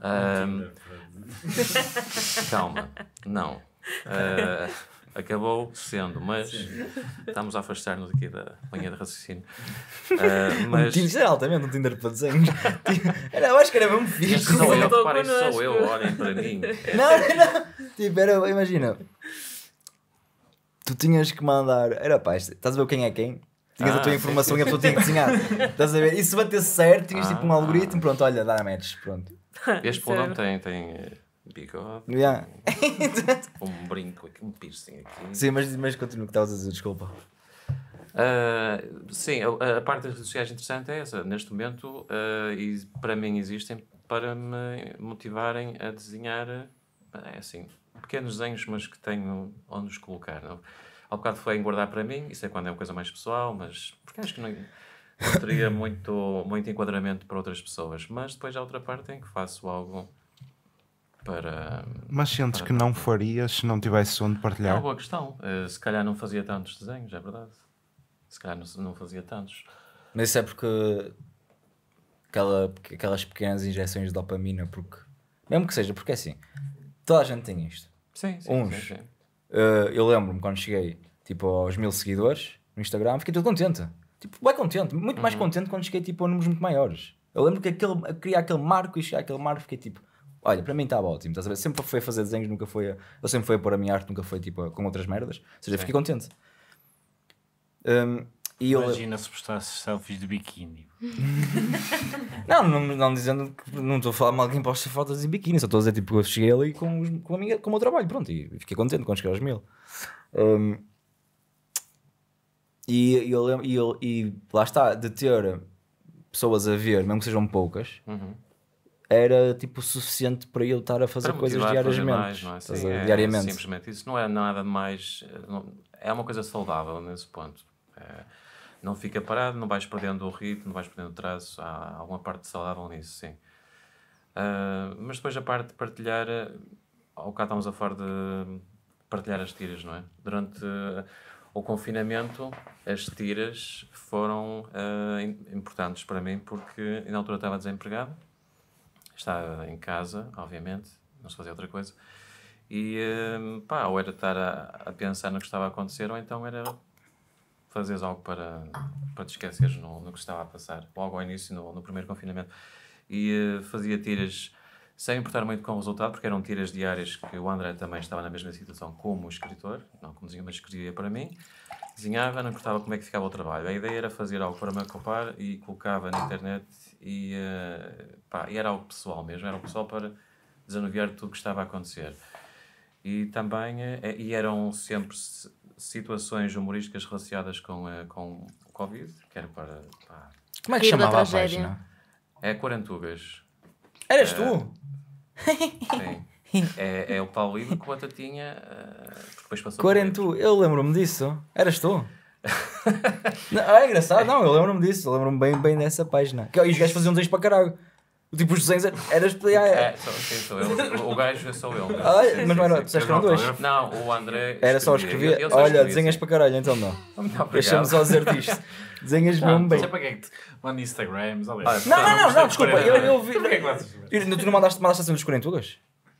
S6: calma, não. Uh, acabou sendo, mas Sim. estamos a afastar-nos aqui da linha de raciocínio. Uh, mas... Um Tinder,
S4: altamente é um Tinder para desenhos. era, eu acho que era mesmo fixe. não eu, reparem, sou eu, olhem para mim. É não, não, não. Tipo, era, imagina, tu tinhas que mandar. Era pá, estás a ver quem é quem? Tinhas ah, a tua informação sim, e a pessoa tinha que desenhar. estás a ver? E se bater certo, tinhas ah, tipo um algoritmo, pronto, olha, dá a match, pronto. Este Poldão é
S6: tem, tem eh, bigode,
S4: Yeah. tem um brinco aqui, um piercing aqui. Sim, mas, mas continuo que estás a dizer, desculpa.
S6: Ah, sim, a, a parte das redes sociais interessante é essa. Neste momento, ah, e para mim existem para me motivarem a desenhar, ah, é assim, pequenos desenhos, mas que tenho onde os colocar. Não? Ao bocado foi engordar para mim, isso é quando é uma coisa mais pessoal, mas porque acho que não teria muito, muito enquadramento para outras pessoas. Mas depois há outra parte em que faço algo para.
S2: Mas sentes para que não farias se não tivesse onde partilhar? É uma
S6: boa questão. Uh, se calhar não fazia tantos desenhos, é verdade. Se calhar não, não fazia tantos.
S4: Mas isso é porque. Aquela, aquelas pequenas injeções de dopamina, porque. Mesmo que seja, porque é assim. Toda a gente tem isto. Sim, sim. Uns. Sim, sim. Uh, eu lembro-me quando cheguei tipo, aos mil seguidores no Instagram, fiquei tudo contente tipo, bem contente, muito uhum. mais contente quando cheguei tipo, a números muito maiores. Eu lembro que aquele, eu queria aquele marco e cheguei àquele marco fiquei tipo, olha, para mim estava ótimo, estás a ver? Sempre foi a fazer desenhos, nunca foi. A, eu sempre fui a pôr a minha arte, nunca foi tipo a, com outras merdas. Ou seja, Sim. fiquei contente. Um, e Imagina eu... se postasses selfies de biquíni. não, não, não, dizendo que não estou a falar mal quem posta fotos em biquíni, só estou a dizer tipo, eu cheguei ali com, os, com, a minha, com o meu trabalho, pronto, e fiquei contente quando cheguei aos mil. Um, e, eu lembro, e, eu, e lá está, de ter pessoas a ver, mesmo que sejam poucas, uhum. era tipo suficiente para eu estar a fazer para coisas diariamente. É? Sim, é, diariamente.
S6: Simplesmente, isso não é nada mais. é uma coisa saudável nesse ponto. É, não fica parado, não vais perdendo o ritmo, não vais perdendo o traço. Há alguma parte saudável nisso, sim. Uh, mas depois a parte de partilhar, eh, ao cá estamos a falar de partilhar as tiras, não é? Durante. Uh, o confinamento, as tiras foram uh, importantes para mim porque na altura estava desempregado, estava em casa, obviamente, não se fazia outra coisa. E uh, pá, ou era estar a, a, pensar no que estava a acontecer, ou então era fazeres algo para, para te esqueceres no, no que estava a passar, logo ao início, no, no primeiro confinamento. E uh, fazia tiras sem importar muito com o resultado, porque eram tiras diárias que o André também estava na mesma situação como escritor, não como desenhava mas escrevia para mim. Desenhava, não importava como é que ficava o trabalho. A ideia era fazer algo para me ocupar e colocava na internet e, uh, pá, e era algo pessoal mesmo, era algo pessoal para desanuviar tudo o que estava a acontecer. E também uh, e eram sempre situações humorísticas relacionadas com, uh, com o Covid, que era para... Pá. Como é que chamava a página? É Quarantugas. Eras tu? Sim. É, é o Paulino que o outro tinha. Uh, depois passou
S4: 40, eu lembro-me disso. Eras tu? não, é engraçado, não, eu lembro-me disso. Eu lembro-me bem, bem dessa página. Que, e os gajos faziam desenhos para caralho. Tipo, os desenhos eras. Ah, é,
S6: sou, sim, sou eu. O, o gajo é sou eu. Né? Ah, sim, mas não era,
S4: tu eram dois. Não,
S6: o André.
S3: Era só escrever. Olha, desenhas
S4: para caralho, então não. Deixamos só dizer disto. Desenhas mesmo bem. Não sei
S3: para que é que. Lá no Instagram, Alex. Ah, não, não, não, não, desculpa. Eu, eu vi. É
S4: eu, tu não mandaste, mandaste cena dos 42?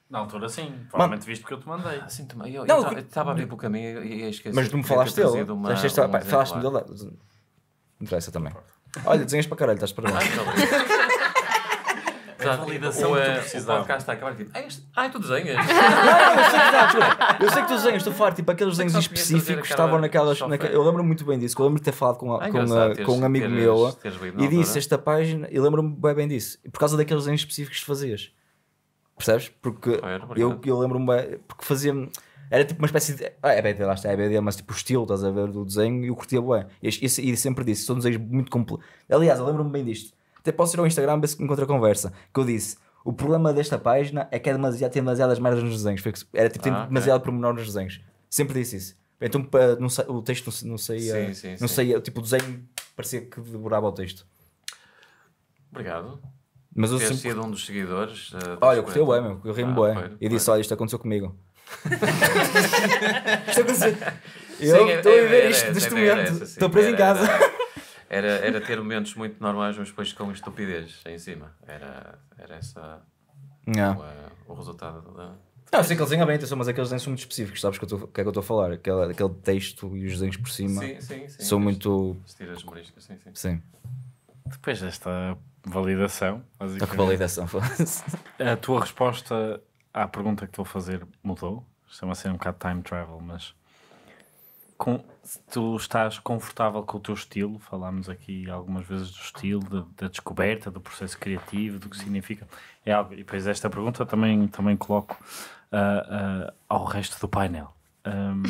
S3: Na altura sim, provavelmente viste porque eu
S6: te mandei. Ah, sim, tu, eu estava a abrir o caminho e, esqueci. Mas tu me é falaste dele. Falaste-me
S4: dele. interessa também. Olha, desenhas para caralho, estás para mim. Ah,
S6: validação que é tu precisas. a tipo, ah, ah tu desenhas? eu sei que tu
S4: desenhas, estou farto, tipo, aqueles desenhos específicos que estavam naquelas. Eu lembro-me muito bem disso, eu lembro-me de ter falado com, ah, com, um amigo meu e disse é? esta página, e lembro-me bem disso, por causa daqueles desenhos específicos que fazias. Percebes? Porque ah, eu, eu lembro-me porque fazia era tipo uma espécie de. Ah, é BD, lá está, é BD, mas tipo o estilo, estás a ver, do desenho, e o curtia bem. E, e, e sempre disse, são desenhos muito completos. Aliás, eu lembro-me bem disto. Até posso ir ao Instagram ver se encontro a conversa. Que eu disse: o problema desta página é que é demasiado, tem demasiadas merdas nos desenhos. Era tipo, tem ah, okay. demasiado pormenor nos desenhos. Sempre disse isso. Então o texto não, saía. Sim, sim, não sim. saía. Tipo, o desenho parecia que devorava o texto. Obrigado. Mas eu sempre... sido um dos seguidores. Uh, olha, eu curti o meu. Eu ri-me ah, bué. Foi, e disse: olha, isto aconteceu comigo. isto aconteceu. Eu é- estou a é- ver é- isto neste momento. Estou preso em casa
S6: era, era ter momentos muito normais, mas depois com estupidez em cima. Era, era essa yeah. o, eh, o, resultado da.
S4: Não, sim, que eles bem mas aqueles é desenhos são muito específicos, sabes o que, que, é que eu estou a falar? Aquela, aquele texto e os desenhos por cima sim, sim, sim, são muito.
S6: Estiras sim, sim. Sim. Depois desta
S3: validação, a que tá validação A tua resposta à pergunta que estou a fazer mudou? Chama-se é um bocado time travel, mas com, tu estás confortável com o teu estilo, falámos aqui algumas vezes do estilo, de, da descoberta, do processo criativo, do que significa. É algo, e depois esta pergunta também, também coloco uh, uh, ao resto do painel. Um,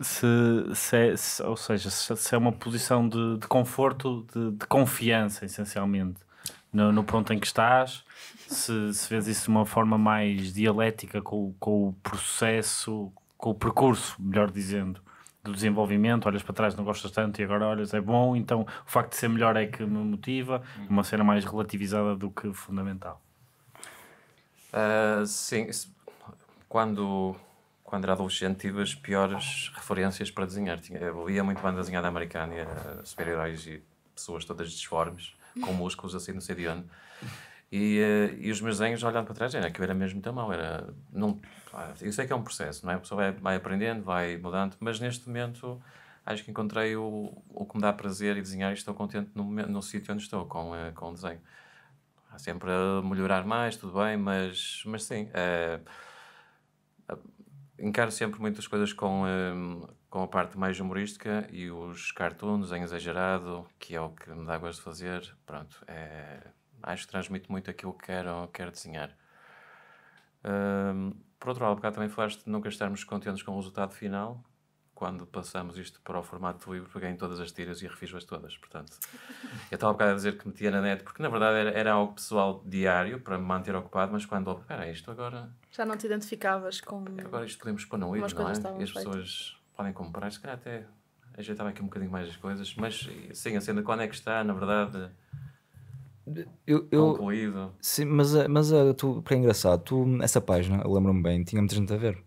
S3: se, se, é, se, ou seja, se, se, é uma posição de, de conforto, de, de, confiança, essencialmente, no, no, ponto em que estás, se, se vês isso de uma forma mais dialética com, com o processo, com o percurso, melhor dizendo do desenvolvimento, olhas para trás, não gostas tanto e agora olhas, é bom, então o facto de ser melhor é que me motiva, uma cena mais relativizada
S6: do que fundamental. Uh, sim, quando, quando era adolescente tive as piores referências para desenhar. Tinha, eu lia muito banda desenhada americana, uh, super-heróis e pessoas todas disformes, com músculos assim, não sei de onde. E, ah, e os meus desenhos, olhando para trás, era que eu era mesmo tão mau. Era, não, eu sei que é um processo, não é? A pessoa vai, vai aprendendo, vai mudando, mas neste momento acho que encontrei o, o que me dá prazer e desenhar e estou contente no, no sítio onde estou com, eh, com o desenho. Há sempre a melhorar mais, tudo bem, mas, mas sim. É, encaro sempre muitas coisas com, com a parte mais humorística e os cartoons em exagerado, que é o que me dá gosto de fazer. Pronto, é, acho que transmite muito aquilo que quero, quero desenhar. Um, por outro lado, há bocado também falaste de nunca estarmos contentes com o resultado final, quando passamos isto para o formato do livro, peguei em todas as tiras e refiz-as todas, portanto. Eu estava um bocado a dizer que metia na net, porque na verdade era, era algo pessoal diário, para me manter ocupado, mas quando, espera, isto agora...
S5: Já não te identificavas com... Agora isto
S6: podemos pôr no livro, não é? E as pessoas podem comprar, se calhar até ajeitava aqui um bocadinho mais as coisas, mas sim, a assim, cena quando é que está, na verdade
S4: eu, eu concluído. Sim, mas, eh, mas eh, tu, para é engraçado, tu, essa página, lembro-me bem, tinha muita gente a ver.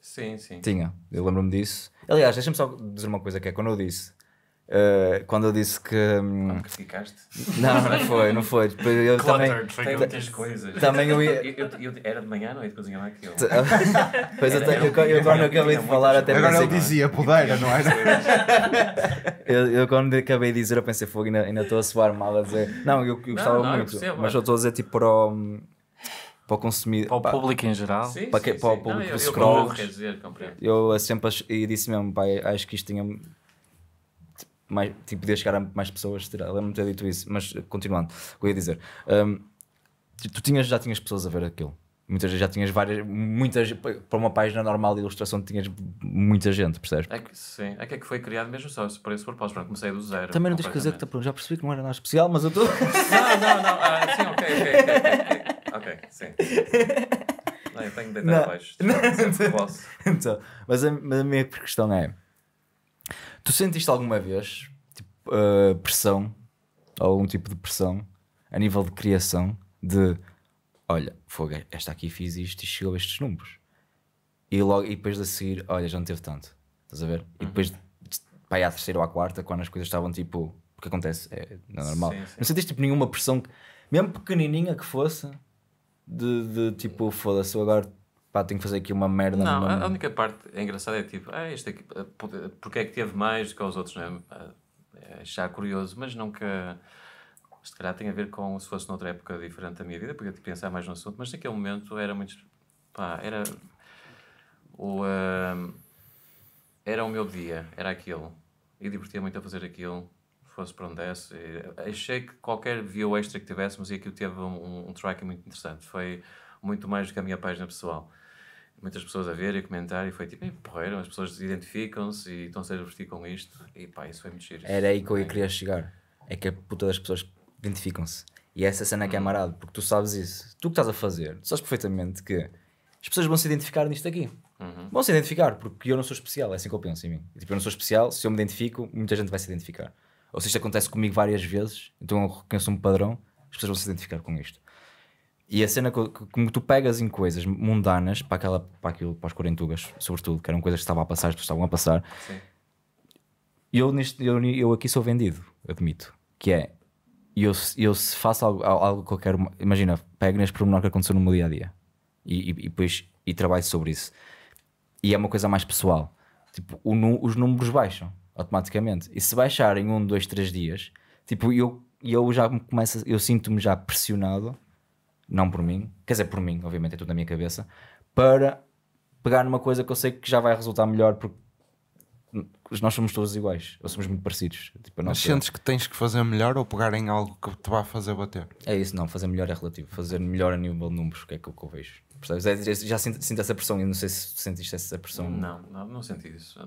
S6: Sim, sim. Tinha,
S4: eu lembro-me disso. Aliás, deixa-me só dizer uma coisa que é quando eu disse Uh, quando eu disse que. Hum, quando criticaste? Não, não foi, não foi. Eu Cluttered, também, muitas coisas. Também eu ia.
S6: Eu, eu, eu, era de manhã à noite, cozinha lá que eu.
S4: pois era, eu, eu, eu, quando acabei de falar, até Agora pensei, ele dizia pudeira, não era? eu, quando acabei de dizer, eu pensei, fogo, ainda, ainda estou a suar mal a dizer. Não, eu, gostava não, não, muito, percebo, mas eu é. estou a dizer tipo para o. Para o consumidor. Para o público em geral. Sim, para, sim, para o público não, eu, dos Eu, dizer, eu sempre e disse mesmo, pai, acho que isto tinha mais, tipo, podia chegar a mais pessoas. Lembro-me ter dito isso, mas eh, continuando, o que eu ia dizer. Um, tu tinhas, já tinhas pessoas a ver aquilo. Muitas vezes já tinhas várias, muitas, para uma página normal de ilustração tinhas muita gente, percebes? É que, sim,
S6: é que, é que foi criado mesmo só por esse propósito, pronto, é? comecei do zero. Também não tens que dizer
S4: que já percebi que não era nada especial, mas eu estou... não,
S6: não, não, ah, sim, ok, ok, ok, ok, okay sim.
S4: Não, eu tenho de deitar abaixo, não, não posso. Então, mas a, mas a minha questão é, Tu sentiste alguma vez tipo, uh, pressão, algum tipo de pressão, a nível de criação, de olha, fogo, esta aqui fiz isto e chegou a estes números. E, logo, e depois de seguir, olha, já não teve tanto. Estás a ver? Uhum. E depois, uhum. pá, à terceira ou à quarta, quando as coisas estavam tipo, o que acontece, é, não é normal. Sim, sim. Não sentiste tipo, nenhuma pressão, mesmo pequenininha que fosse, de, de tipo, foda-se, eu agora pá, tenho que fazer aqui uma merda. Não, a, a
S6: única parte é engraçada é tipo, ah, este aqui, eh, eh, porque é que teve mais do que os outros, não é? Já eh, é curioso, mas nunca. Se calhar tem a ver com se fosse noutra época diferente da minha vida, porque eu tinha que pensar mais no assunto, mas naquele momento era muito. pá, era. O, uh, era o meu dia, era aquilo. E divertia muito a fazer aquilo, fosse para onde desse. achei que qualquer view extra que tivéssemos, e aquilo teve um, um tracking muito interessante. Foi muito mais do que a minha página pessoal muitas pessoas a ver e a comentar e foi tipo, é porreiro, as pessoas identificam-se e estão-se a divertir com isto e pá, isso foi
S4: muito giro. Era aí que eu é. queria chegar, é que a puta das pessoas identificam-se. E essa cena que é uhum. marado porque tu sabes isso, tu que estás a fazer, tu sabes perfeitamente que as pessoas vão se identificar nisto aqui. Uhum. Vão se identificar, porque eu não sou especial, é assim que eu penso em mim. Tipo, eu não sou especial, se eu me identifico, muita gente vai se identificar. Ou se isto acontece comigo várias vezes, então eu reconheço um padrão, as pessoas vão se identificar com isto. E a cena como tu pegas em coisas mundanas para, aquela, para aquilo, para os quarentugas, sobretudo, que eram coisas que estavam a passar, que estavam a passar. Sim. Eu, neste, eu, eu aqui sou vendido, admito. Que é, eu, eu se faço algo, algo que eu quero, imagina, pego neste pormenor que aconteceu no meu dia a dia e, e, e depois e trabalho sobre isso. E é uma coisa mais pessoal. Tipo, o, os números baixam automaticamente. E se baixarem um, dois, três dias, tipo, eu, eu já começo, eu sinto-me já pressionado não por mim, quer dizer, por mim, obviamente, é tudo na minha cabeça, para pegar numa coisa que eu sei que já vai resultar melhor porque nós somos todos iguais, ou somos muito parecidos. Tipo, Mas sentes que
S2: tens que fazer melhor ou pegar em algo que te vá fazer bater? É isso, não, fazer
S4: melhor é relativo, fazer melhor a nível de números, que é aquilo que eu vejo. Percebes? É, é, já sinto, sinto, essa pressão e não sei se sentiste essa pressão. Não,
S6: não, não senti isso.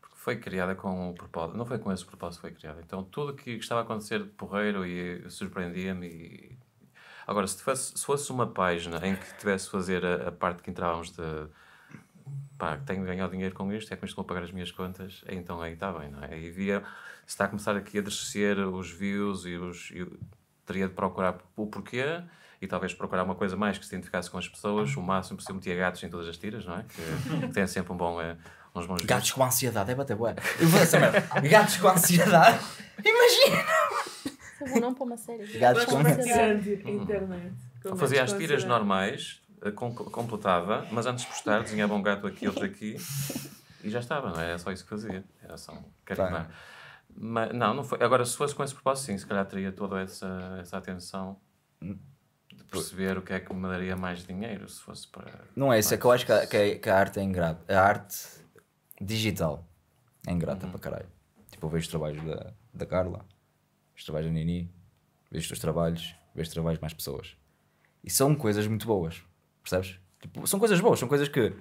S6: Porque foi criada com o propósito, não foi com esse propósito que foi criada. Então tudo que estava a acontecer de porreiro e surpreendia-me e Agora, se fosse, se fosse uma página em que tivesse de fazer a, a, parte que entrávamos de pá, tenho de ganhar dinheiro com isto, é com isto que vou pagar as minhas contas, então aí está bem, não é? Aí via, se está a começar aqui a descer os views e os. E, teria de procurar o porquê e talvez procurar uma coisa mais que se identificasse com as pessoas, o máximo possível metia gatos em todas as tiras, não é?
S4: Que, que tem sempre um bom, eh, uns bons gatos com ansiedade, é bater bué. Gatos com ansiedade,
S5: imagina! não para uma série. Gatos com uhum.
S1: internet. Fazia as tiras considerado.
S6: normais, eh, completava, mas antes de postar, desenhava um gato aqui, outro aqui, e já estava, não é? era só isso que fazia. Era só carimbar. Tá. Mas, não, não foi. Agora, se fosse com esse propósito, sim, se calhar teria toda essa, essa atenção hum. de perceber o que é que me daria mais dinheiro se fosse para.
S4: Não é isso, é que eu acho que a, que a arte é ingrata. A arte digital é ingrata uhum. para caralho. Tipo, eu vejo trabalhos da, da Carla os trabalhos da Nini, vês os teus trabalhos, vês trabalhos de mais pessoas. E são coisas muito boas, percebes? Tipo, são coisas boas, são coisas que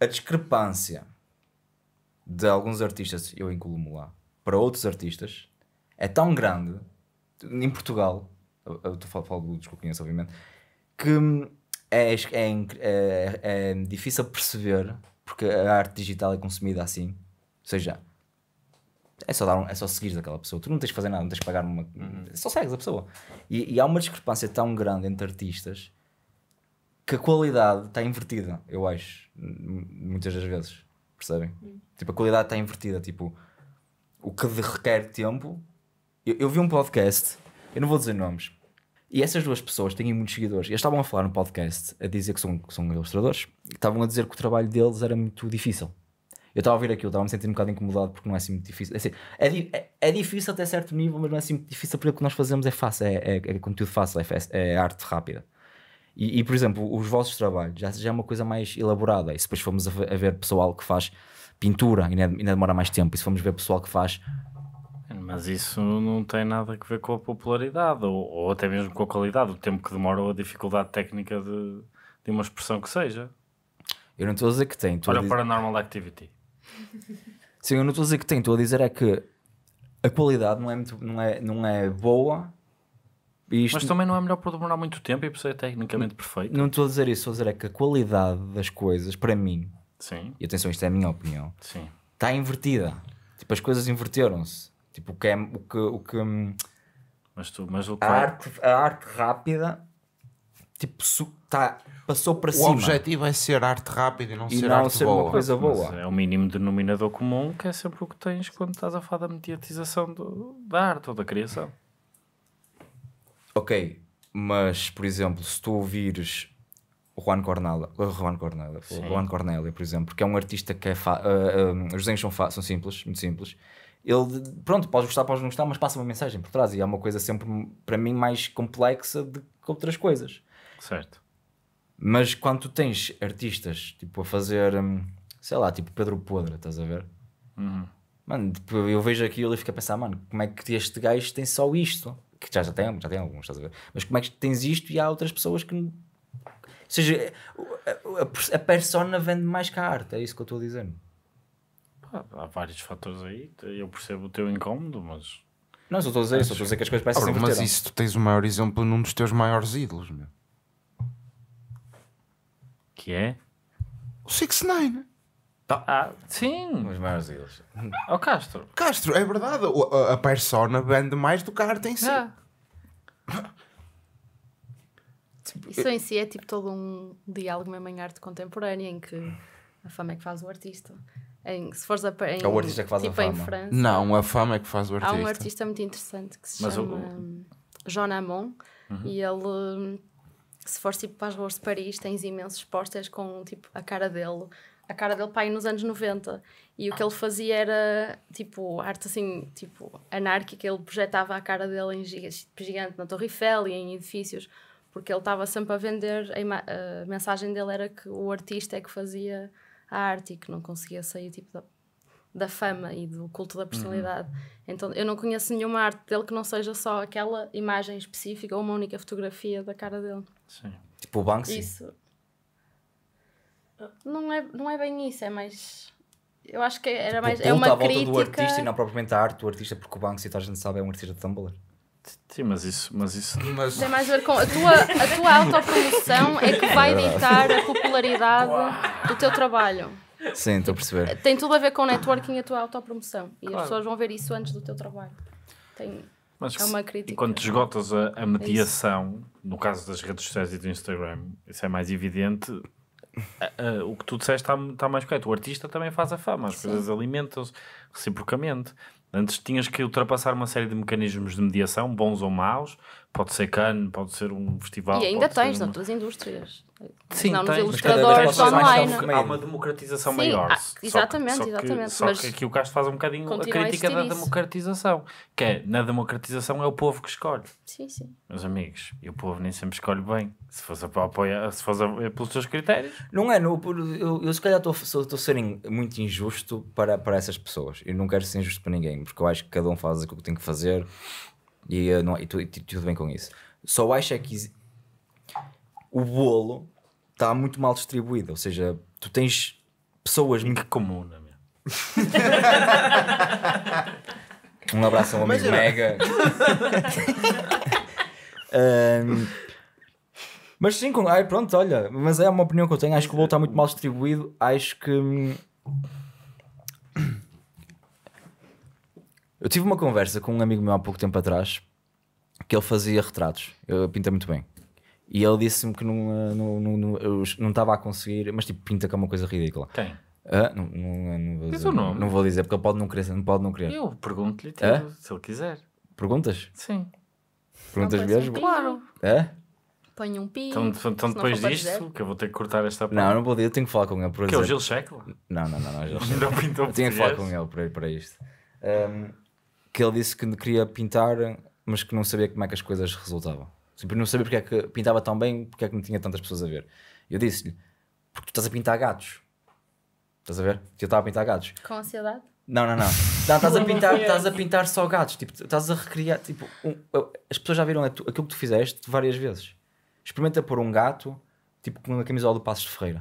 S4: a discrepância de alguns artistas, eu incluo-me lá, para outros artistas, é tão grande em Portugal, eu, eu falo, dos que eu conheço, obviamente, que é, é, é, é, é difícil perceber porque a arte digital é consumida assim. Ou seja, é só, dar um, é só seguir aquela pessoa. Tu não tens de fazer nada, não tens de pagar uma. Uhum. Só segues a pessoa. E, e, há uma discrepância tão grande entre artistas que a qualidade está invertida, eu acho. Muitas das vezes. Percebem? Uhum. Tipo, a qualidade está invertida. Tipo, o que requer tempo. Eu, eu vi um podcast, eu não vou dizer nomes, e essas duas pessoas têm muitos seguidores. Eles estavam a falar no podcast, a dizer que são, que são ilustradores, estavam a dizer que o trabalho deles era muito difícil. Eu estava a ouvir aquilo, estava-me sentindo um bocado incomodado porque não é assim muito difícil. É assim, é, é, é, difícil até certo nível, mas não é assim muito difícil porque o que nós fazemos é fácil, é, é, é conteúdo fácil, é, é arte rápida. E, e, por exemplo, os vossos trabalhos já, já é uma coisa mais elaborada. E se depois formos a, a ver pessoal que faz pintura, e é, ainda demora mais tempo. E se formos ver pessoal que faz
S3: mas isso não tem nada a ver com a popularidade ou, ou, até mesmo com a qualidade, o tempo que demora ou a dificuldade técnica de, de uma expressão que seja.
S4: Eu não estou a dizer que tem. Olha o Paranormal Activity. Sim, eu não estou a dizer que tem, estou a dizer é que a qualidade não é, muito, não é, não é boa. Isto... Mas também não é melhor para
S3: demorar muito tempo e por ser tecnicamente
S4: perfeito. Não estou a dizer isso, estou a dizer é que a qualidade das coisas, para mim, Sim. e atenção, isto é a minha opinião, Sim. está invertida. Tipo, as coisas inverteram-se. Tipo, o que é. O que, o que, hum, mas tu, mas o a, é? arte,
S2: a arte rápida tipo, tá, passou para o cima. O objetivo é ser arte rápida e não e ser não arte ser boa. uma coisa boa.
S3: é o mínimo denominador comum que é sempre o que tens quando estás a falar da mediatização do, da arte ou da criação.
S4: Ok, mas por exemplo, se tu ouvires Juan Cornella, uh, Juan Cornella, Juan Cornella, por exemplo, que é um artista que é uh, uh, os desenhos são, são simples, muito simples. Ele, pronto, podes gostar, podes não gostar, mas passa uma mensagem por trás e é uma coisa sempre para mim mais complexa do que outras coisas. Certo. Mas quando tu tens artistas, tipo, a fazer, hum, sei lá, tipo Pedro Podre, estás a ver? Uhum. Mano, tipo, eu vejo aquilo e fico a pensar, mano, como é que este gajo tem só isto? Que já, já, tem, já tem alguns, estás a ver? Mas como é que tens isto e há outras pessoas que... Ou seja, é, a, a persona vende mais que a arte, é isso que eu estou a dizer.
S3: há vários fatores aí, eu percebo o teu incómodo, mas... Não, só estou a
S4: dizer, estou a dizer que as coisas
S2: parecem Mas isso, tu tens o maior exemplo num dos teus maiores ídolos, meu que é? O 6 9 tá. Ah, sim.
S3: Os maiores deles.
S2: É o Castro. Castro, é verdade. o- A, a persona vende mais do que a arte em si. Ah,
S5: Isso em si é tipo todo um diálogo mesmo em arte contemporânea em que a fama é que faz o artista. Em- se fores a, em, É o artista que faz a tipo em França,
S2: Não, a fama é que
S5: faz o artista há um artista muito interessante que se Mas chama o- John Amon uhum. e ele se fores tipo para as ruas de Paris, tens imensos posters com tipo a cara dele, a cara dele pai nos anos 90. E o que ele fazia era tipo arte assim, tipo anárquica, ele projetava a cara dele em gigante na Torre Eiffel e em edifícios, porque ele estava sempre a vender, a, a, mensagem dele era que o artista é que fazia a arte e que não conseguia sair tipo da, da fama e do culto da personalidade. Uhum. Então eu não conheço nenhuma arte dele que não seja só aquela imagem específica ou uma única fotografia da cara dele.
S7: Sim.
S4: Tipo o Banksy?
S5: Isso. Não é, não é bem isso, é mais. Eu acho que era tipo, mais. É uma à volta crítica... do artista e não
S4: propriamente a arte do artista, porque o Banksy, toda a gente sabe, é um artista de Tumblr. Sim, mas isso. Mas isso... Mas... Tem mais a ver com. A
S5: tua, a tua autopromoção é que vai ditar a popularidade do teu trabalho.
S4: Sim, estou a perceber.
S5: Tem tudo a ver com o networking e a tua autopromoção. E claro. as pessoas vão ver isso antes do teu trabalho. Tem... Mas é uma crítica. Quando esgotas a, a é mediação, é no
S3: caso das redes sociais e do Instagram, isso é mais evidente. A, a, o que tu disseste está, tá mais correto. O artista também faz a fama, as Sim. coisas alimentam-se reciprocamente. Antes tinhas que ultrapassar uma série de mecanismos de mediação, bons ou maus. Pode ser Cannes, pode ser um festival. E ainda
S5: tens uma... noutras indústrias. Sim, não nos ilustradores online. Há uma democratização Sim, maior. Ah, exatamente, só que, exatamente. Só que, só que aqui o Castro faz um bocadinho a crítica a da isso.
S3: democratização, que é, na democratização é o povo que escolhe. Sim, sim. Meus amigos, e o povo nem sempre escolhe bem. Se fosse para apoiar, se fosse a, é pelos seus critérios.
S4: Não é, eu, eu se calhar estou a ser muito injusto para, para essas pessoas. Eu não quero ser injusto para ninguém, porque eu acho que cada um faz aquilo que tem que fazer e, não, e, tu, e tudo bem com isso. Só acho é que o bolo está muito mal distribuído. Ou seja, tu tens pessoas. Muito... comum, não é mesmo? um abraço ao amigo Mega. um, mas sim, com, ai, pronto, olha. Mas é uma opinião que eu tenho. Acho que o bolo está muito mal distribuído. Acho que. Hum, eu tive uma conversa com um amigo meu há pouco tempo atrás que ele fazia retratos. Eu pinta muito bem. E ele disse-me que não, eh, não, não, não, eu não estava a conseguir, mas tipo, pinta que é uma coisa ridícula. Quem? Ah, não, não, não, vou Diz dizer, o nome. não vou dizer, porque ele pode não querer. Não pode não querer. Eu pergunto-lhe, tipo, se ele quiser. Perguntas? Sim. Perguntas mesmo? um Claro. É?
S5: Põe um pi. Então, então, então depois for dizer. disto,
S4: que eu vou ter que cortar esta parte. Não, não podia, eu tenho que falar com ele. Por Que é o Gil Checo?
S2: Não, não, não, não, é Gil. Não Eu tinha que falar com ele
S4: para, para isto. Um, que ele disse que queria pintar, mas que não sabia como é que as coisas resultavam. Tipo, não sabia porque é que pintava tão bem, porque é que não tinha tantas pessoas a ver. Eu disse-lhe, porque tu estás a pintar gatos. Estás a ver? Eu estava a pintar gatos. Com ansiedade? Não, não, não. não estás, a pintar, estás a pintar só gatos. Tipo, estás a recriar. Tipo, um, as pessoas já viram aquilo que tu fizeste várias vezes. Experimenta pôr um gato, tipo, com a camisola do Passos de Ferreira.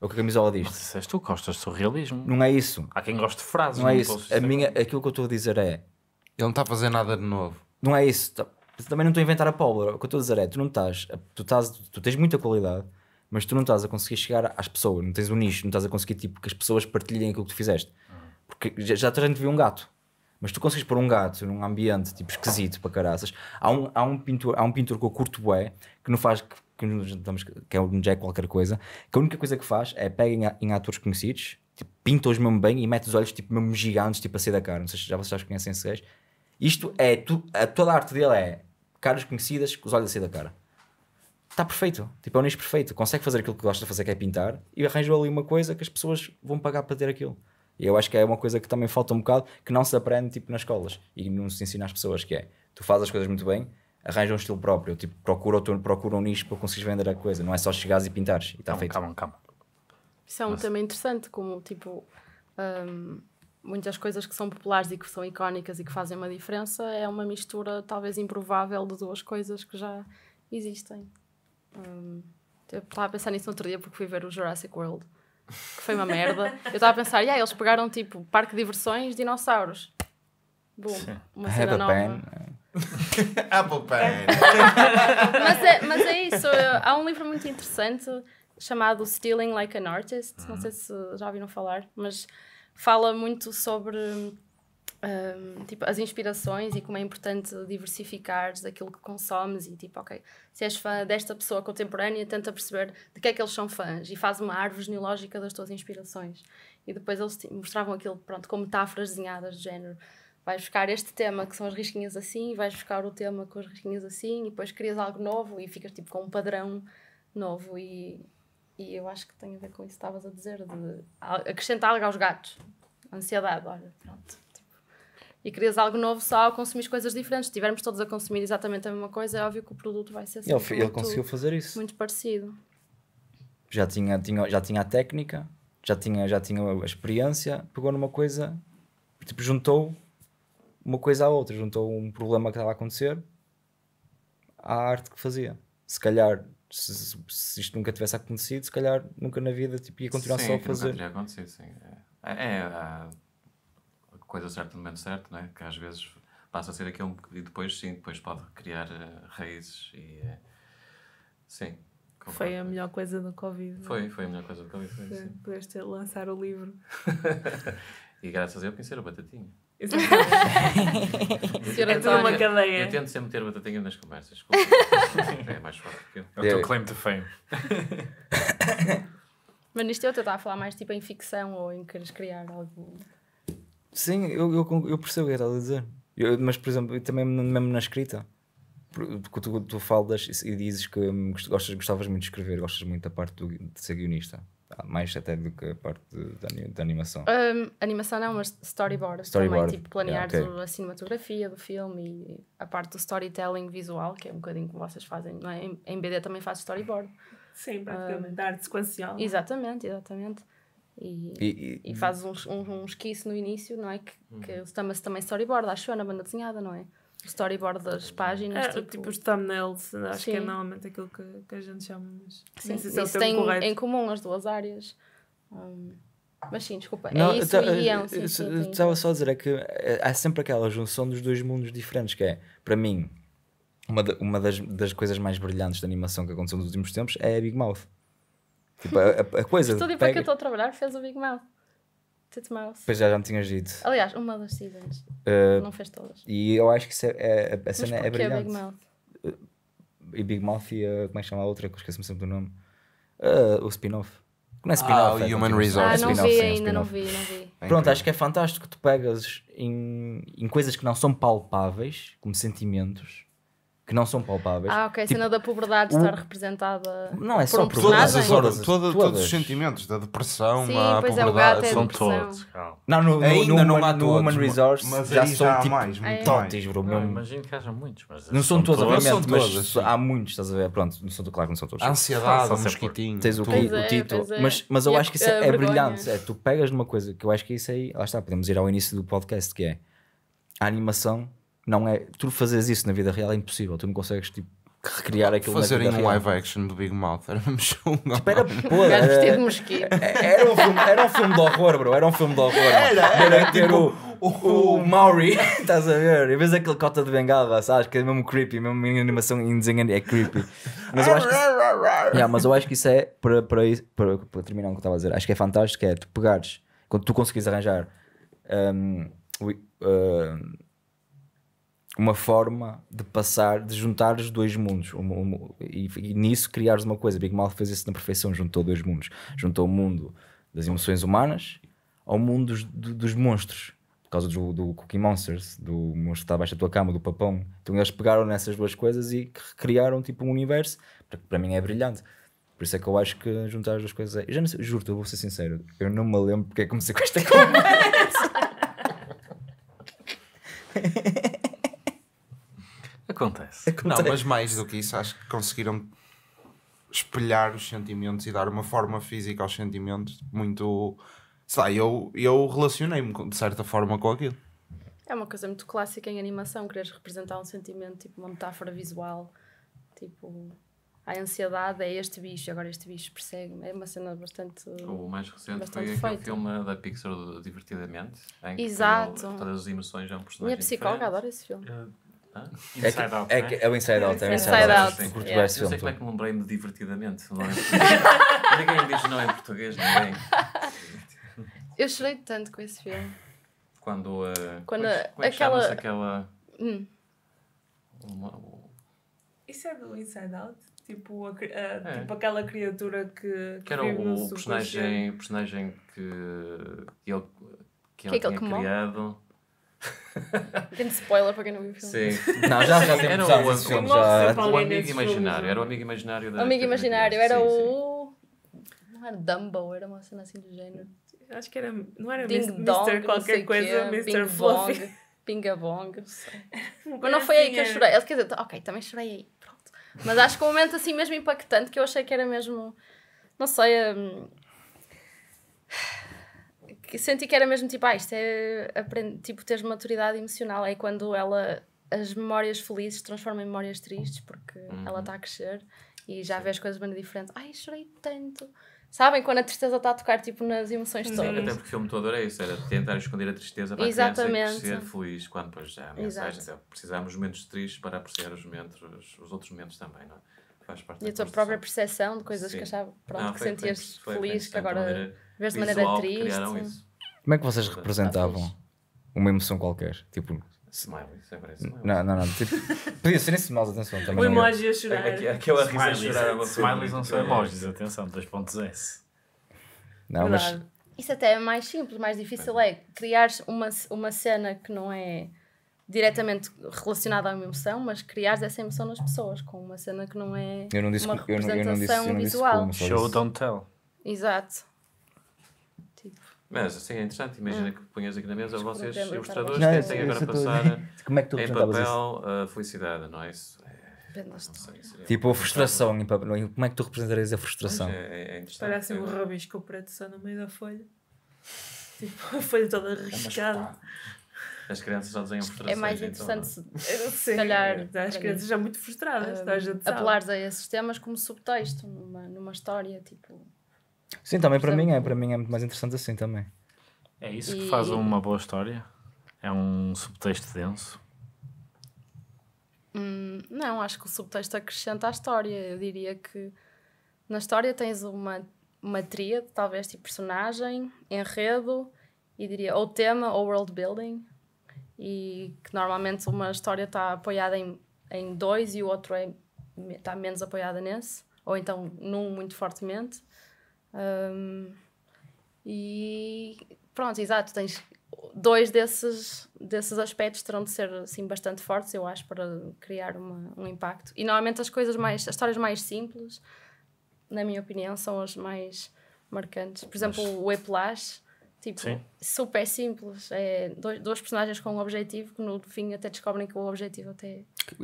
S4: É Ou com a camisola disto. Mas tu gostas de surrealismo. Não é isso. Há quem goste de frases. Não, é não é isso. A minha, aquilo que eu estou a dizer é. Ele
S2: não está a fazer nada de novo.
S4: Não é isso. Mas também não estou a inventar a pólvora. O que eu estou a dizer é, tu não estás, tu, estás, tu tens muita qualidade, mas tu não estás a conseguir chegar às pessoas, não tens um nicho, não estás a conseguir tipo, que as pessoas partilhem aquilo que tu fizeste. Porque já, já a gente viu um gato, mas tu consegues pôr um gato num ambiente tipo esquisito para caraças. Há um, há um, pintor, há um pintor que eu curto bué, que não faz, que, que, é um Jack qualquer coisa, que a única coisa que faz é pega em, em atores conhecidos, tipo, pinta-os mesmo bem e mete os olhos tipo mesmo gigantes, tipo a sair da cara. Não sei se já vocês já conhecem esses gajos. Isto é, tu, a, toda a arte dele é caras conhecidas, com os olhos a sair da cara. Está perfeito. Tipo, é um nicho perfeito. Consegue fazer aquilo que gosta de fazer, que é pintar, e arranjou ali uma coisa que as pessoas vão pagar para ter aquilo. E eu acho que é uma coisa que também falta um bocado, que não se aprende tipo nas escolas e não se ensina às pessoas, que é, tu fazes as coisas muito bem, arranja um estilo próprio, tipo, procura, tu, procura um nicho para conseguir vender a coisa, não é só chegares e pintares e está feito. Calma, calma.
S5: Isso é um Nossa. tema interessante, como tipo, um, muitas coisas que são populares e que são icónicas e que fazem uma diferença é uma mistura talvez improvável de duas coisas que já existem. Um, eu estava a pensar nisso no outro dia porque fui ver o Jurassic World, que foi uma merda. Eu estava a pensar, yeah, eles pegaram tipo parque de diversões, dinossauros. Bom, uma cena nova. Né?
S2: Apple Pen. mas, é,
S5: mas é isso. Há um livro muito interessante chamado Stealing Like an Artist. Não uhum. sei se já ouviram falar, mas fala muito sobre um, tipo, as inspirações e como é importante diversificares daquilo que consomes e tipo, ok, se és fã desta pessoa contemporânea, tenta perceber de que é que eles são fãs e faz uma árvore genealógica das tuas inspirações. E depois eles tipo, mostravam aquilo, pronto, com metáforas desenhadas do género. Vais buscar este tema que são as risquinhas assim, e vais buscar o tema com as risquinhas assim, e depois crias algo novo e ficas tipo com um padrão novo e e eu acho que tem a ver com isso que estavas a dizer, de acrescentar algo aos gatos. Ansiedade, olha, pronto. Tipo. e querias algo novo só ao consumir coisas diferentes. Se estivermos todos a consumir exatamente a mesma coisa, é óbvio que o produto vai ser assim. Ele, muito, ele conseguiu fazer isso. Muito parecido.
S4: Já tinha, tinha, já tinha a técnica, já tinha, já tinha a experiência, pegou numa coisa, tipo, juntou uma coisa à outra, juntou um problema que estava a acontecer à arte que fazia. Se calhar se, se, isto nunca tivesse acontecido, se calhar nunca na vida tipo, ia continuar sim, só a fazer. Sim, teria
S6: acontecido, sim. É, é a coisa certa no momento certo, né? que às vezes passa a ser aquilo e depois sim, depois pode criar uh, raízes e eh, é... sim.
S1: Concordo. Foi a melhor coisa do Covid. Foi, foi a melhor coisa do Covid. Foi, sim. lançar o livro.
S6: e graças a eu conhecer a batatinha. é tudo uma cadeia. Eu tento sempre ter batatinha nas conversas. Desculpa. é mais forte.
S3: É
S5: o teu é. claim to fame. Mas nisto eu estava a falar mais tipo em ficção ou em queres criar algo.
S4: Sim, eu, eu, eu percebo o que estás a dizer. Eu, mas, por exemplo, também mesmo na escrita. Porque tu, tu falas e dizes que gostavas muito de escrever, gostas muito da parte do, de ser guionista mais até do que a parte da animação.
S5: Um, animação não, mas storyboard. Storyboard. Também, tipo, planear yeah, okay. a cinematografia do filme e a parte do storytelling visual, que é um bocadinho que vocês fazem, não é? Em, BD também faz storyboard. Sim, praticamente, um, da arte sequencial. Exatamente, exatamente. E, e, e, e fazes um, um, um esquiço no início, não é? Que, uhum. que chama-se também storyboard, acho eu, na banda desenhada, não é? storyboard das páginas. É, tipo... tipo os thumbnails, acho Sim. que é
S1: normalmente aquilo que, que a gente chama. Mas... Sim, é isso, isso tem correto. em
S5: comum as duas áreas. Hum, mas sim, desculpa. Não, é isso tá, e é eh, um eh,
S4: Estava só a dizer é que eh, há sempre aquela junção dos dois mundos diferentes, que é, para mim, uma, de, uma das, das coisas mais brilhantes da animação que aconteceu nos últimos tempos é a Big Mouth. Tipo, a, a, coisa. O estúdio para que eu
S5: estou a trabalhar fez o Big Mouth. Titmouse. Pois
S4: já, já me tinhas dito.
S5: Aliás, uma das seasons. Uh, não fez todas.
S4: E eu acho que isso é, é, a cena é brilhante. É Big Mouth? Eh, e Big Mouth e como é que chama a outra? Que esqueci-me sempre do nome. Uh, o spin-off. Não é ah, spin-off. Ah, é, Human Resource. Ah, não vi é ainda, não vi, não vi. Pronto, acho que é fantástico que tu pegas em, em coisas que não são palpáveis, como sentimentos, que não são palpáveis. Ah, ok, a tipo,
S5: cena da pobreza estar representada. Não é só um é todas as
S2: horas, toda, todas. todos os sentimentos, da depressão, Sim, a pois pobreza, é, o gato é são todos. Não, no, no, Ainda no, não no Human Resource mas já são tipo mais, bro. Não, imagino que haja muitos,
S4: mas não são todos, obviamente, mas assim. há muitos, estás a ver? Pronto, não são, claro que não são todos. A ansiedade, o mosquitinho, tens o, é, título, é. mas, mas eu acho que isso é brilhante. Tu pegas numa coisa que eu acho que isso aí, lá está, podemos ir ao início do podcast, que é a animação não é. Tu fazes isso na vida real é impossível, tu não consegues tipo, recriar aquilo Fazerem um live
S2: action do Big Mouth era mesmo chungo. Tipo, pô, era, é, era, um filme, era um filme de horror, bro. Era um filme de horror. Era, era, era ter tipo, o, o, o Maori, estás a
S4: ver? Em vez daquele cota de bengala, sabes? Que é mesmo creepy, mesmo em animação em desenho é creepy. Mas eu acho que, yeah, mas eu acho que isso é, para, para, para, para terminar o que eu estava a dizer, acho que é fantástico, é tu pegares, quando tu conseguires arranjar. Um, uh, uma forma de passar, de juntar os dois mundos um, um, e, e, nisso criares uma coisa. Big Mal fez isso na perfeição, juntou dois mundos, juntou o mundo das emoções humanas ao mundo dos, dos monstros, por causa do, do, Cookie Monsters, do monstro que está abaixo da tua cama, do papão. Então eles pegaram nessas duas coisas e criaram tipo um universo, que para mim é brilhante. Por isso é que eu acho que juntar as duas coisas é. Eu já não sei, juro, eu vou ser sincero, eu não
S2: me lembro porque é comecei com esta conversa. Acontece. Acontece. Não, mas mais do que isso, acho que conseguiram espelhar os sentimentos e dar uma forma física aos sentimentos muito. Sei lá, eu, eu relacionei-me de certa forma com aquilo.
S5: É uma coisa muito clássica em animação, quereres representar um sentimento, tipo uma metáfora visual, tipo a ansiedade é este bicho, agora este bicho persegue-me. É uma cena bastante. O mais recente foi aquele
S6: filme da Pixar Divertidamente, em que Exato. todas as emoções é um personagem. Minha psicóloga adora
S5: esse filme. É, é Inside é,
S6: Out. É, é? é, o Inside Out, é o Inside, Out. out. Sim, curto yeah. Eu sei como é que me lembrei-me divertidamente. Não é ninguém diz não em português, ninguém.
S5: Eu chorei tanto com esse filme.
S6: Quando, uh, Quando pois, é a, é aquela. aquela... Hum. Uma...
S1: Isso é do Inside Out? Tipo, a, a, é. tipo aquela criatura que. Que, que era o, o personagem,
S6: personagem que, que ele, que, que ele tinha criado.
S1: Grande
S5: spoiler para quem não viu o filme. Sim. Não, já, já temos era já, o, é filme, já. O amigo imaginário. Era o
S6: amigo imaginário da. O amigo imaginário era
S5: o. Não era Dumbo, era uma cena assim do género.
S1: Acho que era. Não era Ding Mr. Dong, qualquer coisa, quê, Mr. Fluffy.
S5: Pingabong, não Mas não foi aí que eu chorei. Quer dizer, ok, também chorei aí. Pronto. Mas acho que um momento assim mesmo impactante que eu achei que era mesmo. Não sei. Um que senti que era mesmo tipo, ah, isto é aprend... tipo ter maturidade emocional, é quando ela as memórias felizes se transformam em memórias tristes porque uhum. ela está a crescer e já vê as coisas bem diferentes. Ai, chorei tanto. Sabem, quando a tristeza está a tocar tipo nas emoções Sim. todas. Até
S6: porque o filme todo era isso, era tentar esconder a tristeza para Exatamente. a criança ser feliz, quando pois já a mensagem é precisamos de momentos tristes para apreciar os momentos, os outros momentos também, não é? Faz parte e a tua própria
S5: percepção de coisas Sim. que achava, pronto, não, que sentias feliz, que agora... Maneira Vês de maneira triste.
S4: Como é que vocês representavam uma emoção qualquer? Tipo, Smiley, sempre é smiley. não, não, não. Tipo, podia ser nem smiles, atenção. O não emoji
S1: a chorar. Aquela risa a chorar. é, é, é, é smileys não são emojis,
S3: atenção, dois pontos S. Não, mas
S5: Isso até é mais simples, mais difícil é criar uma, uma cena que não é diretamente relacionada a uma emoção, mas criar essa emoção nas pessoas, com uma cena que não é eu não disse, uma que- eu não, eu não disse, eu não disse visual. como. Show, disse- don't tell. Exato.
S6: Mas assim é interessante, imagina ah. que ponhas aqui na mesa Acho vocês, ilustradores, que tentem agora passar Como é que tu em papel a ah, felicidade, não é isso?
S1: É, sei, tipo a frustração
S4: em papel. Como é que tu representarias a frustração? É, é
S1: Parece é um rabisco preto só no meio da folha. Tipo, a folha toda arriscada.
S6: As crianças já desenham é frustrações. Então, é mais
S5: interessante então, se, se calhar. As crianças já muito frustradas. Um, a apelares a esses temas como subtexto numa, numa história, tipo
S4: Sim, também para é mim é, para mim é muito mais interessante
S3: assim também. É isso que faz uma boa história? É um subtexto denso?
S5: Hum, não, acho que o subtexto acrescenta à história. Eu diria que na história tens uma, uma tríade, talvez, tipo personagem, enredo, e diria ou tema ou world building, e que normalmente uma história está apoiada em, em dois e o outro está é, tá menos apoiada nesse, ou então num muito fortemente. Um, e pronto, exato, tens dois desses, desses aspectos terão de ser assim bastante fortes, eu acho, para criar uma, um impacto. E normalmente as coisas mais, as histórias mais simples, na minha opinião, são as mais marcantes. Por exemplo, o Eplash Tipo, Sim. super simples. É, dois, dois personagens com um objetivo que no fim até descobrem que o objetivo até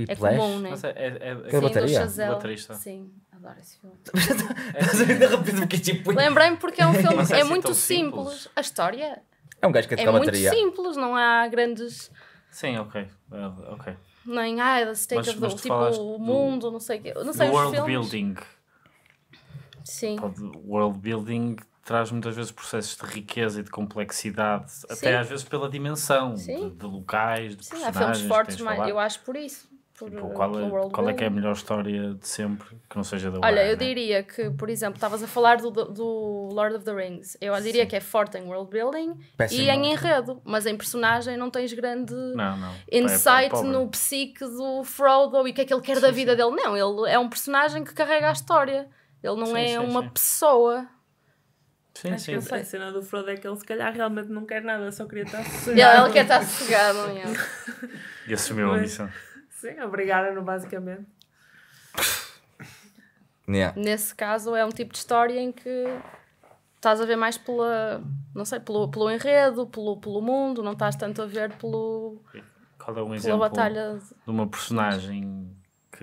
S5: é Flash? comum, né? Nossa, é, é, é, Sim, bateria? Chazelle, baterista. Sim, adoro esse filme. Estás é assim. tipo, Lembrei-me porque é um filme é, é muito simples. simples. A história
S3: é um gajo que é bateria. muito
S5: simples, não há grandes.
S3: Sim, ok. Uh, ok.
S5: Nem, ah, the stake mas, of the tipo, o mundo, do, não sei o quê. Não sei, world filmes. building. Sim.
S3: World building traz muitas vezes processos de riqueza e de complexidade, Sim. até às vezes pela dimensão de, de, locais, de Sim, personagens. Sim, há filmes fortes, mas eu
S5: acho por isso. Por, tipo, qual, é, qual é que é a
S3: melhor história de sempre que não
S5: seja da Olha, eu diria que, por exemplo, estavas a falar do, do Lord of the Rings. Eu diria que é forte em world building Péssimo. e em enredo, mas em personagem não tens grande não, não. É é insight é, é no psique do Frodo e o que é que ele quer sim, da vida dele. Não, ele é um personagem que carrega
S1: a história. Ele não sim, é uma pessoa.
S3: Sim, Acho sim. que eu sei, a
S1: cena do Frodo é que ele se calhar realmente não quer nada, só queria estar sossegado. ele, quer estar sossegado, não é?
S3: E assumiu a missão.
S1: Sim, obrigaram-no basicamente.
S5: Yeah. Nesse caso é um tipo de história em que estás a ver mais pela, não sei, pelo, pelo enredo, pelo, pelo mundo, não estás tanto a ver pelo Qual é um exemplo batalha de... de
S3: uma personagem que,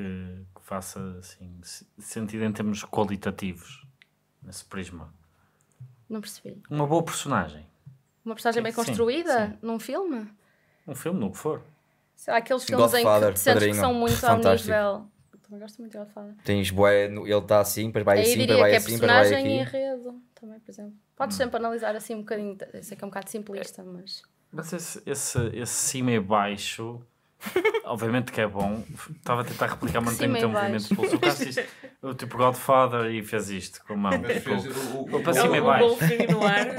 S3: que faça assim sentido em termos qualitativos nesse prisma? Não percebi. Uma boa
S4: personagem.
S5: Uma personagem bem construída sim. num filme?
S3: Um filme, no que for.
S5: Sei lá, aqueles filmes Godfather, em que sentes que são muito Fantástico. ao nível. Também gosto muito de Godfather.
S4: Tens boé, ele está assim, depois vai assim, é assim, depois vai assim, depois vai aqui. personagem e
S5: enredo também, por exemplo. Podes hum. sempre analisar assim um bocadinho, sei que é um bocado simplista, mas...
S3: Mas esse, esse, esse cima e baixo Obviamente que é bom. Estava a tentar replicar, mas não tenho muito movimento de pulso. O o tipo Godfather e fez isto com a mão. Tipo, para e baixo.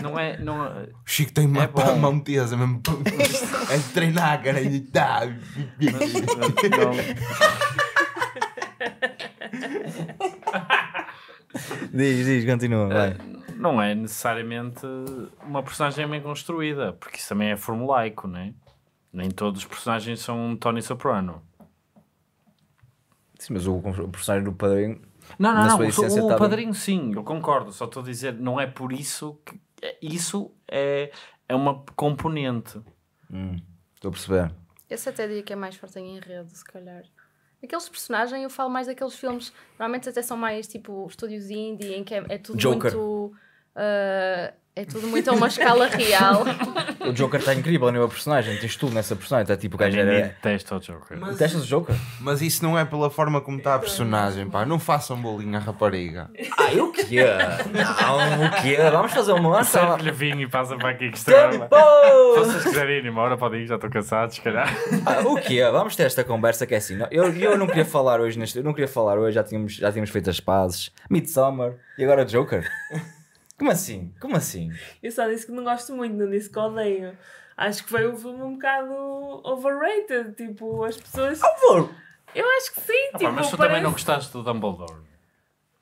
S3: Não é, não, o é-
S2: Chico tem é uma é mão tesa mesmo. É treinar, cara. E dá.
S4: diz, diz, continua. Vai. É,
S3: não é necessariamente uma personagem bem construída, porque isso também é formulaico, não é? Nem todos os personagens são Tony Soprano.
S4: Sim, mas o, o personagem do padrinho.
S3: Não, não, não. O, o padrinho, bem... sim, eu concordo. Só estou a dizer, não é por isso que. É, isso é, é uma componente.
S4: Hum, estou a perceber.
S5: Esse até diria que é mais forte em enredo, se calhar. Aqueles personagens, eu falo mais daqueles filmes, normalmente até são mais tipo estúdios indie, em que é, é tudo Joker. muito. Uh, é tudo muito a uma escala real.
S2: O Joker está incrível a nível personagem, tens tudo nessa personagem, está tipo
S5: o gajo é era.
S2: Testa o Joker. Mas... o Joker? Mas isso não é pela forma como está a personagem, pá. Não façam bolinho à rapariga. Ah, eu quê? Não, o quê? Vamos fazer uma lança. Serve-lhe vinho
S3: e passa para aqui que está.
S4: Se vocês quiserem ir embora, podem ir, já estou cansado, se calhar. Ah, o quê? Vamos ter esta conversa que é assim. Eu, eu não queria falar hoje neste. Eu não queria falar hoje, já tínhamos, já tínhamos feito as pazes. Midsummer e agora Joker. Como assim? Como assim?
S1: Eu só disse que não gosto muito, não disse que odeio. Acho que foi um filme um bocado overrated. Tipo, as pessoas. Over! Eu acho que sim, ah, tipo. mas tu parece... também não
S3: gostaste do Dumbledore.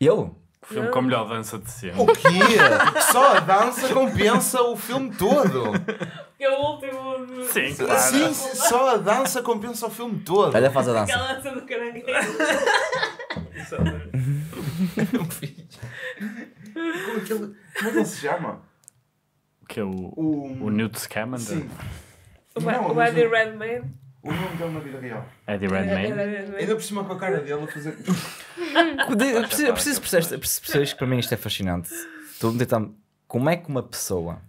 S3: Eu? O filme com a melhor dança de sempre. O quê?
S1: Só a dança compensa o filme todo. Que é o último. Sim, claro. Sim, só a dança
S2: compensa o filme todo. Olha, faz a dança. Aquela
S1: dança do caranguejo.
S2: Não fiz.
S1: Como, é que ele, como é que ele se chama?
S3: O que é o, o, o Newt Scamander? Sim.
S1: O, não, o Eddie Redmayne? O nome dele na vida real.
S4: Eddie Redmayne?
S1: Ainda
S2: por cima com a cara dele a fazer...
S4: Preciso, preciso, preciso, isto, para mim isto é fascinante. Estou a tentar... Como é que uma pessoa...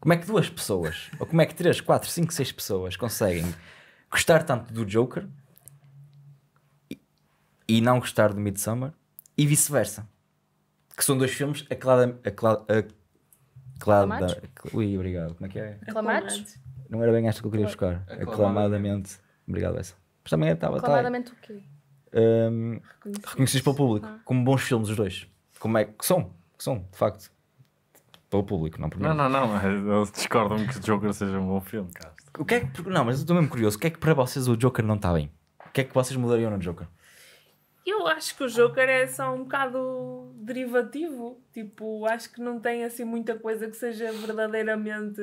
S4: Como é que duas pessoas, ou como é que três, quatro, cinco, seis pessoas conseguem gostar tanto do Joker e, e não gostar do Midsummer e vice-versa? que são dois filmes aclada, aclada, aclada, ui, obrigado. Como é que é? Aclamados? Não era bem esta que eu queria buscar. Aclamadamente. Obrigado, essa. Mas também estava. Aclamadamente o quê? Um, reconhecidos. reconhecidos pelo público, ah. como bons filmes os dois. Como é que são? Que são, de facto. Pelo público, não por mim. Não, não, não. Eles discordo que o Joker seja um bom filme, cara. O que é que, não, mas eu estou mesmo curioso. O que é que para vocês o Joker não está bem? O que é que vocês mudariam no Joker?
S1: Eu acho que o Joker é só um bocado derivativo. Tipo, acho que não tem assim muita coisa que seja verdadeiramente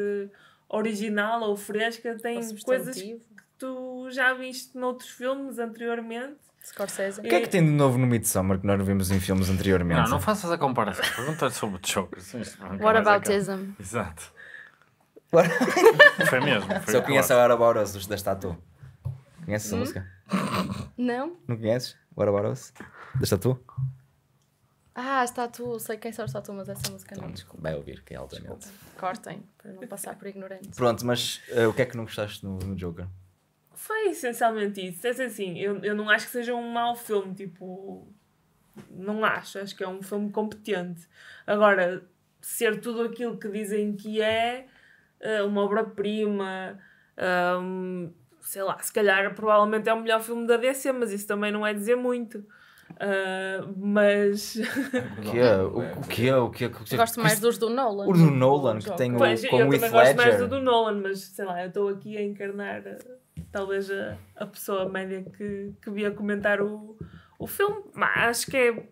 S1: original ou fresca. Tem ou coisas que tu já viste noutros filmes anteriormente. Scorsese. O que é que tem de novo no
S4: Midsommar que nós não vimos em filmes anteriormente? Não, não
S3: faças a comparação. Pergunta sobre o Joker. What about
S4: Ism? Exato. foi mesmo. Foi Só conheço agora Bauros da estátua. Conheces hum? a música? Não? Não conheces? What About Us? Da Estatua?
S5: Ah, Estatua, sei quem são Estatua, mas essa música não. Então, desculpa. Vai ouvir, que é altamente.
S1: Cortem, para não passar por ignorante. Pronto, mas
S4: uh, o que é que não gostaste no, no Joker?
S1: Foi essencialmente isso. É assim, eu, eu não acho que seja um mau filme, tipo. Não acho, acho que é um filme competente. Agora, ser tudo aquilo que dizem que é, eh, uma obra-prima, um, ehm, sei lá, se calhar provavelmente é o melhor filme da DC, mas isso também não é dizer muito. Uh, mas o é que é o, o é que é o que é que gosto mais dos do Nolan o do Nolan que tem o pois, com eu Heath Ledger gosto mais do, do Nolan mas sei lá eu estou aqui a encarnar talvez a, a pessoa média que que via comentar o, o filme mas acho que é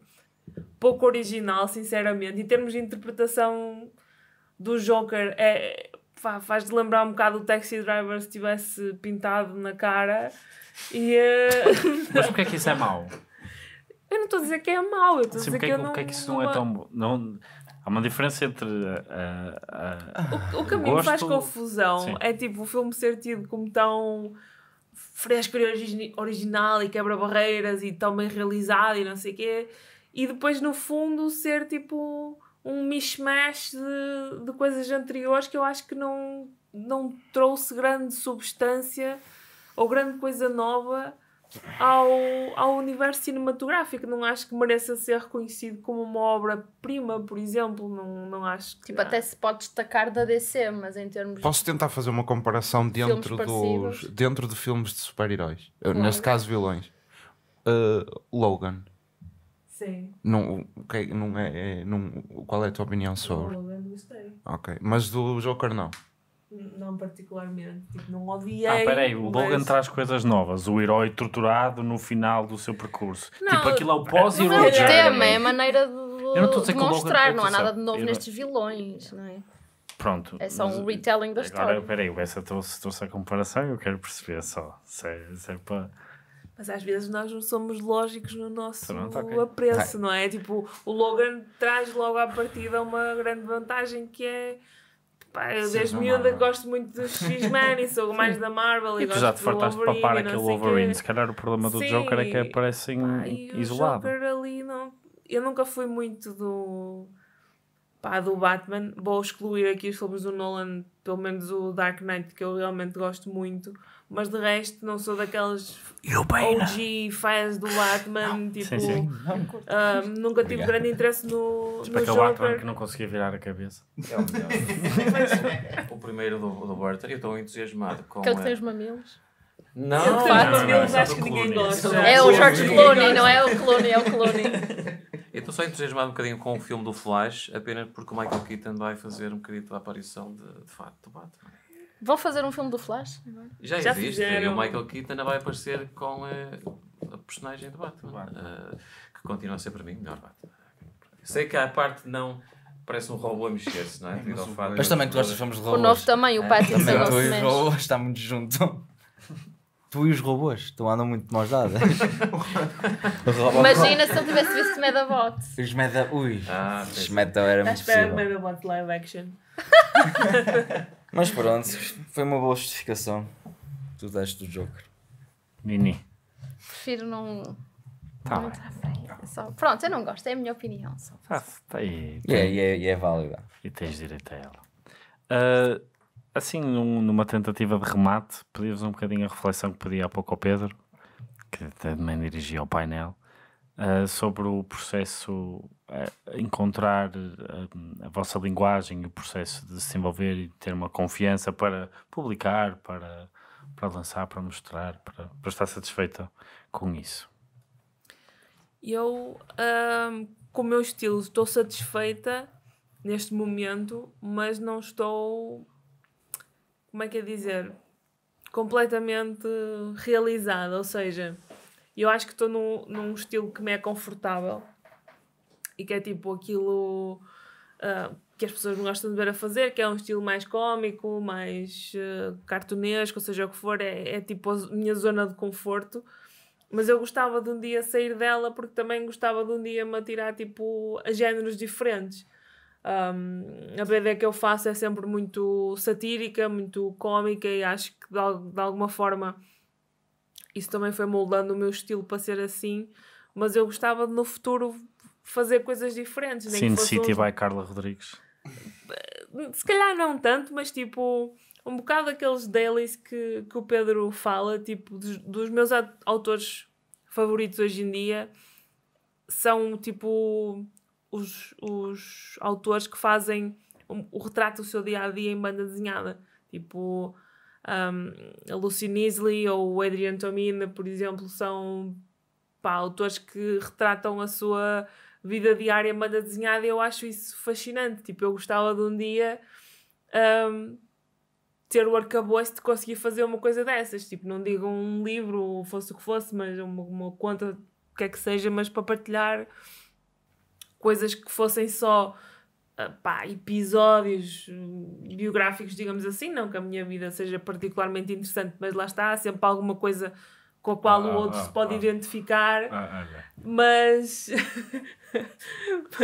S1: pouco original sinceramente em termos de interpretação do Joker é faz de lembrar um bocado o Taxi Driver se tivesse pintado na cara. E, uh...
S3: Mas porquê é que isso é mau?
S1: Eu não estou a dizer que é mau, eu estou a dizer que, que eu não... Porquê é que isso não é tão...
S3: Não... Há uma diferença entre. Uh,
S1: uh, o, o caminho gosto... faz confusão. Sim. É tipo o filme ser tido como tão fresco e original e quebra barreiras e tão bem realizado e não sei o quê. E depois, no fundo, ser tipo um mishmash de, de coisas anteriores que eu acho que não, não trouxe grande substância ou grande coisa nova ao, ao universo cinematográfico. Não acho que mereça ser reconhecido como uma obra-prima, por exemplo. Não, não acho que. Tipo, até se pode destacar da DC, mas em termos. Posso
S2: tentar fazer uma comparação dentro, dos, dentro de filmes de super-heróis. Neste caso, vilões. Uh, Logan. Sim. Não, okay, é, não é, é, não, qual é a tua opinião sobre? o Logan gostei. Ok, mas do Joker não?
S1: Não particularmente, tipo, não odiei. Ah, peraí, o Logan mas... traz
S3: coisas novas. O herói torturado no final do seu percurso. Não, tipo, aquilo é o pós-herói. é o tema, é a
S5: maneira de, de mostrar. Logan, não há nada de novo eu nestes vilões, não é? Pronto.
S3: É só um retelling da agora, história. Peraí, essa trouxe, a comparação e eu quero perceber só se é, se é para
S1: mas às vezes nós não somos lógicos no nosso Pronto, okay. apreço, tá. não é? Tipo, o Logan traz logo à partida uma grande vantagem que é. Pá, eu desde miúda gosto muito dos X-Men e sou mais da Marvel e, e tu já te fartaste papar aquele Wolverine. Que... Se calhar o problema do Sim, Joker é que
S3: aparecem isolado.
S1: Joker ali não. Eu nunca fui muito do. Pá, do Batman. Vou excluir aqui os filmes do Nolan, pelo menos o Dark Knight, que eu realmente gosto muito mas de resto não sou daqueles OG fãs do Batman. Não, tipo, sim, sim. Ah, nunca tive Obrigado. grande interesse no. Tipo no aquele Batman que
S6: não conseguia virar a cabeça. É o, melhor. o primeiro do, do Burton, eu estou entusiasmado com. Aquele que tem os mamilos. Não, não, não, não, não é acho que ninguém gosta. É o George Clooney, não é o Clooney, é o Clooney. Eu estou só entusiasmado um bocadinho com o filme do Flash, apenas porque o Michael Keaton vai fazer um bocadinho da aparição de, de fato do Batman.
S5: Vão fazer um filme do Flash Já, Já existe. Fizeram... E o Michael
S6: Keaton vai aparecer com a, eh, a personagem do Batman. Batman. Uh, eh, que continua a ser para mim o melhor Batman. Sei que a parte não. Parece um robô a mexer-se, não é? é mas, mas também tu gostas de filmes de
S4: robôs. O novo também, o Pattinson. É, tu e os robôs está muito junto. Tu e os robôs estão andando muito de mãos dadas. Imagina se
S5: ele tivesse visto
S1: Medabot.
S4: Os Meda... Ui, ah, os Meda era tá muito possível. Está a esperar o
S1: Medabot live action.
S4: Mas pronto, foi uma boa justificação. Tu deste do Joker. mini
S5: Prefiro não. Tá não entrar é Só... Pronto, eu não gosto, é a minha opinião. Só. Ah,
S3: tá e, é, é, é válida. E tens direito a ela. Uh, assim, num, numa tentativa de remate, pedi-vos um bocadinho a reflexão que pedi há pouco ao Pedro, que também dirigia ao painel uh, sobre o processo, uh, encontrar a, eh, a vossa linguagem, o processo de se envolver e ter uma confiança para publicar, para, para lançar, para mostrar, para, para estar satisfeita com isso?
S1: Eu, um, com o meu estilo, estou satisfeita neste momento, mas não estou, como é que é dizer, completamente realizada. Ou seja, e eu acho que estou num, num estilo que me é confortável e que é tipo aquilo uh, que as pessoas gostam de ver a fazer, que é um estilo mais cómico, mais uh, cartunesco, seja o que for, é, é tipo a minha zona de conforto. Mas eu gostava de um dia sair dela porque também gostava de um dia me atirar tipo a géneros diferentes. Um, a BD que eu faço é sempre muito satírica, muito cómica e acho que de, de alguma forma isso também foi moldando o meu estilo para ser assim, mas eu gostava de no futuro fazer coisas diferentes. Sin City by
S3: Carla Rodrigues.
S1: Eh, se calhar não tanto, mas tipo um bocado aqueles dailies que, que o Pedro fala, tipo, dos, dos meus autores favoritos hoje em dia são tipo os, os autores que fazem o, o retrato do seu dia a dia em banda desenhada. Tipo, um, a Lucy Nisley ou o Adrian Tomina, por exemplo, são pá, autores que retratam a sua vida diária manda desenhada e eu acho isso fascinante. Tipo, eu gostava de um dia um, ter o arcabouço de conseguir fazer uma coisa dessas. Tipo, não digo um livro, fosse o que fosse, mas uma, uma conta, o que é que seja, mas para partilhar coisas que fossem só eh, pá, episódios hum, biográficos, digamos assim, não que a minha vida seja particularmente interessante, mas lá está, há sempre alguma coisa com a qual ah, o outro ah, se pode ah, identificar, ah, ah, mas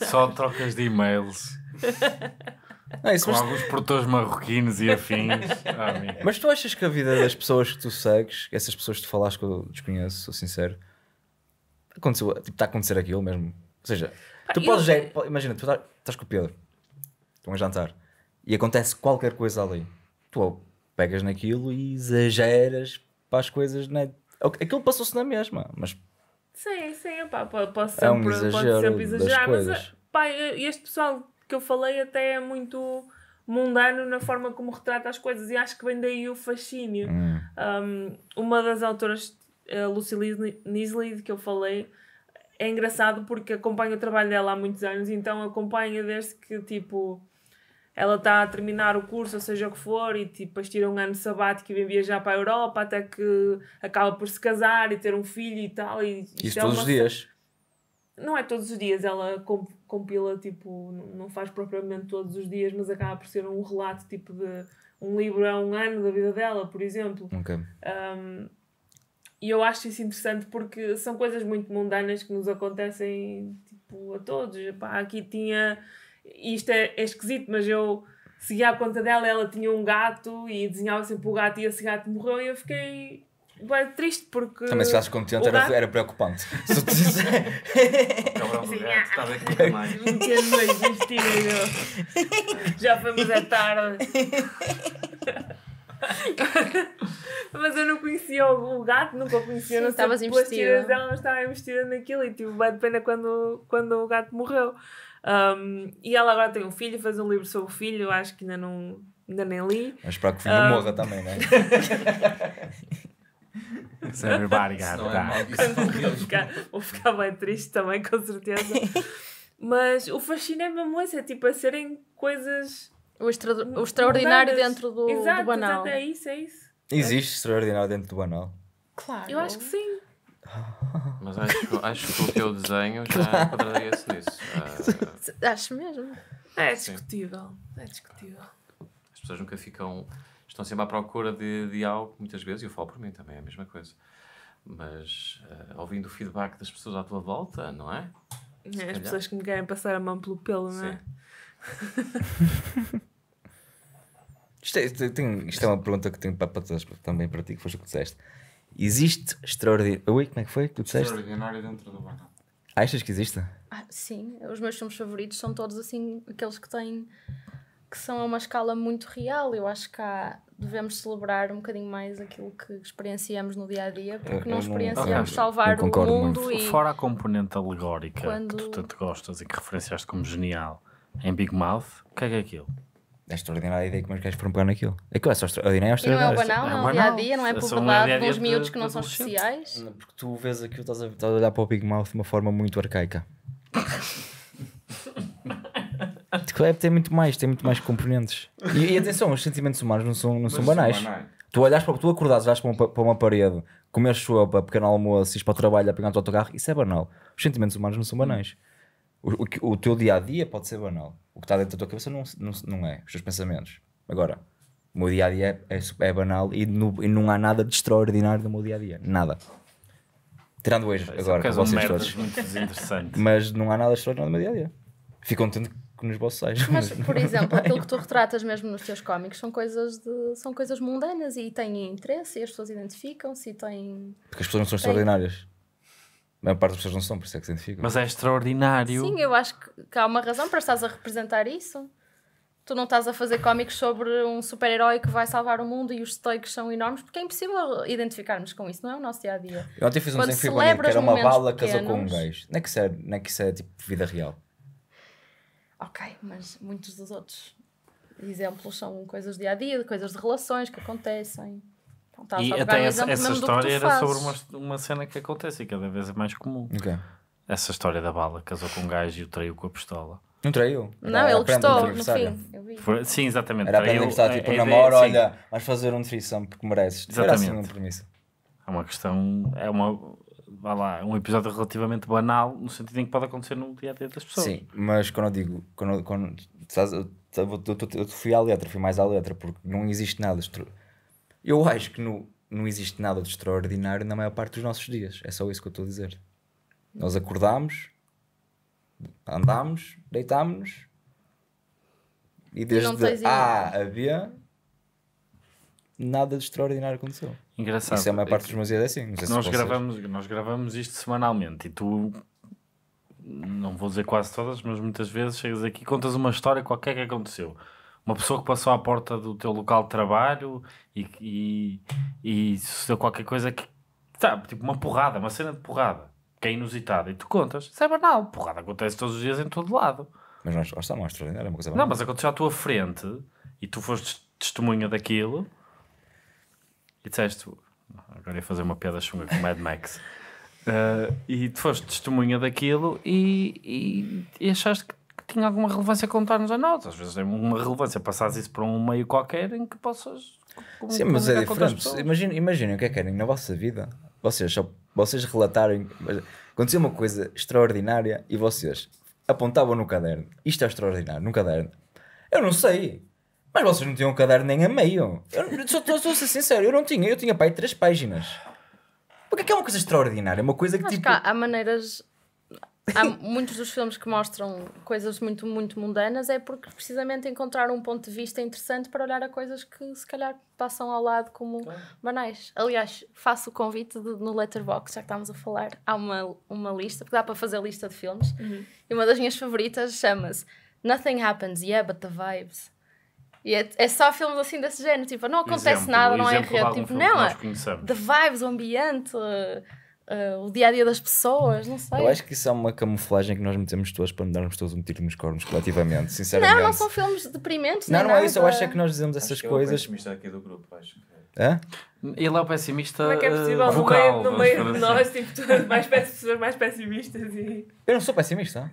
S1: é
S3: só trocas de e-mails.
S1: Não, com mas... alguns produtores
S4: marroquinos e afins. Ah, mas tu achas que a vida das pessoas que tu segues, essas pessoas que tu falaste que eu desconheço, sou sincero, aconteceu, tipo, está a acontecer aquilo mesmo? Ou seja, tu ah, podes, já, é, imagina, tu tá, estás com o Pedro, estão a jantar, e acontece qualquer coisa ali. Tu pegas naquilo e exageras para as coisas, né? Aquilo passou-se na mesma, mas.
S1: Sim, sim, pá, pode é sempre, é um exagero sempre exagerar, mas coisas. Eh, pá, este pessoal que eu falei até é muito mundano na forma como retrata as coisas e acho que vem daí o fascínio. Hum. Um, uma das autoras, a eh, Lucy Nisley, que eu falei, é engraçado porque acompanho o trabalho dela há muitos anos, então acompanho desde que tipo ela está a terminar o curso, ou seja o que for, e tipo, depois tira um ano sabático e vem viajar para a Europa até que acaba por se casar e ter um filho e tal. E, Isso é todos uma... os dias? Não é todos os dias, ela compila, tipo, não faz propriamente todos os dias, mas acaba por ser um relato tipo de um livro é um ano da vida dela, por exemplo. Ok. Um, e eu acho isso interessante porque são coisas muito mundanas que nos acontecem tipo, a todos. Epá, aqui tinha. Isto é, é esquisito, mas eu seguia a conta dela, ela tinha um gato e desenhava sempre o gato e esse gato morreu e eu fiquei bem triste porque. Também se estás contente era, gato... era
S4: preocupante. se tu
S1: dizes. É Cabral é. do
S4: estás aqui é mais.
S1: mais vestido. Já foi, mas é tarde. mas eu não conhecia o, o gato, nunca conhecia, Sim, não estava investida. tiras estava investida naquilo e tive tipo, uma pena quando, quando o gato morreu. Um, e ela agora tem um filho, faz um livro sobre o filho, eu acho que ainda não ainda nem li. Mas para que o filho um... morra também, não é? Saber é barrigar, é tá. É vou ficar, vou ficar bem triste também, com certeza. Mas o fascínio é mesmo isso, é tipo a serem coisas o, extra, o extraordinário dentro do, exato, do banal. Exato, é isso, é isso. Existe extraordinário
S4: dentro do banal?
S1: Claro. Eu acho que sim.
S4: Mas acho, que, acho que o teu
S6: desenho já enquadraria-se nisso.
S1: Uh, acho mesmo. É discutível. Sim. É discutível.
S6: As pessoas nunca ficam. Estão sempre à procura de, de algo, muitas vezes, e eu falo por mim também, é a mesma coisa. Mas uh, ouvindo o feedback das pessoas à tua volta, não é?
S1: é as pessoas que me querem passar a mão pelo pelo, não é? Sim.
S4: Isto é, isto é uma pergunta que tenho para, todos também para ti, que foi o que disseste. Existe extraordinário. Ui, como é que foi? Que tu disseste?
S2: Extraordinário dentro do banco.
S4: Achas que existe?
S5: Ah, sim, os meus filmes favoritos são todos assim, aqueles que têm. que são a uma escala muito real. Eu acho que há, devemos celebrar um bocadinho mais aquilo que experienciamos no dia a dia, porque não, experienciamos não, salvar o mundo. Muito. E... Fora
S3: a componente alegórica Quando... que tu tanto gostas e que referenciaste como genial em Big Mouth, o que é que é aquilo?
S4: É extraordinária a ideia como os gajos foram pegar naquilo. Aquilo é só extraordinário. É não é o banal, não é o dia a dia, não é povoado com os miúdos que não são especiais. Porque tu vês aquilo, estás a, estás a olhar para o Big Mouth de uma forma muito arcaica. Clap tipo, é, tem muito mais, tem muito mais componentes. E, e, atenção, os sentimentos humanos não são, não são banais. Tu olhas para, tu acordares, olhas para uma, para uma parede, comeres sopa, pequeno almoço, ires para o trabalho, a pegar o autocarro, isso é banal. Os sentimentos humanos não são banais. Hum. O, o, o teu dia a dia pode ser banal. O que está dentro da tua cabeça não, não, não é. Os teus pensamentos. Agora, o meu dia a dia é, é, é banal e, no, e, não há nada de extraordinário no meu dia a dia. Nada. Tirando hoje, Isso é agora, é um vocês todos. Mas não há nada extraordinário no meu dia a dia. Fico contente que nos bossais. Mas, mas por exemplo,
S5: aquilo que tu retratas mesmo nos teus cómics são coisas, de, são coisas mundanas e têm interesse e as pessoas identificam-se e têm. Porque as pessoas não são têm... extraordinárias.
S4: A maior parte das pessoas não são, por isso é que se identificam. Mas
S3: é extraordinário. Sim,
S5: eu acho que há uma razão para estás a representar isso. Tu não estás a fazer cómicos sobre um super-herói que vai salvar o mundo e os stoicos são enormes, porque é impossível identificarmos com isso, não é o nosso dia a dia. Eu ontem fiz um Quando desenho que era uma bala casou com um gajo.
S4: Não é que isso é, não é, que isso é tipo vida real.
S5: Ok, mas muitos dos outros exemplos são coisas do dia a dia, coisas de relações que acontecem e até essa, essa história era fazes. sobre
S3: uma, uma cena que acontece e cada vez é mais comum. Okay. Essa história da bala, casou com um gajo e o traiu com a pistola.
S4: Não traiu? Não, ele gostou no fim. Foi, sim, exatamente. Era ele a tipo, ideia, namoro, olha, vais fazer um trição porque mereces. Exatamente. Era
S3: assim uma É uma questão, é uma, vá lá, um episódio relativamente banal, no sentido em que pode acontecer no dia a dia das pessoas. Sim,
S4: mas quando eu digo, quando, quando sabes, eu, eu, eu, eu, fui à letra, fui mais à letra, porque não existe nada eu acho que no, não existe nada de extraordinário na maior parte dos nossos dias. É só isso que eu estou a dizer. Nós acordamos, andamos, deitámos-nos e desde A a B nada de extraordinário aconteceu. Engraçado. Isso é a maior parte dos meus dias é assim. nós, gravamos,
S3: nós gravamos isto semanalmente e tu, não vou dizer quase todas, mas muitas vezes chegas aqui e contas uma história qualquer que aconteceu uma pessoa que passou à porta do teu local de trabalho e, e, e sucedeu qualquer coisa que, sabe, tipo uma porrada, uma cena de porrada, que é inusitada, e tu contas, isso é banal, porrada acontece todos os dias em todo lado. Mas nós, nós estamos extraordinária, uma coisa banal. Não, mas aconteceu à tua frente e tu foste testemunha daquilo e disseste, agora ia fazer uma piada chunga com Mad Max. Uh, e tu foste testemunha daquilo e, e, e achaste que tinha alguma relevância contar-nos a nós. Às vezes tem é uma
S4: relevância passares isso para um meio qualquer em que
S1: possas. Sim, mas é diferente.
S4: Imaginem imagine, o que é que querem na vossa vida. Vocês, vocês relatarem. Aconteceu uma coisa extraordinária e vocês apontavam no caderno. Isto é extraordinário, no caderno. Eu não sei. Mas vocês não tinham um caderno nem a meio. Eu estou a ser sincero, eu não tinha. Eu tinha pai três páginas.
S5: Porque é que é uma coisa extraordinária?
S4: é Uma coisa que Acho tipo.
S5: Que há maneiras há muitos dos filmes que mostram coisas muito, muito mundanas é porque precisamente encontraram um ponto de vista interessante para olhar a coisas que se calhar passam ao lado como claro. banais. Aliás, faço o convite de, no Letterboxd, já que estávamos a falar, há uma, uma lista, porque dá para fazer lista de filmes, uhum. e uma das minhas favoritas chama-se Nothing Happens, Yeah, But The Vibes. E é, é, só filmes assim desse género, tipo, não acontece exemplo, nada, não é real, tipo, não, é
S4: The
S5: Vibes, o ambiente... Uh, uh, o dia a dia das pessoas, não sei. Eu acho
S4: que isso é uma camuflagem que nós metemos todas para darmos todos um tiro nos cornos coletivamente, sinceramente. Não, não são
S5: filmes deprimentes, não. Não, é isso, eu acho é que nós
S4: dizemos acho essas é coisas. pessimista
S6: aqui do grupo, acho que é. Ele é o
S3: pessimista. Como é que é possível uh, vocal, no meio, no meio de assim.
S1: nós, tipo, mais pessoas mais pessimistas e.
S4: Eu não sou pessimista.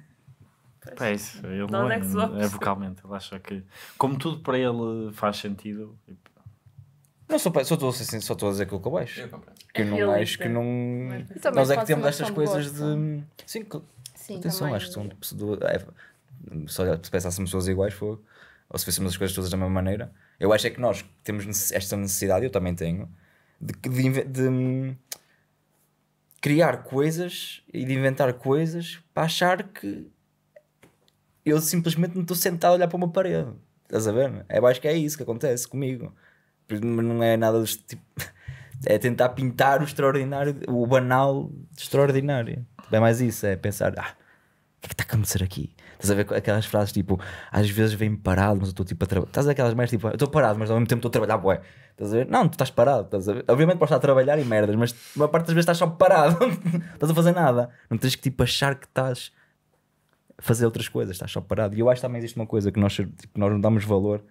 S3: é isso, ele não é, é, é, vocalmente, ele acha que como tudo para ele faz sentido, não, só estou assim, só a dizer aquilo que eu
S4: acho. Eu que não realista. acho que não. Nós é que temos estas coisas de. Sim, que... Sim atenção, acho que são pessoas. Tipo, é, só se pensássemos pessoas iguais, foi. Ou se fizéssemos as coisas todas da mesma maneira. Eu acho é que nós temos esta necessidade, eu também tenho, de, de, de hum, criar coisas e de inventar coisas para achar que eu simplesmente não estou sentado a olhar para uma parede. Estás a ver? É, eu acho que é isso que acontece comigo não é nada dos tipo. É tentar pintar o extraordinário, o banal extraordinário. É mais isso, é pensar, ah, o que é que está a acontecer aqui? Estás a ver aquelas frases tipo, às vezes vem parado, mas eu estou tipo a trabalhar. Estás a ver aquelas mais tipo, eu estou parado, mas ao mesmo tempo estou a trabalhar, boé. Estás a ver? Não, tu estás parado, estás a ver? Obviamente podes estar a trabalhar e merdas, mas a maior parte das vezes estás só parado, não estás a fazer nada. Não tens que tipo achar que estás a fazer outras coisas, estás só parado. E eu acho que também existe uma coisa que nós, tipo, que nós não damos valor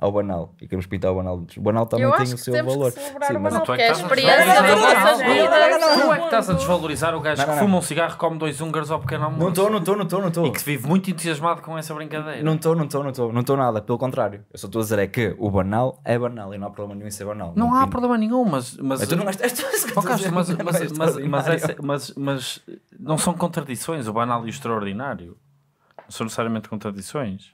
S4: ao banal e queremos pintar o banal. O banal também tem o seu valor. Sim, mas tu é que, que estás a desvalorizar. é que
S3: estás a desvalorizar o gajo que fuma
S4: um cigarro, come dois
S3: húngaros ao pequeno almoço. Não estou,
S4: não estou, não estou, não estou. E que se vive
S3: muito entusiasmado com essa brincadeira. Não
S4: estou, não estou, não estou, não estou nada. Pelo contrário, eu só estou a dizer é que o banal é banal e não há problema nenhum em ser banal. Não, há problema
S3: nenhum, mas. Mas então tu não é é mas Mas não são contradições, o banal e o extraordinário. Não são necessariamente contradições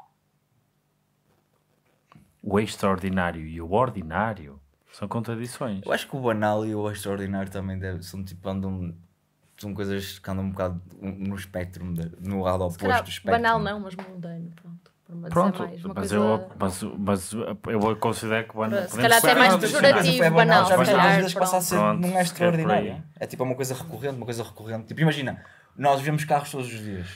S4: o extraordinário e o ordinário são contradições. Eu acho que o banal e o extraordinário também deve, são tipo andam são coisas que andam um bocado no espectro, no lado oposto do espectro. Banal não,
S5: é? mas mundano, pronto. Pronto, mais, mas, coisa...
S3: eu,
S4: mas, mas
S3: eu considero que banal. Se calhar até mais é? pejorativo, é banal. banal. Já viste às vezes passa a ser, pronto, não é extraordinária.
S4: É, é tipo uma coisa recorrente, uma coisa recorrente. Tipo, imagina, nós vemos carros todos os dias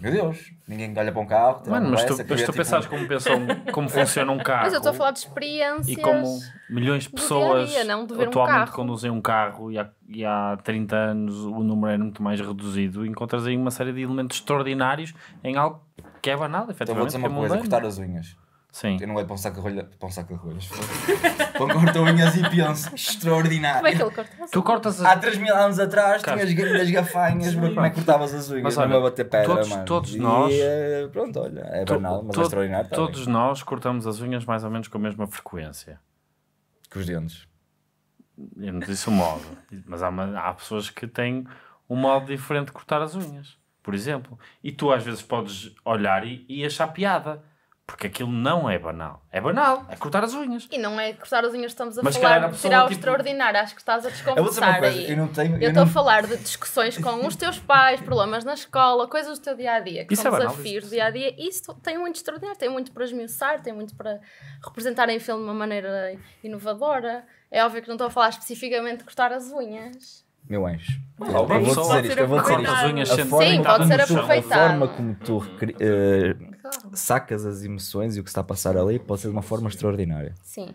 S4: meu Deus, ninguém olha para um carro. Mano, mas, peça, tu, mas tu tipo... pensares como, pensam,
S5: como funciona um carro. Mas eu estou a falar de experiências. E como
S4: milhões de pessoas dia dia,
S5: não, de atualmente um
S3: conduzem um carro e há, e há 30 anos o número era muito mais reduzido. encontras aí uma série de elementos extraordinários em algo que é banal, efetivamente. Então vou dizer uma é coisa: cortar as
S4: unhas. Sim. Eu não é para um saco rolha, pão saco rolhas. pão corta unhas e penso, extraordinário. Como é que ele corta Tu cortas as... Há 3 mil anos atrás Cara. tinhas as gafanhas, bro, como é que cortavas as unhas? Mas olha, bater pedra, todos, mano. todos nós... Eh, pronto, olha, é banal, mas é to, é extraordinário também. Tá todos
S3: nós cortamos as unhas mais ou menos com a mesma frequência. Que os dentes. Eu não disse o modo, mas há, uma, há pessoas que têm um modo diferente de cortar as unhas, por exemplo. E tu às vezes podes olhar e, e achar piada porque aquilo não é banal. É banal, é cortar as
S5: unhas. E não é cortar as unhas, estamos a Mas falar de tirar o tipo... extraordinário. Acho que estás a desconversar aí. Eu não tenho. Eu estou não... a falar de discussões com os teus pais, problemas na escola, coisas do teu dia a dia, que isso são é desafios do dia a dia. Isso tem muito extraordinário, tem muito para esmiuçar, tem muito para representar em filme de uma maneira inovadora. É óbvio que não estou a falar especificamente de cortar as unhas
S4: meu anjo. eu, vou dizer isto, eu vou dizer isto. Sim, pode ser aproveitado. a forma como tu uh, Sacas as emoções e o que está a passar ali pode ser de uma forma extraordinária. Sim.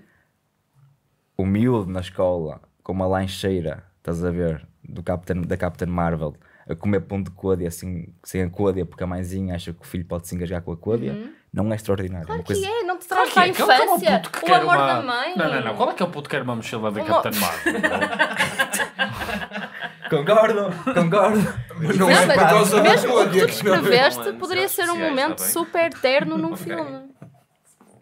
S4: O miúdo na escola, com uma lancheira, estás a ver, do Captain, da Captain Marvel, a comer pão de côdea assim, sem a côdea, porque a mãezinha acha que o filho pode se engasgar com a côdea, uhum. não é extraordinário. É claro coisa... que
S5: é, não te traz claro para a infância. É o, que o amor uma... da mãe. Não, não, não. Qual é que
S4: é o puto que quer uma mochila da uma... Captain Marvel? Concordo, concordo. Mas não, é não é por causa
S5: mesmo o que tu descreveste é poderia ser um momento tá super terno num okay. filme.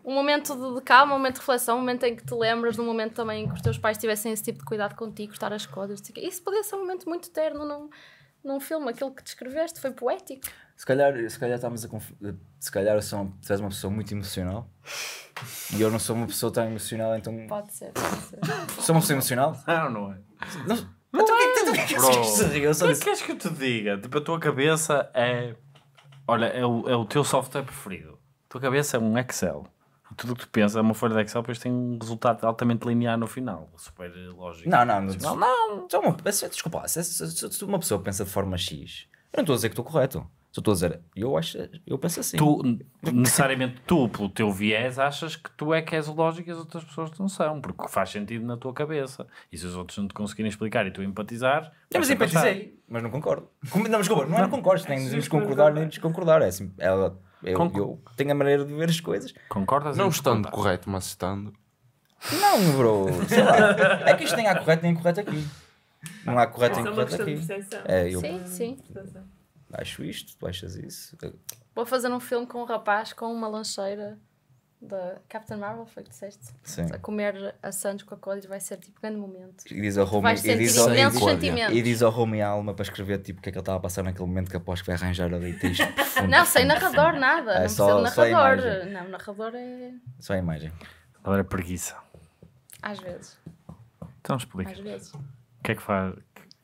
S5: Um momento de, calma, um momento de reflexão, um momento em que te lembras de um momento também em que os teus pais tivessem esse tipo de cuidado contigo, estar as coisas. Isso poderia ser um momento muito terno num, num filme. Aquilo que descreveste foi poético.
S4: Se calhar, se calhar estamos a conf... Se calhar eu sou, tu és uma pessoa muito emocional e eu não sou uma pessoa tão emocional, então. Pode ser, pode ser. Sou uma pessoa emocional? Ah, não é.
S7: Não... Mas tu o que é que tu é queres que eu te diga?
S4: que é que eu te diga?
S3: Tipo, a tua cabeça é. Olha, é o, é o teu software preferido. A tua cabeça é um Excel. E tudo o que tu pensas é uma folha de Excel, depois tem um resultado altamente linear no final. Super lógico. Não, não, não. Não, não.
S4: Desculpa, se, se, se uma pessoa pensa de forma X, eu não estou a dizer que estou correto estou a dizer, eu, acho, eu penso assim. Tu, necessariamente tu, pelo teu
S3: viés, achas que tu é que és o lógico e as outras pessoas não são, porque faz sentido na tua cabeça. E se
S4: os outros não te conseguirem explicar e tu empatizar. É, mas empatizei, mas não concordo. Não, mas desculpa, não, é não é concordo, nem devemos desconcordar, é nem desconcordar. É assim, ela, eu, eu tenho a maneira de ver as coisas.
S2: Concordas? Não estando correto, mas estando. Não, bro,
S4: sei lá.
S5: É que isto nem há correto nem incorreto aqui. Não há correto nem é incorreto aqui. É, eu... Sim, sim.
S4: Acho isto, tu achas isso?
S5: Vou fazer um filme com um rapaz com uma lancheira da Captain Marvel, foi que disseste? Sim. A comer assandos com a colher vai ser tipo um grande momento. E diz ao Rome, e diz ao, e, e
S4: diz ao Rome alma para escrever tipo o que é que ele estava a passar naquele momento que após que vai arranjar ali texto Não, sem narrador nada, é não só, precisa de narrador.
S5: Não, narrador é
S4: só a imagem. Agora é preguiça. Às vezes. Então explica.
S5: Às vezes. O
S3: que é que faz?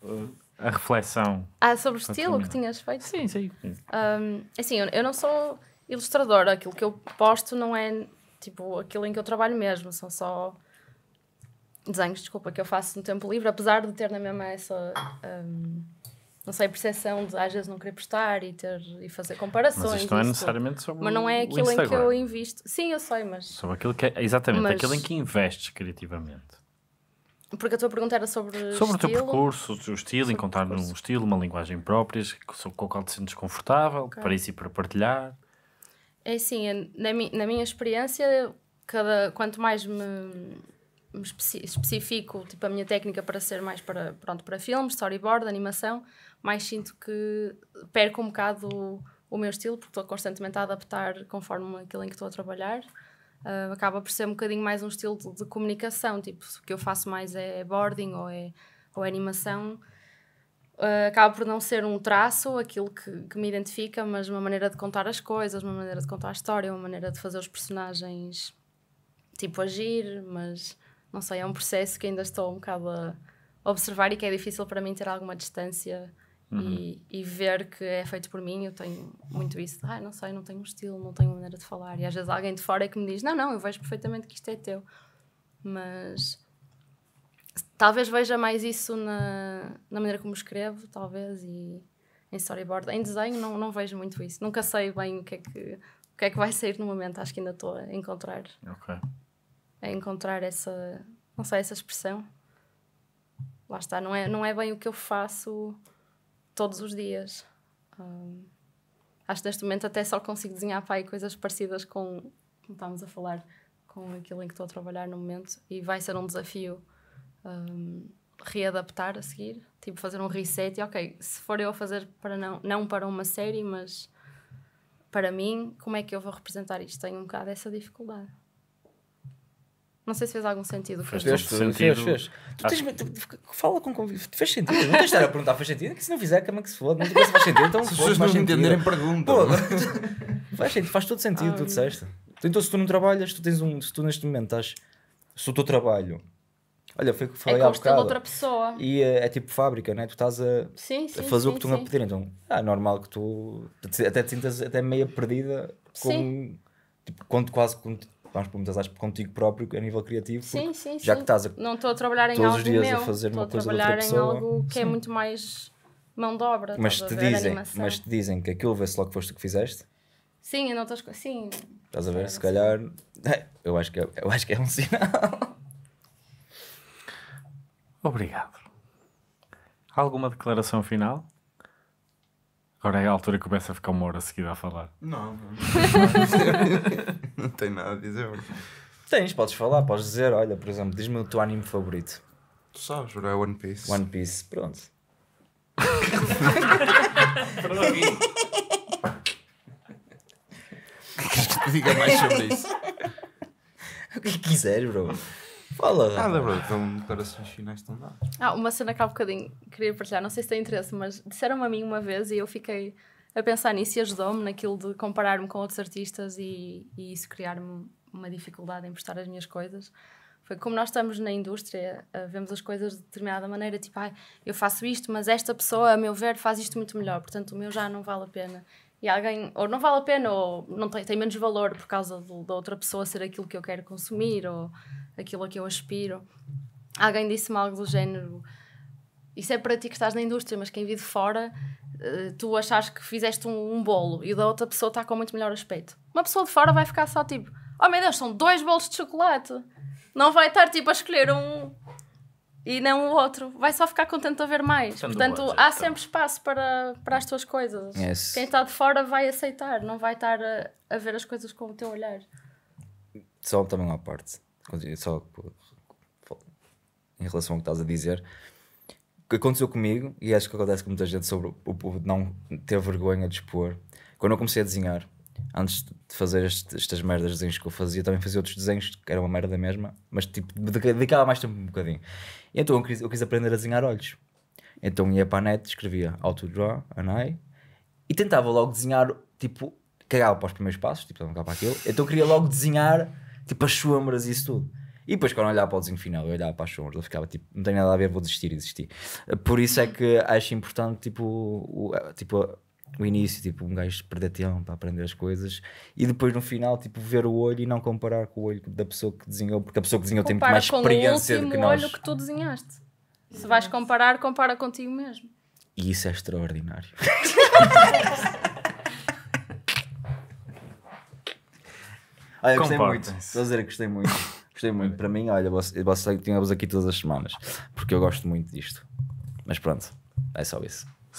S3: Uh a reflexão. Ah, sobre o estilo que
S5: tinhas feito? Sim, sim. Um, assim, eu, eu não sou ilustradora, aquilo que eu posto não é tipo aquilo em que eu trabalho mesmo, são só desenhos, desculpa, que eu faço no tempo livre, apesar de ter na mesma essa. Um, não sei, percepção de às vezes não querer postar e, ter, e fazer comparações. Mas isto não é necessariamente sobre Mas não é aquilo em que eu invisto. Sim, eu sei, mas. Sobre aquilo que é, exatamente, mas... aquilo em que
S3: investes criativamente.
S5: Porque a tua pergunta era sobre. Sobre o teu percurso,
S3: o teu estilo, encontrar um estilo, uma linguagem própria, com a qual te sentes confortável, okay. para isso e para partilhar.
S5: É assim, na, mi na minha experiência, cada, quanto mais me, me especifico tipo, a minha técnica para ser mais para, pronto, para filmes, storyboard, animação, mais sinto que perco um bocado o, o meu estilo, porque estou constantemente a adaptar conforme aquilo em que estou a trabalhar uh, acaba por ser um bocadinho mais um estilo de, de, comunicação. Tipo, o que eu faço mais é, é boarding ou é, ou é animação. Uh, acaba por não ser um traço aquilo que, que, me identifica, mas uma maneira de contar as coisas, uma maneira de contar a história, uma maneira de fazer os personagens tipo agir, mas não sei, é um processo que ainda estou um bocado a observar e que é difícil para mim ter alguma distância Uhum. E, e, ver que é feito por mim, eu tenho muito isso. Ah, não sei, não tenho um estilo, não tenho maneira de falar. E às vezes alguém de fora é que me diz: Não, não, eu vejo perfeitamente que isto é teu. Mas talvez veja mais isso na, na maneira como escrevo, talvez, e em storyboard. Em desenho, não, não vejo muito isso. Nunca sei bem o que é que, o que, é que vai sair no momento. Acho que ainda estou a encontrar. A encontrar essa, não sei, essa expressão. Lá está, não é, não é bem o que eu faço todos os dias. Um, acho que neste momento até só consigo desenhar pai coisas parecidas com como a falar com aquilo em que estou a trabalhar no momento e vai ser um desafio um, readaptar a seguir tipo fazer um reset e ok se for eu a fazer para não não para uma série mas para mim como é que eu vou representar isto tenho um bocado essa dificuldade não sei se fez algum sentido. Fez, fez, sentido. fez, fez. Tu tens, fala com convicção. Fez sentido. Não tens de estar
S4: a perguntar faz sentido, que se não fizer, cama que se foda. Não se faz sentido, então. Se as pessoas não entenderem, perguntam. Faz sentido, faz todo sentido, ah, tudo certo. Então, se tu não trabalhas, tu tens um. Se tu neste momento estás. Se o teu trabalho Olha, foi o que falei é há bocado. outra pessoa. E é, é tipo fábrica, né? Tu estás a, sim, sim, a fazer sim, o que estão a pedir. Então, é normal que tu até te sintas até meio perdida com, tipo, quando quase quando vamos pôr muitas contigo próprio a nível criativo. Sim, sim, já que estás a,
S5: não estou a trabalhar em todos algo os dias meu, a fazer uma coisa outra pessoa. em algo que é sim. é muito mais mão de obra. Mas te ver, dizem, mas
S4: te dizem que aquilo vê-se logo que foste o que fizeste.
S5: Sim, eu não estou. Sim.
S4: Estás a ver? Se assim. calhar. Eu acho que é, eu acho que é um sinal.
S3: Obrigado. Alguma declaração final? Agora é a altura que começa a ficar uma hora seguida a falar. Não, não,
S4: não tem nada a dizer. Tens, podes falar, podes dizer, olha, por exemplo, diz-me o teu anime favorito. Tu sabes, é One Piece. One Piece, pronto. Queres que te
S2: diga mais sobre isso? O que quiseres, bro. Fala. Nada, bro. Então, os finais estão dados.
S5: Ah, uma cena que há um bocadinho queria partilhar, não sei se tem interesse, mas disseram-me a mim uma vez e eu fiquei a pensar nisso e ajudou-me naquilo de comparar-me com outros artistas e, e isso criar-me uma dificuldade em postar as minhas coisas. Foi como nós estamos na indústria, eh, vemos as coisas de determinada maneira, tipo, ah, eu faço isto, mas esta pessoa, a meu ver, faz isto muito melhor, portanto o meu já não vale a pena e alguém, ou não vale a pena, ou não tem, tem menos valor por causa do, da outra pessoa ser aquilo que eu quero consumir ou aquilo a que eu aspiro. Alguém disse-me algo do género: Isso é para ti que estás na indústria, mas quem vive fora, eh, tu achas que fizeste um, um bolo e o da outra pessoa está com muito melhor aspecto. Uma pessoa de fora vai ficar só tipo: Oh meu Deus, são dois bolos de chocolate! Não vai estar tipo a escolher um, e não o outro. Vai só ficar contente a ver mais. Sendo Portanto, há então. sempre espaço para, para as tuas coisas. Yes. Quem está de fora vai aceitar, não vai estar a, a, ver as coisas com o teu olhar.
S4: Só também uma parte, só em relação ao que estás a dizer, o que aconteceu comigo, e acho que acontece com muita gente sobre o povo não ter vergonha de expor. Quando eu comecei a desenhar, antes de fazer este, estas merdas de desenhos que eu fazia, também fazia outros desenhos que era uma merda mesmo mas tipo, dedicava mais tempo um bocadinho. E então eu quis, eu quis aprender a desenhar olhos. Então ia para a net, escrevia Autodraw, Anai, e tentava logo desenhar, tipo, cagava para os primeiros passos, tipo, não para aquilo. Então eu queria logo desenhar, tipo, as sombras e isso tudo. E depois, quando olhava para o desenho final, eu olhava para as sombras, eu ficava tipo, não tem nada a ver, vou desistir e desistir. Por isso é que acho importante, tipo, o, tipo o início, tipo, um gajo perder tempo para aprender as coisas e depois no final, tipo, ver o olho e não comparar com o olho da pessoa que desenhou, porque a pessoa que desenhou compara tem muito mais experiência do que nós. olho
S5: que tu desenhaste. Se vais comparar, compara contigo mesmo.
S4: E isso é extraordinário. olha, gostei muito. Estou a dizer que gostei muito. Gostei muito. Para mim, olha, vocês tinham-vos aqui todas as semanas, porque eu gosto muito disto. Mas pronto, é só isso.